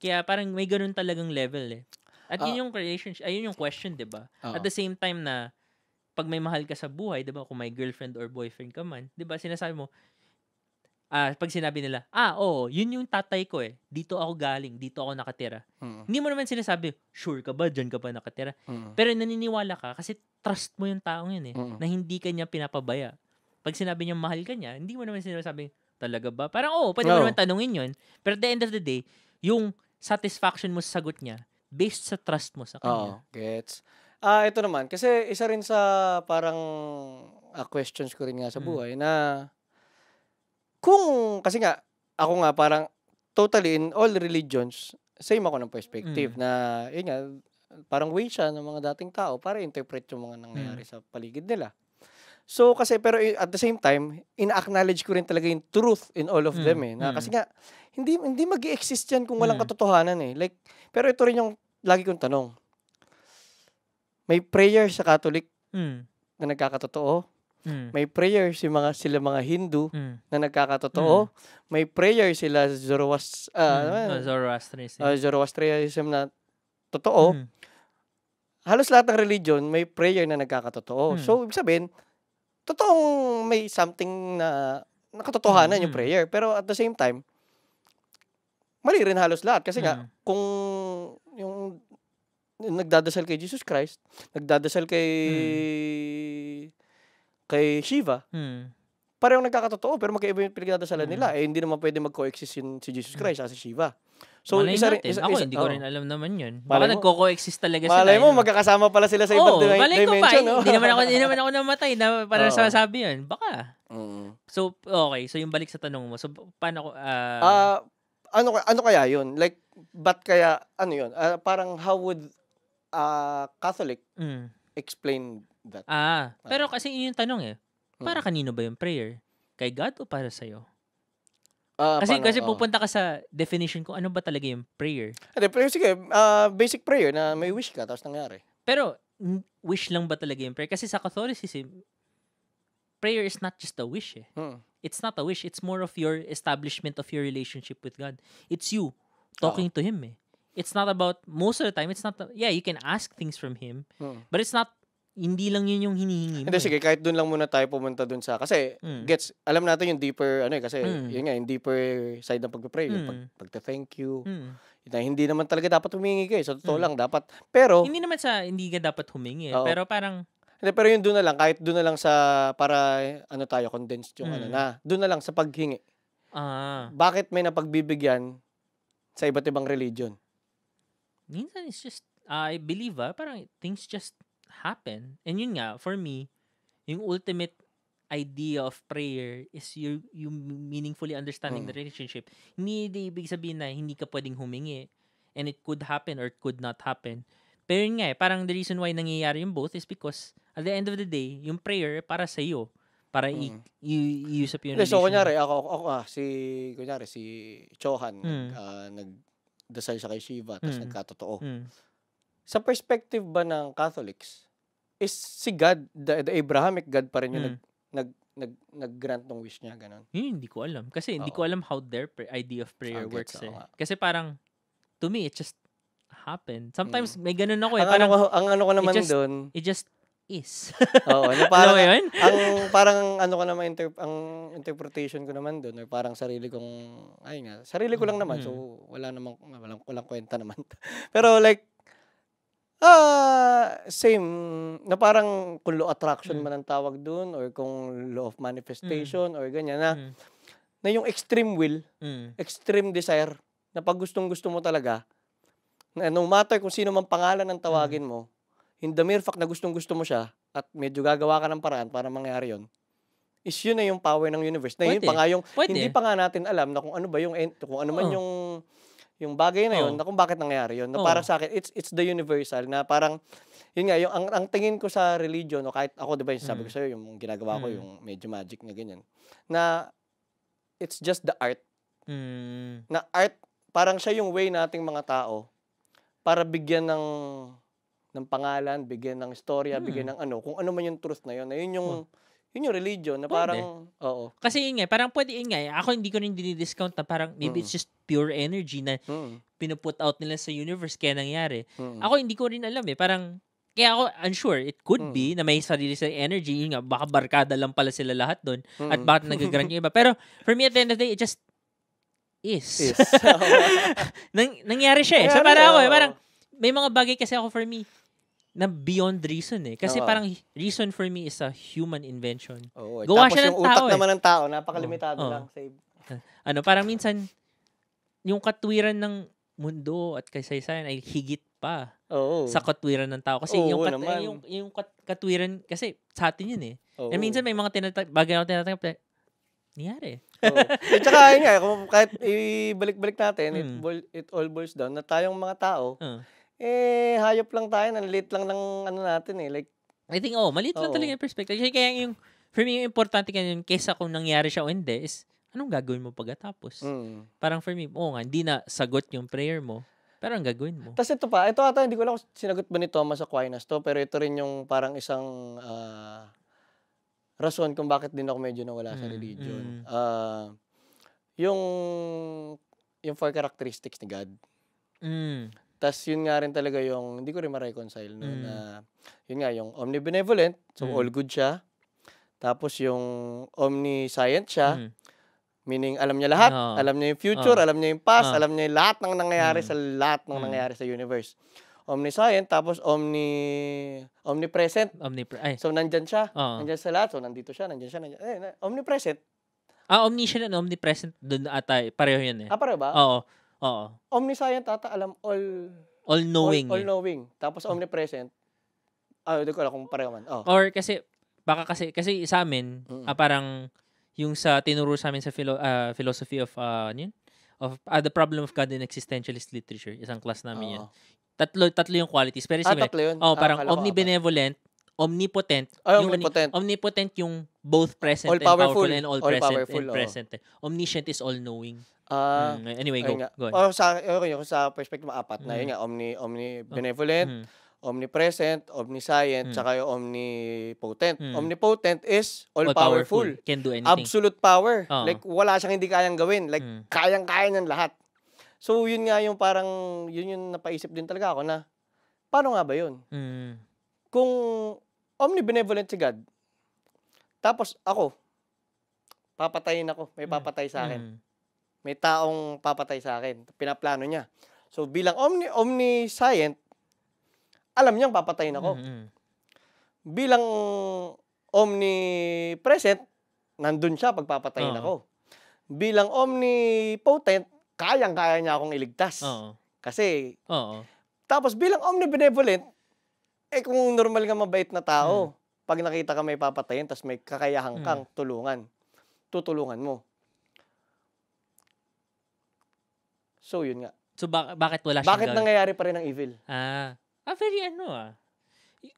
Kaya parang may ganun talagang level eh. At uh, yun ah. yung relationship, ayun yung question, 'di ba? Uh, at ah. the same time na pag may mahal ka sa buhay, 'di ba? Kung may girlfriend or boyfriend ka man, 'di ba? Sinasabi mo ah, uh, pag sinabi nila, ah, oo, yun yung tatay ko eh. Dito ako galing, dito ako nakatira. Mm. Hindi mo naman sinasabi, sure ka ba, dyan ka ba nakatira? Mm. Pero naniniwala ka kasi trust mo yung taong yun eh, mm. na hindi kanya pinapabaya pag sinabi niya mahal ka niya, hindi mo naman sinasabing, talaga ba? Parang oo, oh, pwede oh. mo naman tanungin yun. Pero at the end of the day, yung satisfaction mo sa sagot niya, based sa trust mo sa kanya. Oo, oh, gets. Ah, uh, ito naman. Kasi isa rin sa parang uh, questions ko rin nga sa mm. buhay mm. na kung, kasi nga, ako nga parang totally in all religions, same ako ng perspective mm. na, yun nga, parang way siya ng mga dating tao para interpret yung mga nangyayari mm. sa paligid nila. So kasi pero at the same time, ina-acknowledge ko rin talaga yung truth in all of mm. them eh. Na, mm. Kasi nga hindi hindi mag exist 'yan kung walang mm. katotohanan eh. Like pero ito rin yung lagi kong tanong. May prayer sa Catholic mm. na nagkakatotoo. Mm. May prayer si mga sila mga Hindu mm. na nagkakatotoo. Mm. May prayer sila Zoroast uh, ah, mm. Ano ah, Zoroastrianism. Uh, Zoroastrianism na totoo. Mm. Halos lahat ng religion may prayer na nagkakatotoo. Mm. So ibig sabihin, totoong may something na nakatotohanan mm-hmm. yung prayer. Pero at the same time, mali rin halos lahat. Kasi mm-hmm. nga, mm. kung yung nagdadasal kay Jesus Christ, nagdadasal kay mm. kay Shiva. Mm. Parehong nagkakatotoo pero magkaiba yung pinagdadasalan mm. nila. Eh hindi naman pwede mag-coexist yung si Jesus mm. Christ at si Shiva. So Malay isa rin natin. isa, ako hindi ko rin alam naman 'yun. Baka Malay nagko-coexist talaga sila. Malay mo ano. magkakasama pala sila sa ibang Oo, dimi- malay ko pa, dimension. Eh. no? hindi naman ako hindi naman ako namatay na para Oo. sa sabi 'yun. Baka. Mm. So okay, so yung balik sa tanong mo. So paano ko ah, Ah, ano ano kaya 'yun? Like but kaya ano 'yun? Ah, parang how would a Catholic mm. explain that? Ah, pero kasi yun yung tanong eh. Para mm. kanino ba yung prayer? Kay God o para sa'yo? Uh, kasi paano, kasi oh. pupunta ka sa definition ko ano ba talaga yung prayer. Ate, prayer sige, uh, basic prayer na may wish ka tapos nangyari. Pero wish lang ba talaga yung prayer? Kasi sa Catholicism, prayer is not just a wish eh. Hmm. It's not a wish, it's more of your establishment of your relationship with God. It's you talking oh. to him eh. It's not about most of the time it's not yeah, you can ask things from him, hmm. but it's not hindi lang yun yung hinihingi mo. Hindi, eh. sige, kahit doon lang muna tayo pumunta doon sa, kasi, mm. gets, alam natin yung deeper, ano eh, kasi, mm. yun nga, yung deeper side ng pagpapray, mm. yung hmm. pag, pagta-thank you, mm. na hindi naman talaga dapat humingi ka sa totoo mm. lang, dapat, pero, hindi naman sa, hindi ka dapat humingi, eh, oo. pero parang, hindi, pero yun doon na lang, kahit doon na lang sa, para, ano tayo, condensed yung mm. ano hmm. na, doon na lang sa paghingi. Ah. Bakit may napagbibigyan sa iba't ibang religion? Minsan, it's just, I believe, ah, parang, things just, happen. And yun nga, for me, yung ultimate idea of prayer is you, you meaningfully understanding mm. the relationship. Hindi di ibig sabihin na hindi ka pwedeng humingi and it could happen or it could not happen. Pero yun nga eh, parang the reason why nangyayari yung both is because at the end of the day, yung prayer para sa iyo para mm. i- i- use up yung relationship. So, kunyari, ako, ako, ah, si, kunyari, si Chohan, mm. nag, uh, nagdasal siya kay Shiva, tapos mm. nagkatotoo. Mm sa perspective ba ng Catholics, is si God, the, the Abrahamic God pa rin yung mm. nag, nag, nag, grant ng wish niya, ganun? Yun, hindi ko alam. Kasi Oo. hindi ko alam how their pra- idea of prayer okay, works. So, eh. Kasi parang, to me, it just happened. Sometimes, mm. may ganun ako eh. Ang, parang, ano, ko, ang ano ko naman doon, it just is. Oo, na parang, ano yun? ang parang ano ko naman, inter- ang interpretation ko naman doon, or parang sarili kong, ay nga, sarili ko lang naman, mm-hmm. so mm. wala namang, walang, walang kwenta naman. Pero like, Ah, same. Na parang kung law attraction mm. man ang tawag doon or kung law of manifestation mm. or ganyan na mm. na yung extreme will, mm. extreme desire na pag gustong-gusto mo talaga na no matter kung sino man pangalan ang tawagin mm. mo, in the mere fact na gustong-gusto mo siya at medyo gagawa ka ng paraan para mangyari 'yon. Is yun na yung power ng universe. Na Pwede. yun pa nga yung Pwede. hindi pa nga natin alam na kung ano ba yung kung ano man oh. yung yung bagay na yun, oh. na kung bakit nangyari yun. Na oh. para sa akin, it's it's the universal na parang yun nga, yung ang, ang tingin ko sa religion, no, kahit ako 'di ba, yung mm. ko sa iyo, yung ginagawa mm. ko yung medyo magic na ganyan. Na it's just the art. Mm. Na art parang siya yung way nating mga tao para bigyan ng ng pangalan, bigyan ng istorya, mm. bigyan ng ano, kung ano man yung truth na yun. Na yun yung oh yun yung religion na parang, pwede. oo. Kasi yun nga, parang pwede yun nga. Ako hindi ko rin dinidiscount na parang maybe mm. it's just pure energy na mm. pinuput out nila sa universe kaya nangyari. Mm. Ako hindi ko rin alam eh. Parang, kaya ako unsure, it could mm. be na may sarili sa energy. Yun nga, baka barkada lang pala sila lahat doon mm. at bakit nagagrant yung iba. Pero for me at the end of the day, it just is. is. Nang, nangyari siya eh. So para ako eh, parang may mga bagay kasi ako for me na beyond reason eh. Kasi Oo. parang reason for me is a human invention. Oo, eh. Gawa Tapos siya ng yung utak eh. naman ng tao, napakalimitado Oo. lang. Save. Ano, parang minsan, yung katwiran ng mundo at kasaysayan ay higit pa Oo. sa katwiran ng tao. Kasi Oo, yung, kat- naman. yung, yung kat- katwiran, kasi sa atin yun eh. Oo. Na minsan may mga tinatag, bagay na tinatanggap na, nangyari. Oo. At saka, yun nga, kung kahit ibalik-balik natin, it, Hmm. it all boils down na tayong mga tao, Uh, eh, hayop lang tayo. Ang late lang ng ano natin eh. Like, I think, oh, maliit lang oo. talaga yung perspective. Kasi kaya yung, for me, yung importante yun, kesa kung nangyari siya o hindi, is, anong gagawin mo pagkatapos? Mm. Parang for me, oh nga, hindi na sagot yung prayer mo, pero ang gagawin mo. Tapos ito pa, ito ata, hindi ko lang sinagot ba ni Thomas Aquinas to, pero ito rin yung parang isang uh, rason kung bakit din ako medyo nawala mm. sa religion. Mm. Uh, yung, yung four characteristics ni God. Mm. Tapos yun nga rin talaga yung, hindi ko rin ma-reconcile no, mm. na, hmm. yun nga, yung omnibenevolent, so mm. all good siya. Tapos yung omniscient siya, mm. meaning alam niya lahat, no. Ah. alam niya yung future, no. Ah. alam niya yung past, no. Ah. alam niya yung lahat ng nangyayari mm. sa lahat ng mm. nangyayari sa universe. Omniscient, tapos omni omnipresent. Omnipre- ay. So nandiyan siya, uh. nandiyan sa lahat. So nandito siya, nandiyan siya, nandiyan. Eh, omnipresent. Ah, omniscient and omnipresent doon ata, pareho 'yan eh. Ah, pareho ba? Oo. Oo. Omniscient ata, alam, all... All-knowing. All, eh. knowing all knowing All Tapos omnipresent. Ah, hindi ko alam kung pareho man. Oh. Or kasi, baka kasi, kasi sa amin, mm-hmm. ah, parang yung sa tinuro sa amin sa philo, uh, philosophy of, uh, ano yun? Of uh, the problem of God in existentialist literature. Isang class namin oh. yan. Tatlo, tatlo yung qualities. Pero ah, tatlo yun? Oh, parang ah, omnibenevolent, omnipotent. Ay, yung, ano omnipotent. Omnipotent yung both present all and powerful, powerful and all, all present powerful, and oh. present. Omniscient is all-knowing. Uh, mm, anyway, go, nga. go on. Oh, sa, okay, kung sa perspective mo, apat mm. na yun nga, omni, omni oh, benevolent, oh. mm. omnipresent, omniscient, mm. tsaka yung omnipotent. Mm. Omnipotent is all-powerful. All powerful. Can do anything. Absolute power. uh Like, wala siyang hindi kayang gawin. Like, mm. kayang-kaya ng lahat. So, yun nga yung parang, yun yung napaisip din talaga ako na, paano nga ba yun? Mm. Kung omnibenevolent si God, tapos ako, papatayin ako, may papatay sa akin. Mm may taong papatay sa akin. Pinaplano niya. So bilang omni omniscient, alam niyang papatayin ako. Mm-hmm. Bilang omnipresent, nandun siya pagpapatayin uh-huh. ako. Bilang omnipotent, kayang-kaya niya akong iligtas. Uh-huh. Kasi, uh-huh. tapos bilang omnibenevolent, eh kung normal ka mabait na tao, mm. pag nakita ka may papatayin, tapos may kakayahan mm. kang mm. tulungan, tutulungan mo. So, yun nga. So, bak- bakit wala siyang Bakit nangyayari pa rin ang evil? Ah. Ah, very ano ah.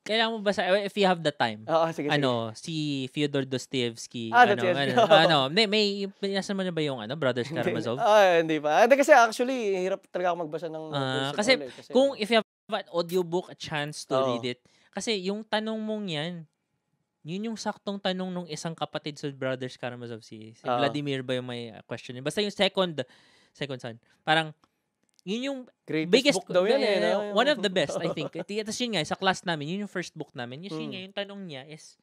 Kailangan mo ba sa, if you have the time, Oo, sige, sige. ano, si Fyodor Dostoevsky, Ah, ano, Dostoevsky. ano, Oo. ano, may, may, nasa mo na ba yung, ano, Brothers Karamazov? Ah, hindi pa. Ah, hindi kasi actually, hirap talaga ako magbasa ng Ah, kasi novel Kung ano. if you have an audiobook, a chance to Oo. read it, kasi yung tanong mong yan, yun yung saktong tanong nung isang kapatid sa Brothers Karamazov, si, si Oo. Vladimir ba yung may ah, question. niya? Basta yung second Second Son. Parang, yun yung Greatest biggest book daw yan eh. No? One of the best, I think. Tapos yun nga, sa class namin, yun yung first book namin. Yun, hmm. yun nga, yung tanong niya is,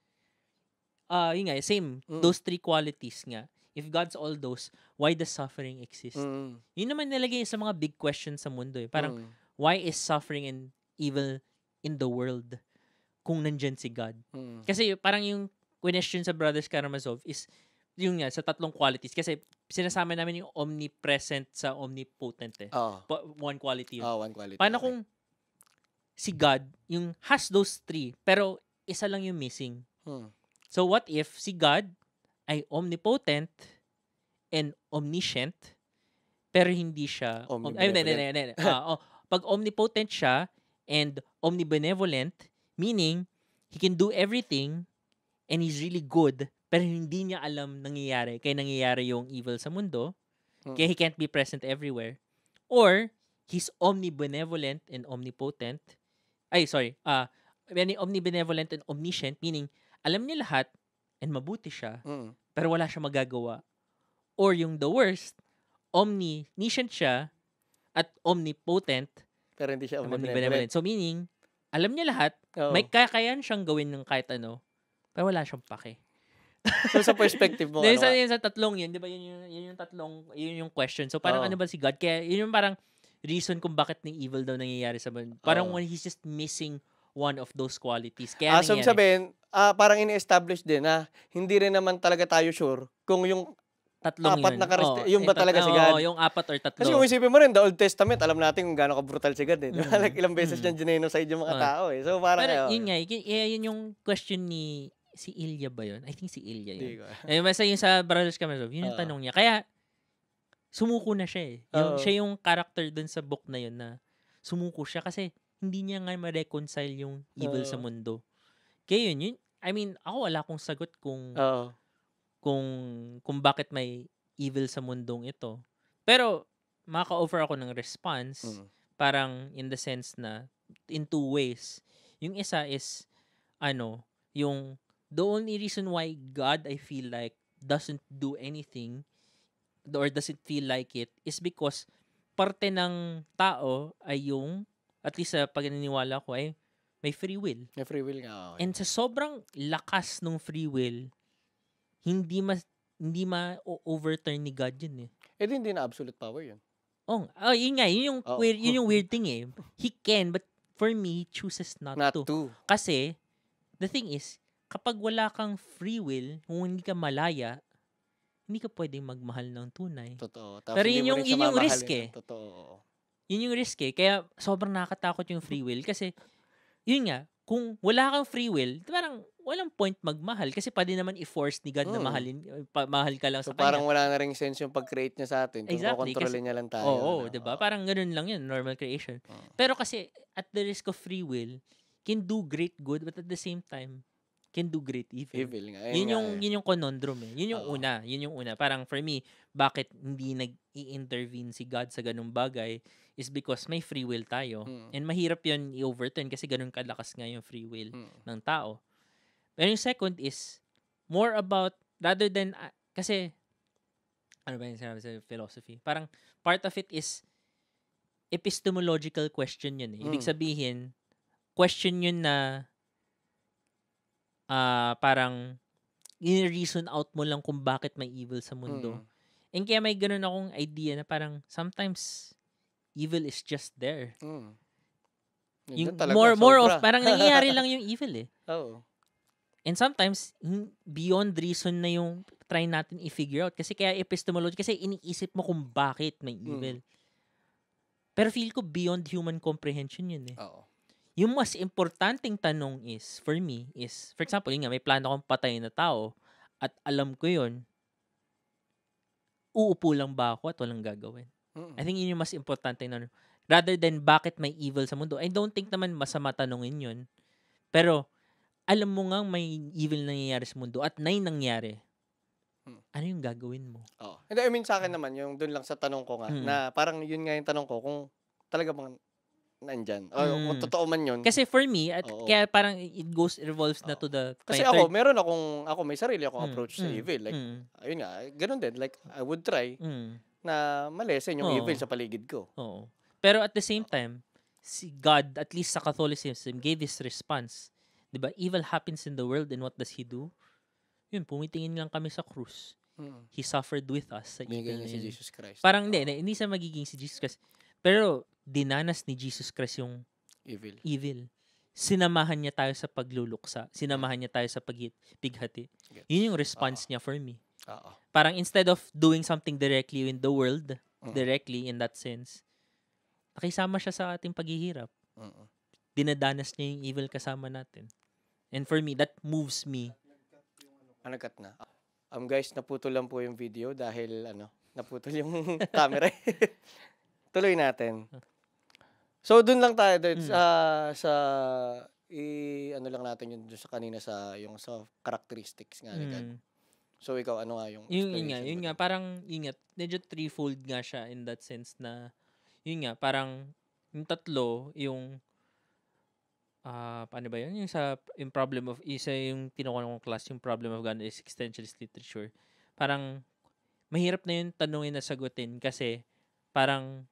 uh, yun nga, same. Mm. Those three qualities nga. If God's all those, why does suffering exist? Mm. Yun naman nilagay sa mga big questions sa mundo eh. Parang, mm. why is suffering and evil in the world kung nandyan si God? Mm. Kasi parang yung question sa Brothers Karamazov is, yung nga, sa tatlong qualities. Kasi sinasama namin yung omnipresent sa omnipotent eh. Oh. one quality yun. Oh, one quality. Paano okay. kung si God, yung has those three, pero isa lang yung missing. Hmm. So what if si God ay omnipotent and omniscient, pero hindi siya... Omnibenevolent. Om- ay, hindi, hindi, hindi. Uh, oh, pag omnipotent siya and omnibenevolent, meaning he can do everything and he's really good pero hindi niya alam nangyayari. Kaya nangyayari yung evil sa mundo. Hmm. Kaya he can't be present everywhere. Or, he's omnibenevolent and omnipotent. Ay, sorry. Uh, omnibenevolent and omniscient, meaning, alam niya lahat and mabuti siya, mm. pero wala siya magagawa. Or yung the worst, omniscient siya at omnipotent. Pero hindi siya omnibenevolent. omnibenevolent. So meaning, alam niya lahat, Oo. may kakayan siyang gawin ng kahit ano, pero wala siyang pake so sa perspective mo. Then, ano sa, yun, sa tatlong yun, di ba, yun, yun, yun yung tatlong, yun yung question. So parang oh. ano ba si God? Kaya yun yung parang reason kung bakit ng evil daw nangyayari sa mundo. Parang oh. when he's just missing one of those qualities. Kaya ah, so sabihin, ah, parang ini-establish din na ah, hindi rin naman talaga tayo sure kung yung tatlong apat yun. na karist, oh, yung eh, ba talaga si God? oh, yung apat or tatlo. Kasi kung isipin mo rin, the Old Testament, alam natin kung gaano ka-brutal si God. Eh. Mm. like, ilang beses mm. Mm-hmm. niya gineno yung mga oh. tao. Eh. So, parang Pero, kayo, yun nga, yun, eh, yun yung question ni si Ilya ba yun? I think si Ilya yun. Ay, basta yung sa Brothers Kamarov, yun yung uh tanong niya. Kaya, sumuko na siya eh. Yung, uh siya yung character dun sa book na yun na sumuko siya kasi hindi niya nga ma-reconcile yung evil uh sa mundo. Kaya yun, yun, I mean, ako wala akong sagot kung uh kung kung bakit may evil sa mundong ito. Pero, maka-offer ako ng response, mm. parang in the sense na, in two ways. Yung isa is, ano, yung the only reason why God, I feel like, doesn't do anything or doesn't feel like it is because parte ng tao ay yung, at least sa pagnininiwala ko, ay may free will. May free will nga. Okay. And sa sobrang lakas ng free will, hindi ma, hindi ma-overturn ni God yun eh. Eh, hindi na absolute power yun. Oh, oh yun nga, yun yung, oh. weird, yun yung weird thing eh. He can, but for me, he chooses not, not to. to. Kasi, the thing is, kapag wala kang free will, kung hindi ka malaya, hindi ka pwedeng magmahal ng tunay. Totoo. Tapos Pero yun yung, yun yung risk eh. Totoo. Yun yung risk eh. Kaya sobrang nakakatakot yung free will kasi yun nga, kung wala kang free will, parang walang point magmahal kasi pwede naman i-force ni God oh. na mahalin, pa, mahal ka lang so, sa parang kanya. parang wala na rin sense yung pag-create niya sa atin kung exactly, kukontrolin niya lang tayo. Oo, oh, oh, 'di ba? Oh. Parang ganoon lang 'yun, normal creation. Oh. Pero kasi at the risk of free will, can do great good but at the same time can do great evil. Evil nga. yun yung, nga, eh. yun yung conundrum eh. Yun yung Oo. una. Yun yung una. Parang for me, bakit hindi nag intervene si God sa ganung bagay is because may free will tayo. Mm. And mahirap yun i-overturn kasi ganun kalakas nga yung free will mm. ng tao. Pero yung second is more about rather than uh, kasi ano ba yung sinabi sa philosophy? Parang part of it is epistemological question yun eh. Ibig hmm. sabihin, question yun na uh, parang in reason out mo lang kung bakit may evil sa mundo. Mm. And kaya may ganun akong idea na parang sometimes evil is just there. Mm. Yung talaga, more sobra. more of parang nangyayari lang yung evil eh. Oo. And sometimes beyond reason na yung try natin i-figure out kasi kaya epistemology kasi iniisip mo kung bakit may mm. evil. Mm. Pero feel ko beyond human comprehension yun eh. Oo. Yung mas importanteng tanong is, for me, is, for example, yun nga, may plano akong patayin na tao at alam ko yun, uupo lang ba ako at walang gagawin? Mm-mm. I think yun yung mas importante na rather than bakit may evil sa mundo. I don't think naman masama tanongin yun. Pero, alam mo nga may evil nangyayari sa mundo at nay nangyari. Hmm. Ano yung gagawin mo? Oh. And I mean, sa akin hmm. naman, yung doon lang sa tanong ko nga, hmm. na parang yun nga yung tanong ko, kung talaga bang nandyan. O, mm. kung hmm. totoo man yun. Kasi for me, at oo. kaya parang it goes, revolves na to the... Kasi ako, meron akong, ako may sarili akong mm. approach mm. sa hmm. evil. Like, mm. ayun nga, ganun din. Like, I would try mm. na malesin yung oo. evil sa paligid ko. Oo. Pero at the same time, si God, at least sa Catholicism, gave this response. Di ba? Evil happens in the world and what does He do? Yun, pumitingin lang kami sa krus. Mm. He suffered with us sa evil. Bigay niya si Jesus Christ. Parang hindi, oh. hindi, hindi sa magiging si Jesus Christ. Pero dinanas ni Jesus Christ yung evil. evil. Sinamahan niya tayo sa pagluluksa. Sinamahan niya tayo sa paghati. Yun yung response Uh-oh. niya for me. Uh-oh. Parang instead of doing something directly in the world, uh-huh. directly in that sense, nakisama siya sa ating paghihirap. Uh-huh. Dinadanas niya yung evil kasama natin. And for me, that moves me. Ah, Nagkat na. Um, guys, naputol lang po yung video dahil ano, naputol yung camera. Tuloy natin. Ah. So doon lang tayo dun, mm. uh, ah, sa i ano lang natin yung sa kanina sa yung sa characteristics nga ni God. Mm. So ikaw ano nga yung Yung yun nga, yun nga parang ingat, medyo threefold nga siya in that sense na yun nga parang yung tatlo yung uh, ah, paano ba yun? Yung sa yung problem of isa yung tinukuha ng class, yung problem of God is existentialist literature. Parang mahirap na yun tanungin na sagutin kasi parang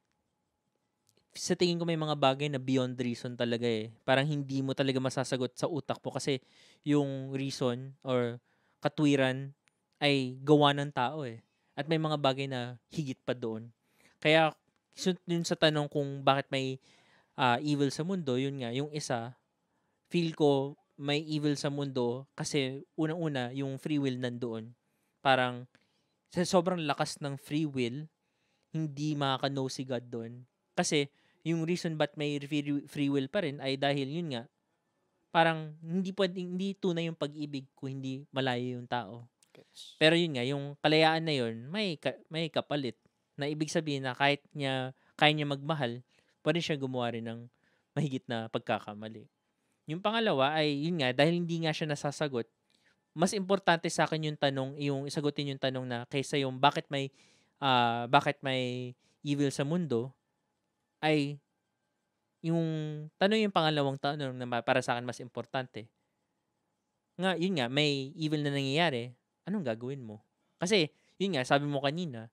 sa tingin ko may mga bagay na beyond reason talaga eh. Parang hindi mo talaga masasagot sa utak mo kasi yung reason or katwiran ay gawa ng tao eh. At may mga bagay na higit pa doon. Kaya yun sa tanong kung bakit may uh, evil sa mundo, yun nga, yung isa, feel ko may evil sa mundo kasi unang-una yung free will nandoon. Parang sa sobrang lakas ng free will, hindi makaka know si God doon. Kasi yung reason but may free will pa rin ay dahil yun nga, parang hindi pwedeng hindi tunay yung pag-ibig kung hindi malayo yung tao. Pero yun nga, yung kalayaan na yun, may ka, may kapalit na ibig sabihin na kahit niya kaya niya magmahal, pwede siya gumawa rin ng mahigit na pagkakamali. Yung pangalawa ay yun nga, dahil hindi nga siya nasasagot, mas importante sa akin yung tanong, yung isagutin yung tanong na kaysa yung bakit may uh, bakit may evil sa mundo, ay yung tanong yung pangalawang tanong na para sa akin mas importante. Nga, yun nga, may evil na nangyayari, anong gagawin mo? Kasi, yun nga, sabi mo kanina,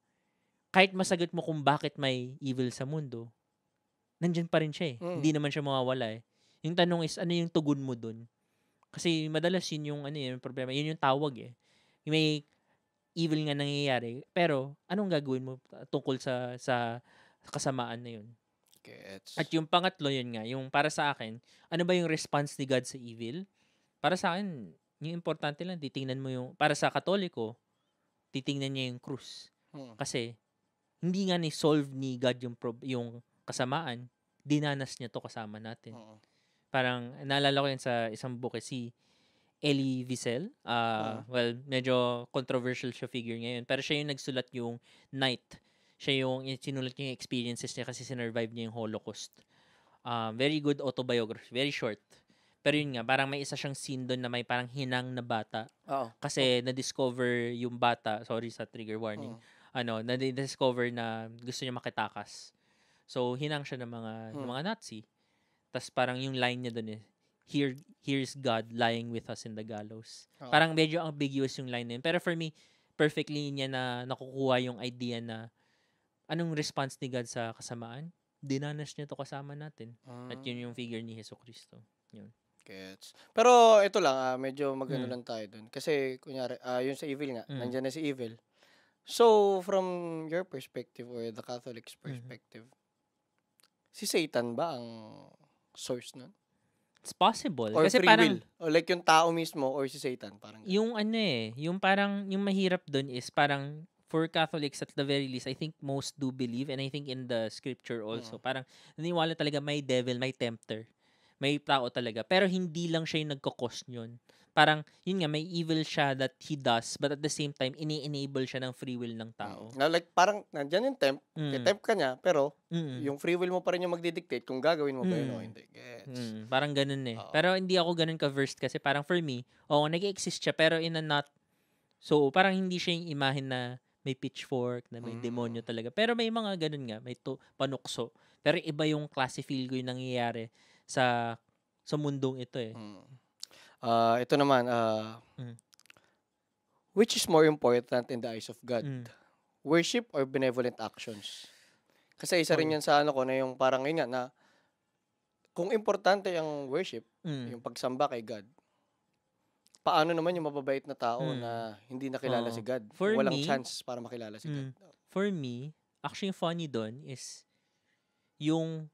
kahit masagot mo kung bakit may evil sa mundo, nandyan pa rin siya eh. Mm. Hindi naman siya mawawala eh. Yung tanong is, ano yung tugon mo dun? Kasi madalas yun yung, ano, yun, yung problema. Yun yung tawag eh. May evil nga nangyayari. Pero, anong gagawin mo tungkol sa, sa kasamaan na yun? Gets. At yung pangatlo yun nga, yung para sa akin, ano ba yung response ni God sa evil? Para sa akin, yung importante lang, titingnan mo yung, para sa katoliko, titingnan niya yung krus. Hmm. Kasi, hindi nga ni solve ni God yung prob- yung kasamaan, dinanas niya to kasama natin. Uh-huh. Parang naalala ko yan sa isang book eh, si Elie Wiesel. Uh, uh-huh. well, medyo controversial siya figure ngayon, pero siya yung nagsulat yung Night siya yung sinulat niya yung experiences niya kasi sinurvive niya yung Holocaust. Uh, very good autobiography, very short. Pero yun nga, parang may isa siyang scene doon na may parang hinang na bata. Oo. Kasi na-discover yung bata, sorry sa trigger warning, Oo. ano, na-discover na gusto niya makitakas. So, hinang siya ng mga, hmm. ng mga Nazi. Tapos parang yung line niya doon eh, here here's God lying with us in the gallows. Oh. Parang medyo ambiguous yung line na yun. Pero for me, perfectly niya na nakukuha yung idea na Anong response ni God sa kasamaan? Dinanas niya to kasama natin. Ah. At yun ah. yung figure ni Heso Kristo. Yun. Gets. Pero ito lang, ah, medyo magano hmm. lang tayo dun. Kasi, kunyari, ah, yun sa evil nga, hmm. nandyan na si evil. So, from your perspective or the Catholic's mm-hmm. perspective, mm-hmm. si Satan ba ang source nun? It's possible. Or Kasi free parang, will. O like yung tao mismo or si Satan. Parang yung ano eh, yung parang, yung mahirap dun is parang for Catholics at the very least, I think most do believe and I think in the scripture also, yeah. Mm. parang naniwala talaga may devil, may tempter. May tao talaga. Pero hindi lang siya yung nagkakos yun. Parang, yun nga, may evil siya that he does, but at the same time, ini-enable siya ng free will ng tao. Mm. Like, parang, nandyan yung temp, mm. tempt ka niya, pero, mm. yung free will mo pa rin yung magdidictate kung gagawin mo mm. ba yun o mm. hindi. Gets. Mm. Parang ganun eh. uh Pero hindi ako ganun ka-versed kasi parang for me, oo, oh, nag-exist siya, pero in a not So, parang hindi siya yung imahin na may pitchfork, na may mm. demonyo talaga. Pero may mga ganun nga, may to, panukso. Pero iba yung klase feel ko yung nangyayari sa sa mundong ito eh. Mm. Uh, ito naman, uh, mm. which is more important in the eyes of God? Mm. Worship or benevolent actions? Kasi isa rin yan sa ano ko na yung parang yun nga na kung importante yung worship, mm. yung pagsamba kay God, paano naman yung mababait na tao mm. na hindi nakilala oh. si God? For Walang me, chance para makilala si mm, God. Hmm. For me, actually funny doon is yung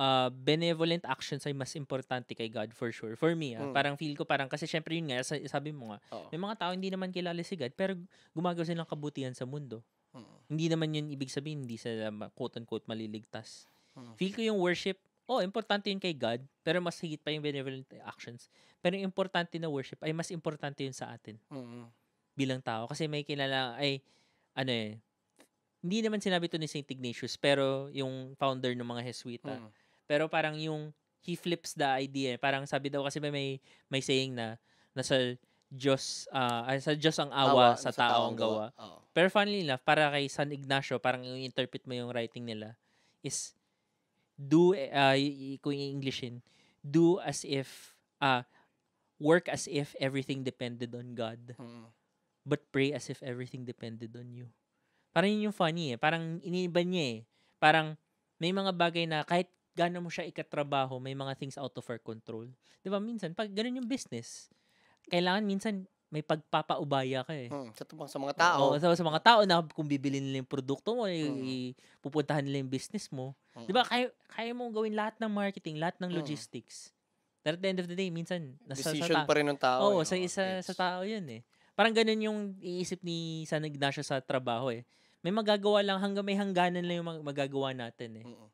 uh, benevolent actions ay mas importante kay God for sure. For me, ah, mm. parang feel ko parang kasi syempre yun nga, sabi mo nga, oh. may mga tao hindi naman kilala si God pero gumagawa silang kabutihan sa mundo. Mm. Hindi naman yun ibig sabihin hindi sila quote-unquote maliligtas. Mm. Feel ko yung worship oh, importante yun kay God, pero mas higit pa yung benevolent actions. Pero yung importante na worship ay mas importante yun sa atin. Mm-hmm. Bilang tao. Kasi may kilala, ay, ano eh, hindi naman sinabi to ni St. Ignatius, pero yung founder ng mga Jesuita. Mm-hmm. Pero parang yung, he flips the idea. Parang sabi daw kasi may, may saying na, nasa Diyos, uh, sa Diyos ang awa, awa sa, sa tao ang gawa. gawa. Oh. Pero funnily enough, para kay San Ignacio, parang yung interpret mo yung writing nila, is do uh, kung i-Englishin, do as if uh, work as if everything depended on God. Mm. But pray as if everything depended on you. Parang yun yung funny eh. Parang iniba niya eh. Parang may mga bagay na kahit gano'n mo siya ikatrabaho, may mga things out of our control. Di ba? Minsan, pag ganun yung business, kailangan minsan may pagpapaubaya ka eh. Hmm, sa tubang sa mga tao. Oo, sa, sa mga tao na kung bibili nila yung produkto mo, eh, hmm. pupuntahan nila yung business mo. Hmm. 'Di ba? Kaya kaya mo gawin lahat ng marketing, lahat ng hmm. logistics. But at the end of the day, minsan nasa decision sa ta- pa rin ng tao. Oo, eh. sa isa sa tao 'yun eh. Parang ganun yung iisip ni San Ignacio sa trabaho eh. May magagawa lang hanggang may hangganan lang yung mag- magagawa natin eh. mm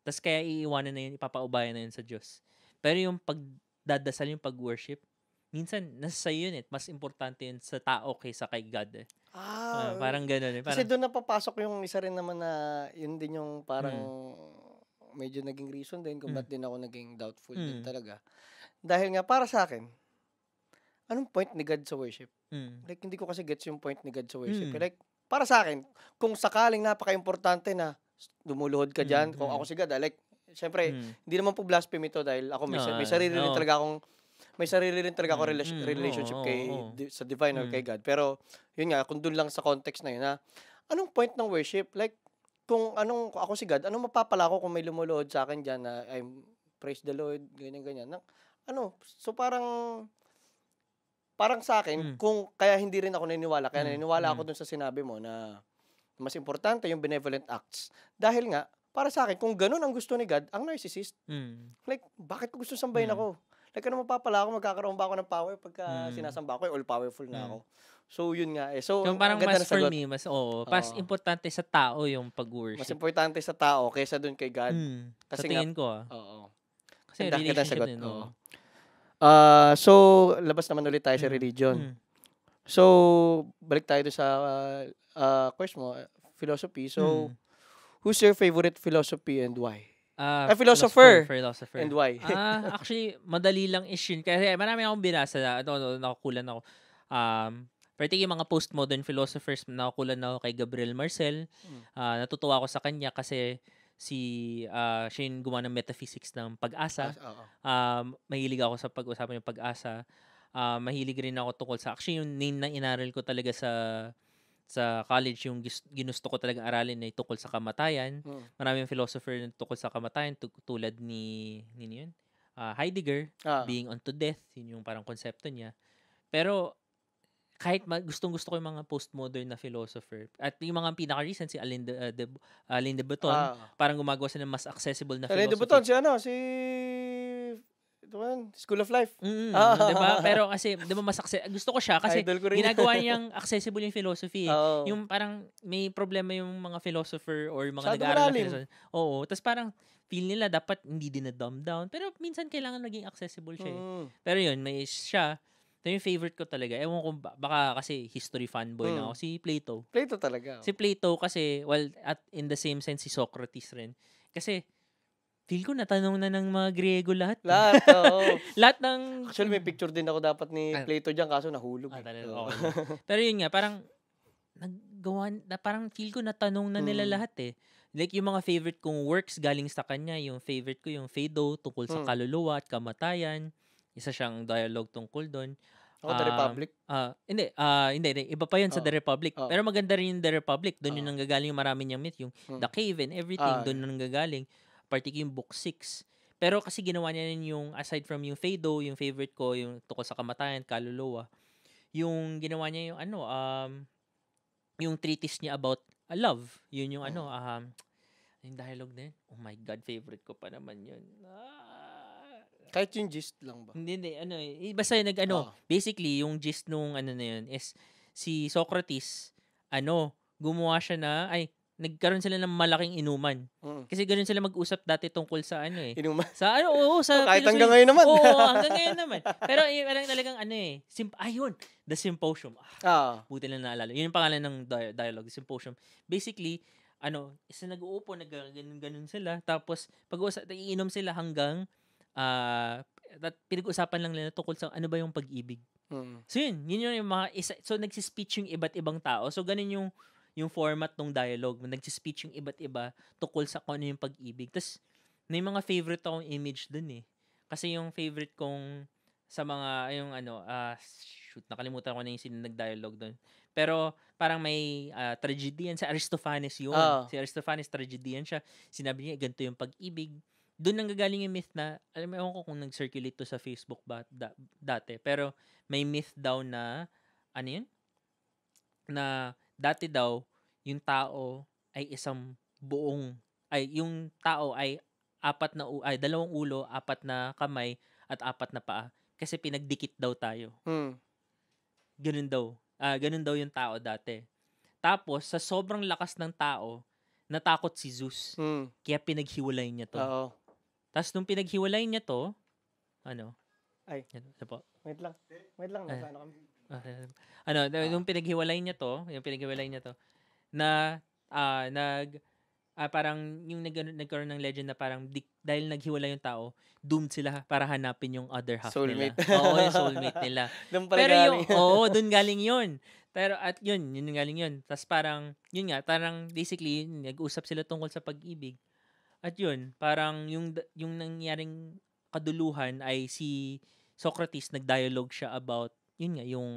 Tapos kaya iiwanan na yun, ipapaubaya na yun sa Diyos. Pero yung pagdadasal, yung pag-worship, minsan nasa sa'yo yun eh. Mas importante yun sa tao kaysa kay God eh. Ah, uh, parang ganoon eh. Parang, kasi doon napapasok yung isa rin naman na yun din yung parang hmm. medyo naging reason din kung hmm. ba't din ako naging doubtful hmm. din talaga. Dahil nga para sa akin, anong point ni God sa worship? Hmm. Like hindi ko kasi gets yung point ni God sa worship. Hmm. Eh. Like para sa akin, kung sakaling napaka-importante na dumuluhod ka diyan, hmm. kung hmm. ako si God, ah, like syempre hmm. hindi naman po blasphemy to dahil ako may, no, may sarili no. rin talaga akong may sarili rin talaga ako rela- mm, relationship oh, kay oh, oh. sa divine mm. or kay mm. God. Pero yun nga, kung doon lang sa context na yun ha, anong point ng worship? Like kung anong ako si God, anong mapapala ko kung may lumuluhod sa akin diyan na I'm praise the Lord, ganyan ganyan. Na, ano, so parang parang sa akin mm. kung kaya hindi rin ako naniniwala, kaya mm, naniniwala mm. ako dun sa sinabi mo na mas importante yung benevolent acts. Dahil nga, para sa akin, kung ganun ang gusto ni God, ang narcissist, mm. like, bakit ko gusto sambayin mm. ako? nagkano pa pala ako, magkakaroon ba ako ng power pagka hmm. sinasamba ko, eh, all powerful na hmm. ako. So, yun nga eh. So, so parang mas for me, mas, oo, oh, mas importante sa tao yung pag-worship. Mas importante sa tao kaysa dun kay God. Hmm. Kasi sa tingin nga, ko, ah. Oo. Oh, oh. Kasi Ganda, relationship sagot. din, oo. Uh, so, labas naman ulit tayo mm. sa hmm. religion. Mm. So, balik tayo sa uh, uh, course mo, philosophy. So, mm. who's your favorite philosophy and why? Uh, a philosopher. philosopher. And why? Ah, uh, actually, madali lang is yun. Kasi marami akong binasa na, ano, ano nakukulan ako. Um, particularly mga postmodern philosophers, nakukulan ako kay Gabriel Marcel. Uh, natutuwa ako sa kanya kasi si uh, siya yung gumawa ng metaphysics ng pag-asa. Um, mahilig ako sa pag-usapan yung pag-asa. Uh, mahilig rin ako tungkol sa, actually yung name na inaral ko talaga sa sa college yung ginusto ko talaga aralin na tungkol sa kamatayan. Mm. Maraming philosopher na tungkol sa kamatayan tu- tulad ni nino yun? Uh, Heidegger, ah. being unto death, yun yung parang konsepto niya. Pero kahit mag, gustong gusto ko yung mga postmodern na philosopher at yung mga pinaka recent si Alain de, uh, de, Alain de Botton, ah. parang gumagawa sila ng mas accessible na Alain philosophy. Alain de Botton si ano si Duman, School of Life. Mm, ah. Oh. 'Di ba? Pero kasi 'di ba masakse gusto ko siya kasi ko ginagawa niyang accessible yung philosophy. Oh. Yung parang may problema yung mga philosopher or mga Sado nag-aaral na Oo, tapos parang feel nila dapat hindi din na dumb down. Pero minsan kailangan naging accessible siya. Eh. Mm. Pero yun, may siya. Ito yung favorite ko talaga. Ewan ko, baka kasi history fanboy mm. na ako. Si Plato. Plato talaga. Si Plato kasi, well, at in the same sense, si Socrates rin. Kasi, Feel ko natanong na ng mga Griego lahat. Eh. Lahat, oo. lahat ng... Actually, may picture din ako dapat ni Plato dyan, kaso nahulog. Ah, eh. talaga, okay. Pero yun nga, parang, naggawa, na, parang feel ko natanong na nila hmm. lahat eh. Like yung mga favorite kong works galing sa kanya, yung favorite ko yung Fado tungkol hmm. sa kaluluwa at kamatayan. Isa siyang dialogue tungkol doon. Oh, uh, The ah, Republic? Uh, hindi, uh, hindi, hindi, iba pa yun oh. sa The Republic. Oh. Pero maganda rin yung The Republic. Doon oh. yung nanggagaling marami niyang myth. Yung hmm. The Cave and everything, ah, doon yeah. nanggagaling particularly yung book 6. Pero kasi ginawa niya yun yung, aside from yung Fado, yung favorite ko, yung tungkol sa kamatayan, kaluluwa, yung ginawa niya yung ano, um, yung treatise niya about uh, love. Yun yung ano, oh. um, yung dialogue din. Oh my God, favorite ko pa naman yun. Ah. Kahit yung gist lang ba? Hindi, hindi. Ano, eh, eh, basta yung nag, ano, oh. basically, yung gist nung ano na yun is si Socrates, ano, gumawa siya na, ay, nagkaroon sila ng malaking inuman. Mm. Kasi ganoon sila mag-usap dati tungkol sa ano eh. Inuman. Sa ano, oo. Sa oh, kahit philosophy. hanggang ngayon naman. Oo, oo hanggang ngayon naman. Pero yun, parang talagang ano eh. Simp- Ayun, ah, The Symposium. Ah, oh. Buti lang naalala. Yun yung pangalan ng di- dialogue, The Symposium. Basically, ano, isa nag-uupo, nag-ganun ganun sila. Tapos, pag-uusap, iinom sila hanggang uh, ah, pinag-usapan lang nila tungkol sa ano ba yung pag-ibig. Mm. So yun, yun yung mga isa, so nagsispeech yung iba't ibang tao. So ganun yung yung format ng dialogue. Nagsispeech yung iba't iba tukol sa kung ano yung pag-ibig. Tapos, may mga favorite akong image dun eh. Kasi yung favorite kong sa mga, yung ano, uh, shoot, nakalimutan ko na yung sino nag-dialogue dun. Pero parang may uh, ah, tragedian sa Aristophanes yun. Oh. Si Aristophanes, tragedian siya. Sinabi niya, ganito yung pag-ibig. Doon nang gagaling yung myth na, alam mo, ko kung nag-circulate to sa Facebook ba, da, dati. Pero may myth daw na, ano yun? Na dati daw, yung tao ay isang buong, ay yung tao ay apat na, ay dalawang ulo, apat na kamay, at apat na paa. Kasi pinagdikit daw tayo. Hmm. Ganun daw. Uh, ganun daw yung tao dati. Tapos, sa sobrang lakas ng tao, natakot si Zeus. Hmm. Kaya pinaghiwalay niya to. Oo. Tapos, nung pinaghiwalay niya to, ano? Ay. Ano, po? Wait lang. Wait lang. Nasa ano kami? ano, nung ah. pinaghiwalay niya to, yung pinaghiwalay niya to, na uh, nag uh, parang yung nag, nagkaroon ng legend na parang di, dahil naghiwalay yung tao, doomed sila para hanapin yung other half soulmate. nila. oo, yung soulmate nila. Doon pala Pero yung, oo, doon galing yun. Pero at yun, yun galing yun. Tapos parang, yun nga, parang basically, nag-usap sila tungkol sa pag-ibig. At yun, parang yung, yung nangyaring kaduluhan ay si Socrates, nag-dialogue siya about yun nga, yung,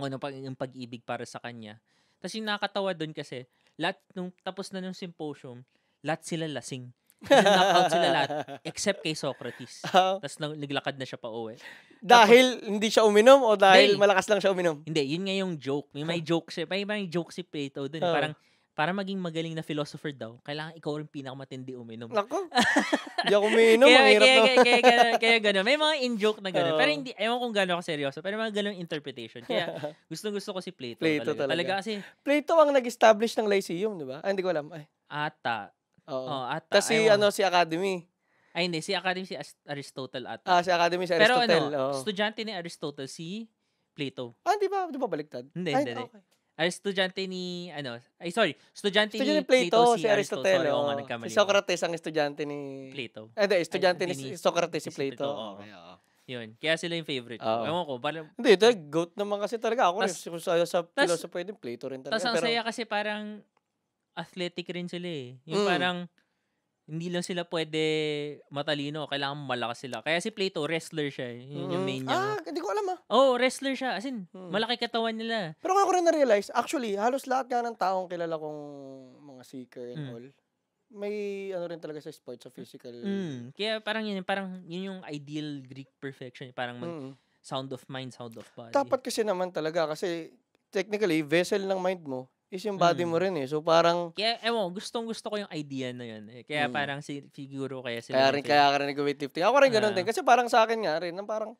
ano, pag, yung pag-ibig para sa kanya. Tapos yung nakakatawa doon kasi, lahat, nung tapos na nung symposium, lahat sila lasing. knockout sila lahat except kay Socrates. Uh, Tapos naglakad na siya pa uwi. Dahil Tapos, hindi siya uminom o dahil, dahil malakas lang siya uminom? Hindi, yun nga yung joke. May, may joke siya. May, may joke si Plato doon. Eh. Uh, parang para maging magaling na philosopher daw, kailangan ikaw rin pinakamatindi uminom. Ako? Hindi ako uminom. kaya, mahirap kaya, kaya, kaya, kaya, kaya gano'n. May mga in-joke na gano'n. Uh, pero hindi, ewan kung gano'n ako seryoso. Pero mga gano'ng interpretation. Kaya gustong gusto ko si Plato. Plato talaga. talaga. talaga kasi, Plato ang nag-establish ng Lyceum, di ba? Ay, hindi ko alam. Ay. Ata. Oo. Oh, ata. Tapos si, ano, si Academy. Ay, hindi. Si Academy, si Aristotle ata. Ah, si Academy, si Aristotle. Pero ano, oh. estudyante ni Aristotle, si Plato. Ah, di ba? Di ba baliktad? Hindi, Ay, hindi. Okay. Ay, ni, ano, ay sorry, estudyante, estudyante ni Plato, Plato si Aristotle. Sorry, oh, nga, Si Socrates ang estudyante ni... Plato. Eh, ah, di, estudyante ay, ni, ni Socrates si Plato. Si oh. Okay, oh. Yun, kaya sila yung favorite. Uh, Ewan ko, parang... Hindi, ito, goat naman kasi talaga ako. Tas, yung, sa, sa tas, pwede Plato rin talaga. Tapos ang pero, saya kasi parang athletic rin sila eh. Yung mm. parang hindi lang sila pwede matalino, kailangan malakas sila. Kaya si Plato, wrestler siya. Eh. Yun mm. yung main niya. Ah, hindi ko alam ah. Oo, oh, wrestler siya. As in, mm. malaki katawan nila. Pero ko rin na-realize, actually, halos lahat nga ng taong kilala kong mga seeker and mm. all, may ano rin talaga sa sports, sa hmm. physical. Mm. Kaya parang yun, parang yun yung ideal Greek perfection. Eh. Parang mag, mm. sound of mind, sound of body. Dapat kasi naman talaga, kasi technically, vessel ng mind mo is yung body mm. mo hmm. rin eh. So parang... Kaya, ewan, gustong gusto ko yung idea na yun. Eh. Kaya mm. parang si figuro kaya sila. Kaya rin, kaya ka rin nag-weightlifting. Ako rin ganun uh. din. Kasi parang sa akin nga rin, na parang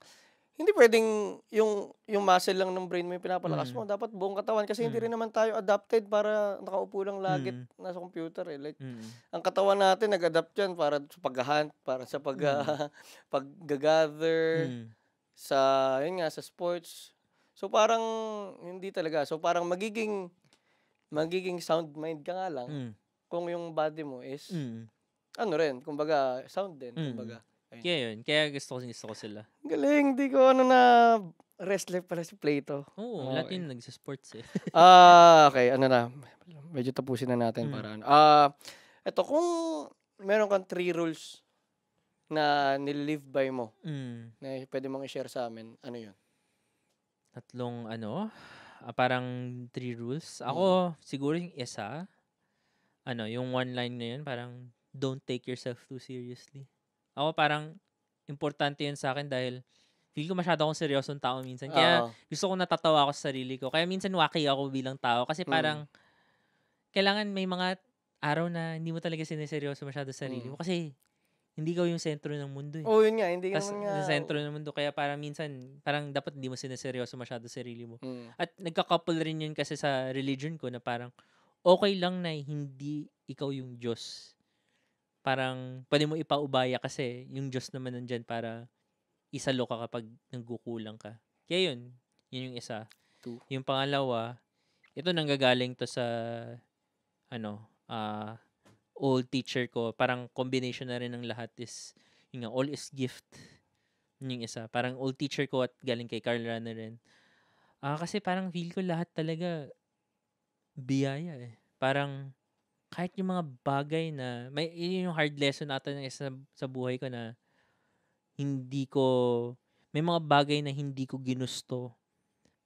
hindi pwedeng yung yung muscle lang ng brain mo yung pinapalakas mm. mo. Dapat buong katawan kasi mm. hindi hmm. rin naman tayo adapted para nakaupo lang lagi mm. nasa computer eh. Like, mm. ang katawan natin nag-adapt yan para sa pag-hunt, para sa pag mm. Ah, pag-gather, mm. sa yun nga sa sports. So parang hindi talaga. So parang magiging magiging sound mind ka nga lang mm. kung yung body mo is mm. ano rin, kumbaga sound din, mm. kumbaga. Ayun. Kaya yun, kaya gusto ko, gusto ko sila. Galing, di ko ano na wrestler pala si Plato. Oo, oh, oh, ah, Latin okay. sports eh. Ah, uh, okay, ano na. Medyo tapusin na natin mm. para ano. Ah, uh, eto kung meron kang three rules na nilive by mo, mm. na pwede mong i-share sa amin, ano yun? Tatlong ano? ah, parang three rules. Ako, mm. siguro yung isa, ano, yung one line na yun, parang don't take yourself too seriously. Ako parang importante yun sa akin dahil feel ko masyado akong seryosong tao minsan. Kaya Oo. gusto ko natatawa ako sa sarili ko. Kaya minsan wacky ako bilang tao kasi mm. parang kailangan may mga araw na hindi mo talaga sineseryoso masyado sa sarili mo. Mm. Kasi hindi ka yung sentro ng mundo eh. Oh, yun nga, hindi ka As, nga. Yung sentro ng mundo. Kaya parang minsan, parang dapat hindi mo sinaseryoso masyado sarili mo. Mm. At nagka-couple rin yun kasi sa religion ko na parang okay lang na hindi ikaw yung Diyos. Parang pwede mo ipaubaya kasi yung Diyos naman nandyan para isalo ka kapag nagkukulang ka. Kaya yun, yun yung isa. Two. Yung pangalawa, ito nanggagaling to sa ano, ah, uh, old teacher ko, parang combination na rin ng lahat is, yun nga, all is gift. Yun yung isa. Parang old teacher ko at galing kay Carl na rin. uh, kasi parang feel ko lahat talaga biyaya eh. Parang kahit yung mga bagay na, may, yung hard lesson ata ng isa sa buhay ko na hindi ko, may mga bagay na hindi ko ginusto.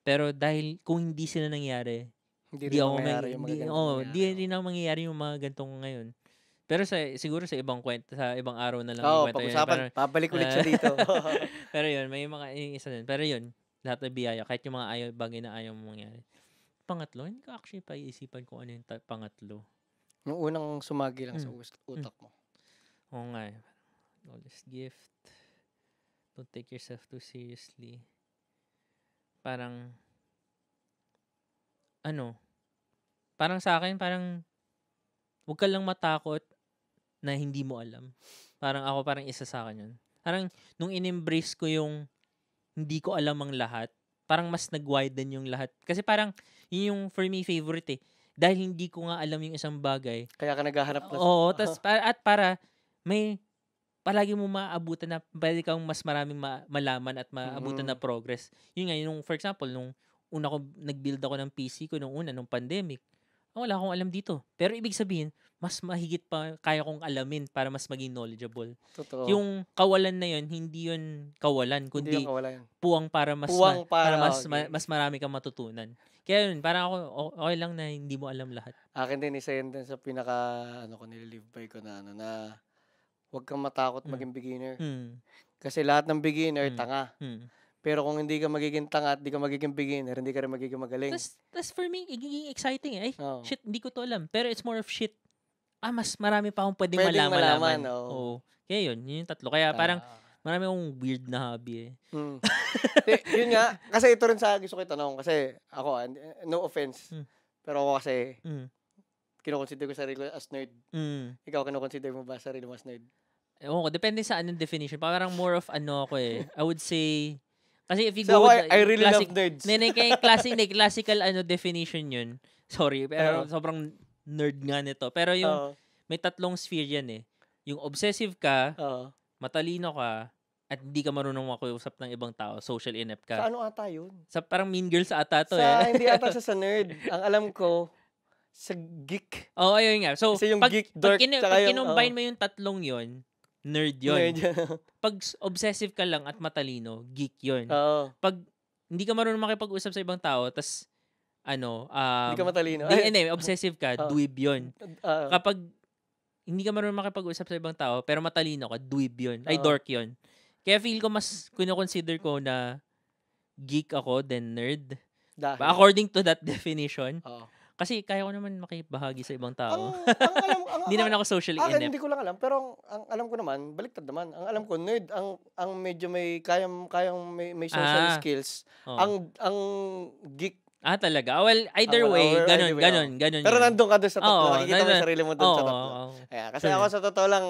Pero dahil kung hindi sila nangyari, hindi, rin ako may, yung hindi, oh, hindi rin ako mangyayari yung mga ganito ngayon. Pero sa siguro sa ibang kwento sa ibang araw na lang oh, kwento pag-usapan, yun. Pero, pabalik ulit uh, siya dito. pero yun, may mga yung isa din. Pero yun, lahat ng biyaya kahit yung mga ayaw bagay na ayaw mong mangyari. Pangatlo, hindi ko actually paiisipan kung ano yung ta- pangatlo. Yung unang sumagi lang mm. sa hmm. Hmm. utak mo. Oo nga. Eh. Knowledge gift. Don't take yourself too seriously. Parang, ano, parang sa akin, parang, huwag ka lang matakot na hindi mo alam. Parang ako parang isa sa akin yun. Parang nung in-embrace ko yung hindi ko alam ang lahat, parang mas nag-widen yung lahat. Kasi parang yun yung for me favorite eh. Dahil hindi ko nga alam yung isang bagay. Kaya ka naghahanap na. Oo, tas, at para may palagi mo maabutan na pwede kang mas maraming ma- malaman at maabutan mm-hmm. na progress. Yun nga, yung, for example, nung una ko, nag-build ako ng PC ko nung una, nung pandemic oh, wala akong alam dito. Pero ibig sabihin, mas mahigit pa kaya kong alamin para mas maging knowledgeable. Totoo. Yung kawalan na yun, hindi yun kawalan, kundi hindi kawalan. puwang para mas puwang ma- para, para mas okay. ma- mas marami kang matutunan. Kaya yun, parang ako okay lang na hindi mo alam lahat. Akin din isa yun din sa pinaka ano ko nililive by ko na ano na huwag kang matakot mm. maging beginner. Mm. Kasi lahat ng beginner mm. tanga. Mm. Pero kung hindi ka magiging tanga at hindi ka magiging beginner, hindi ka rin magiging magaling. That's, that's for me, igiging exciting eh. Ay, oh. shit, hindi ko to alam. Pero it's more of shit. Ah, mas marami pa akong pwedeng, pwedeng malaman. malaman oh. oh. Kaya yun, yun yung tatlo. Kaya parang marami akong weird na hobby eh. Mm. De, yun nga, kasi ito rin sa gusto ko itanong. Kasi ako, ah, no offense. Mm. Pero ako kasi, mm. kinukonsider ko sarili ko as nerd. Mm. Ikaw, kinukonsider mo ba sarili mo as nerd? Ewan ko, depende sa anong definition. Parang more of ano ako eh. I would say, kasi if you so go with I, I really classic, love nerds. Nene, kay classic, like, classical ano definition yun. Sorry, pero uh, sobrang nerd nga nito. Pero yung uh, may tatlong sphere yan eh. Yung obsessive ka, uh, matalino ka, at hindi ka marunong makiusap ng ibang tao, social inept ka. Sa ano ata yun? Sa parang mean girls ata to sa, eh. hindi ata siya sa nerd. Ang alam ko, sa geek. Oo, oh, ayun nga. So, yung pag, geek, dark, pag, kin- pag kinumbine oh. mo yung tatlong yon nerd yun. Nerd Pag obsessive ka lang at matalino, geek yun. Oo. Pag hindi ka marunong makipag-usap sa ibang tao, tas ano, um, hindi ka matalino. Di, hindi, obsessive ka, uh, dweeb yun. Uh, Kapag hindi ka marunong makipag-usap sa ibang tao, pero matalino ka, dweeb yun. Uh, ay, dork yun. Kaya feel ko mas kinoconsider ko na geek ako than nerd. Dahil. According to that definition. Oo. Kasi kaya ko naman makibahagi sa ibang tao. Ang, ang alam, ang, hindi naman ako socially ah, inept. Hindi ko lang alam, pero ang, ang alam ko naman, baliktad naman. Ang alam ko, nerd ang ang medyo may kayang kayang may, may social ah, skills. Oh. Ang ang geek Ah, talaga? Ah, well, either ah, way, or, ganun, anyway, ganun, oh. ganun. Pero yun. nandun ka doon sa tatlo. Oh, Nakikita mo yung sarili mo doon oh, sa tatlo. Oh, oh. kasi sure. ako sa totoo lang,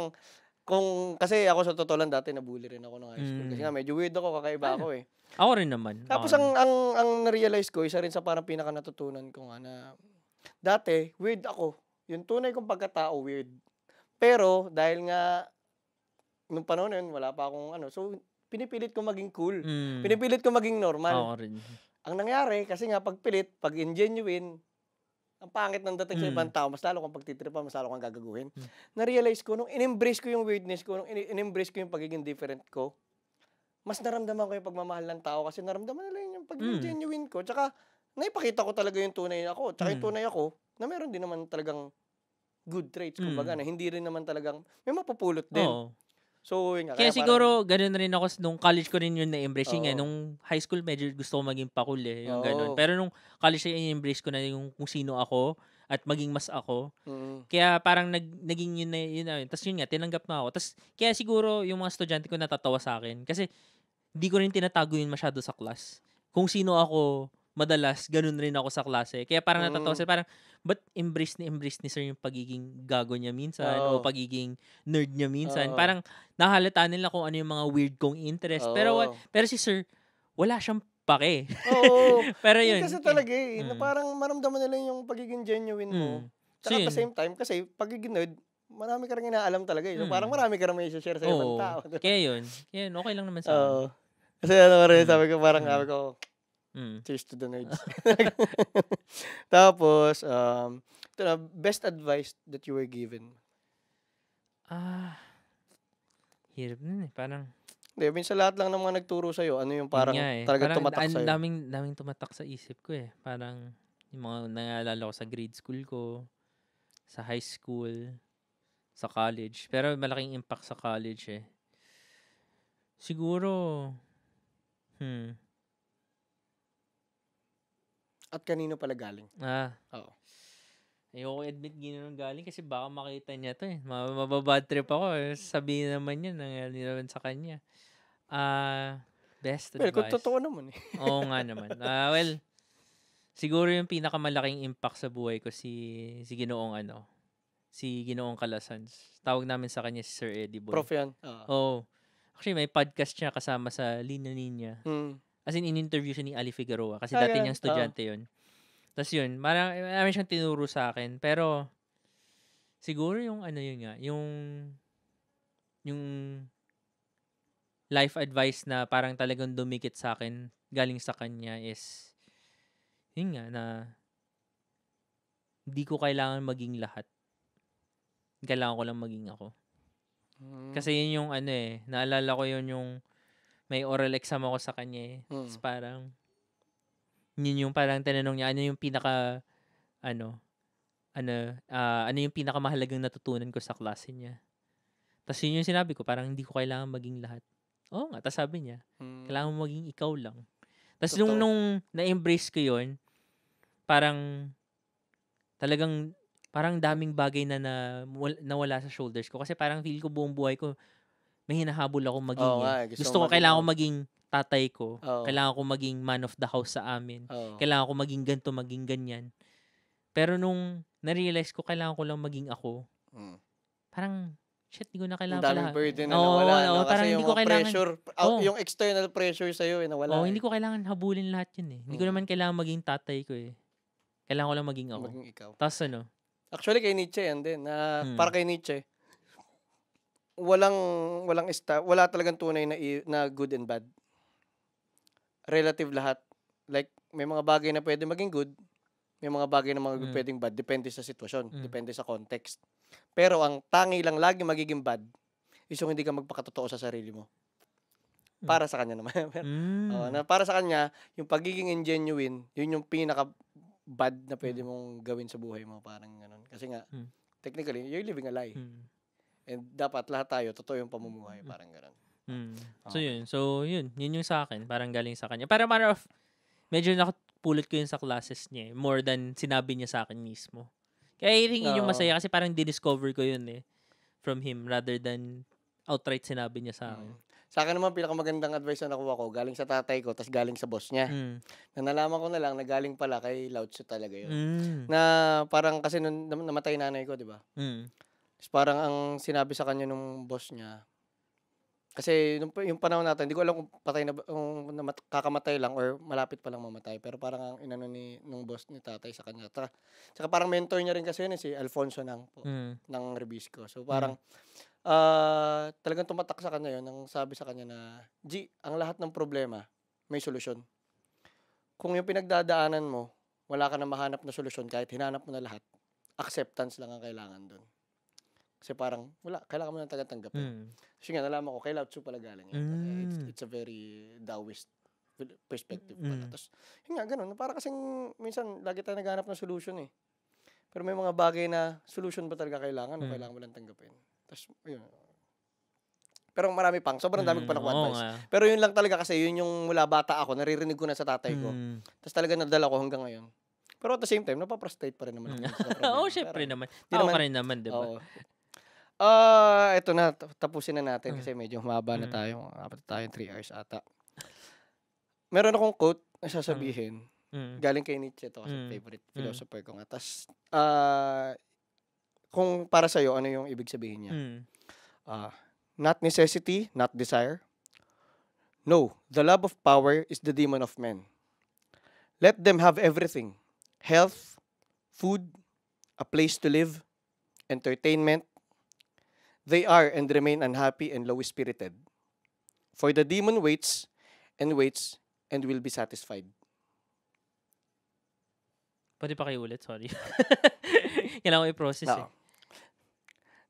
kung kasi ako sa totoo lang dati nabully rin ako ng high school. Mm. Kasi nga hmm. medyo weird ako, kakaiba ako eh. Ako rin naman. Tapos ako ang, ang ang na-realize ko, isa rin sa parang pinaka natutunan ko nga na dati, weird ako. Yung tunay kong pagkatao, weird. Pero, dahil nga, nung panahon yun, wala pa akong ano. So, pinipilit ko maging cool. Mm. Pinipilit ko maging normal. Oo rin. Ang nangyari, kasi nga pagpilit, pag ingenuine, ang pangit ng dating mm. sa hmm. ibang tao, mas lalo kang pagtitripan, mas lalo kang gagaguhin. Mm. Na-realize ko, nung in-embrace ko yung weirdness ko, nung in-embrace ko yung pagiging different ko, mas naramdaman ko yung pagmamahal ng tao kasi naramdaman nila yung pag-genuine hmm. mm. ko. Tsaka, naipakita ko talaga yung tunay ako. Tsaka mm. yung hmm. tunay ako, na meron din naman talagang good traits, mm. kumbaga, na hindi rin naman talagang, may mapupulot din. Oo. So, yun nga. Kaya, kaya siguro, parang, ganun rin ako, nung college ko rin yun na-embrace. Yun nung high school, medyo gusto ko maging pakul eh. Yung oo. ganun. Pero nung college, in-embrace ko na yung kung sino ako at maging mas ako. Mm. Kaya parang nag, naging yun na yun. yun. Tapos yun nga, tinanggap na ako. Tapos kaya siguro yung mga estudyante ko natatawa sa akin kasi hindi ko rin tinatago yun masyado sa class. Kung sino ako, madalas, ganun rin ako sa klase. Kaya parang mm. natatawa hmm. siya, parang, but embrace ni embrace ni sir yung pagiging gago niya minsan oh. o pagiging nerd niya minsan. Oh. Parang nahalata nila kung ano yung mga weird kong interest. Oh. Pero, pero si sir, wala siyang pake. Oo. pero yun. Kasi talaga eh, mm. na parang maramdaman nila yung pagiging genuine mo. Mm. So, at the same time, kasi pagiging nerd, marami ka rin inaalam talaga eh. So, mm. parang marami ka rin may share sa oh. ibang tao. Kaya yun. Kaya yun, okay lang naman sa Oo. Kasi ano rin, sabi ko parang, mm. sabi ko, Mm. Cheers to the nerds. Tapos, um, ito na, best advice that you were given? Ah, hirap nun eh. Parang, hindi, minsan lahat lang ng mga nagturo sa'yo, ano yung parang yeah, eh. talagang parang, tumatak sa'yo? Daming, daming tumatak sa isip ko eh. Parang yung mga nangalala ko sa grade school ko, sa high school, sa college. Pero malaking impact sa college eh. Siguro, hmm, at kanino pala galing. Ah. Oo. Ayoko i-admit gino nang galing kasi baka makita niya to eh. Mababad trip ako. Eh. Sabihin naman niya, nangyari naman sa kanya. Ah, uh, best well, advice. Well, kung totoo naman eh. Oo nga naman. uh, well, siguro yung pinakamalaking impact sa buhay ko si si Ginoong ano, si Ginoong Kalasans. Tawag namin sa kanya si Sir Eddie Boy. Prof yan. Ah. Oo. Oh. Actually, may podcast siya kasama sa Lina Ninya. Mm. As in, in-interview siya ni Ali Figueroa kasi ah, dati niyang estudyante oh. yun. Tapos yun, marami, eh, marami siyang tinuro sa akin. Pero, siguro yung ano yun nga, yung, yung life advice na parang talagang dumikit sa akin galing sa kanya is, yun nga, na hindi ko kailangan maging lahat. Kailangan ko lang maging ako. Hmm. Kasi yun yung ano eh, naalala ko yun yung, may oral exam ako sa kanya eh. Mm. Tapos parang, yun yung parang tinanong niya, ano yung pinaka, ano, ano, uh, ano yung pinakamahalagang natutunan ko sa klase niya. Tapos yun yung sinabi ko, parang hindi ko kailangan maging lahat. Oo nga, tapos sabi niya, mm. kailangan mo maging ikaw lang. Tapos nung, nung na-embrace ko yun, parang, talagang, parang daming bagay na, na nawala sa shoulders ko. Kasi parang feel ko buong buhay ko, may hinahabol ako maging. Oh, eh. gusto, gusto ko, kailangan ko ano? maging tatay ko. Oh. Kailangan ko maging man of the house sa amin. Oh. Kailangan ko maging ganto, maging ganyan. Pero nung na-realize ko, kailangan ko lang maging ako. Mm. Parang, shit, hindi ko na kailangan pala. Ang burden na oh, nawala. Oh, no? parang hindi ko kailangan, pressure, oh. yung external pressure sa'yo, eh, nawala. Oh, eh. hindi ko kailangan habulin lahat yun eh. Mm. Hindi ko mm. naman kailangan maging tatay ko eh. Kailangan ko lang maging ako. Maging ikaw. Tapos ano? Actually, kay Nietzsche yan din. uh, mm. Para hmm. kay Nietzsche, walang walang esta, wala talagang tunay na na good and bad. Relative lahat. Like may mga bagay na pwede maging good, may mga bagay na mga mm. pwedeng bad depende sa sitwasyon, mm. depende sa context. Pero ang tangi lang lagi magiging bad is yung hindi ka magpakatotoo sa sarili mo. Mm. Para mm. sa kanya naman. mm. uh, na para sa kanya, yung pagiging ingenuine, yun yung pinaka bad na pwede mm. mong gawin sa buhay mo, parang ganun. Kasi nga, mm. technically, you're living a lie. Mm. And dapat lahat tayo, totoo yung pamumuhay, parang ganun. Mm. Okay. So yun, so yun, yun yung sa akin, parang galing sa kanya. Para matter of, medyo nakapulot ko yun sa classes niya, eh, more than sinabi niya sa akin mismo. Kaya I think yung masaya kasi parang discover ko yun eh, from him rather than outright sinabi niya sa mm. akin. Sa akin naman, pinakamagandang advice na nakuha ko, galing sa tatay ko, tas galing sa boss niya. Mm. Na nalaman ko na lang na galing pala kay Lao Tzu talaga yun. Mm. Na parang kasi nung namatay nanay ko, di ba? Mm parang ang sinabi sa kanya nung boss niya, kasi nung, yung panahon natin, hindi ko alam kung patay na, kung namat, kakamatay lang or malapit pa lang mamatay. Pero parang ang inano ni, nung boss ni tatay sa kanya. Tsaka, tsaka parang mentor niya rin kasi yun, eh, si Alfonso Nang po, mm. ng Rebisco. So parang, mm. uh, talagang tumatak sa kanya yun, ang sabi sa kanya na, G, ang lahat ng problema, may solusyon. Kung yung pinagdadaanan mo, wala ka na mahanap na solusyon kahit hinanap mo na lahat, acceptance lang ang kailangan doon. Kasi parang, wala, kailangan mo ng tagatanggap. Eh. Mm. So nga, nalaman ko, kay Lao Tzu pala galing. Mm. It's, hmm. it's a very Taoist perspective. Mm. Pala. Hmm. Tapos, yun nga, ganun. Para kasing, minsan, lagi tayo naghanap ng solution eh. Pero may mga bagay na solution ba talaga kailangan mm. o hmm. kailangan mo lang tanggapin. Tapos, yun. Pero marami pang. Sobrang mm, ko pa nakuha advice. Nga. Pero yun lang talaga kasi yun yung mula bata ako, naririnig ko na sa tatay ko. Mm. Tapos talaga nadala ko hanggang ngayon. Pero at the same time, napaprostate pa rin naman ako. Oo, oh, syempre naman. Hindi naman, rin naman, di ba? Oh, Ah, uh, ito na tapusin na natin mm. kasi medyo humaba na mm. tayo. Apat tayo 3 hours ata. Meron akong quote na sasabihin. Mm. mm. Galing kay Nietzsche to, mm. favorite philosopher ko nga. Tapos, uh, ah, kung para sa'yo, ano yung ibig sabihin niya? Mm. Uh, not necessity, not desire. No, the love of power is the demon of men. Let them have everything. Health, food, a place to live, entertainment, they are and remain unhappy and low-spirited. For the demon waits and waits and will be satisfied. Pwede pa kayo ulit, sorry. Kailangan ko i-process no. eh.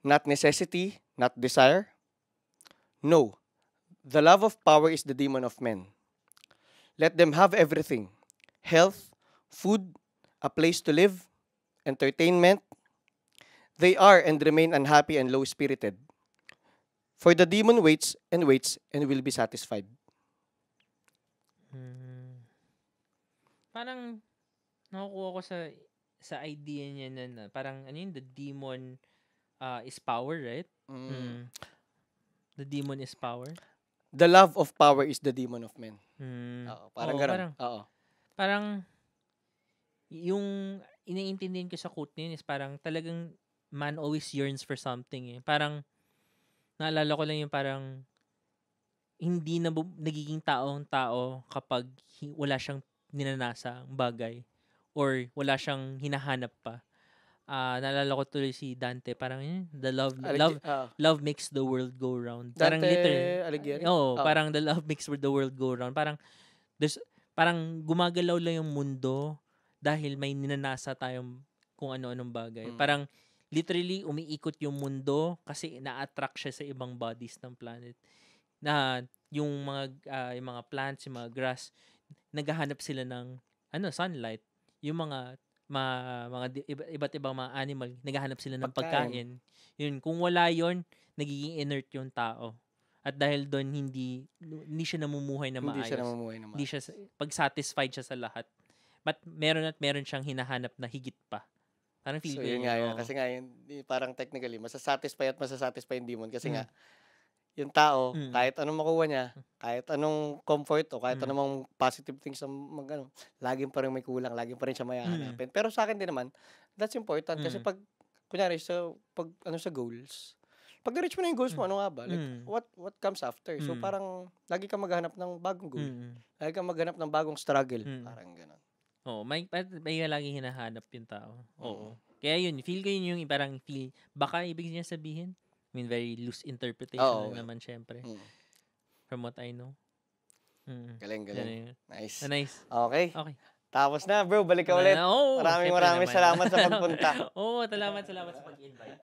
Not necessity, not desire. No, the love of power is the demon of men. Let them have everything. Health, food, a place to live, entertainment, They are and remain unhappy and low-spirited. For the demon waits and waits and will be satisfied. Hmm. Parang nakukuha ko sa sa idea niya na, na parang ano yun, the demon uh, is power, right? Mm. Mm. The demon is power. The love of power is the demon of men. Mm. Oo, parang Oo, Parang, Oo. parang yung iniintindihan ko sa quote niya is parang talagang man always yearns for something eh. Parang, naalala ko lang yung parang, hindi na nagiging ang tao kapag wala siyang ninanasa bagay or wala siyang hinahanap pa. Uh, naalala ko tuloy si Dante, parang eh, the love Alleg- love uh, love makes the world go round. Dante parang literal. Alighieri? Oo, oh. parang the love makes the world go round. Parang there's parang gumagalaw lang yung mundo dahil may ninanasa tayong kung ano-anong bagay. Mm. Parang literally umiikot yung mundo kasi na-attract siya sa ibang bodies ng planet. Na yung mga uh, yung mga plants, yung mga grass, naghahanap sila ng ano sunlight. Yung mga mga, mga iba, iba't ibang mga animal, naghahanap sila ng pagkain. pagkain. Yun, kung wala yun, nagiging inert yung tao. At dahil doon, hindi, hindi siya namumuhay na maayos. Hindi siya namumuhay na maayos. Hindi siya, pag-satisfied siya sa lahat. But meron at meron siyang hinahanap na higit pa. Parang feel so, yun. Nga, yun. Kasi nga yun, parang technically, masasatisfy at masasatisfy yung demon. Kasi mm. nga, yung tao, mm. kahit anong makuha niya, kahit anong comfort o kahit mm. anong positive things na mag, ano, laging pa rin may kulang, laging pa rin siya may hmm. hanapin. Mm. Pero sa akin din naman, that's important. Kasi hmm. pag, kunyari, so, pag, ano, sa goals, pag na-reach mo na yung goals mo, mm. ano nga ba? Like, mm. what what comes after? Mm. So, hmm. parang, lagi kang maghanap ng bagong goal. Mm. Lagi kang maghanap ng bagong struggle. Mm. Parang ganun. Oo, may, may laging hinahanap yung tao. Oo. Kaya yun, feel ko yun yung parang feel, baka ibig niya sabihin, I mean, very loose interpretation Oo. na naman syempre. Mm. From what I know. Mm. Galing, galing. Ano nice. Ah, nice. Okay. Okay. Tapos na, bro. Balik ka ulit. Wala Maraming maraming salamat sa pagpunta. Oo, salamat, salamat sa pag-invite.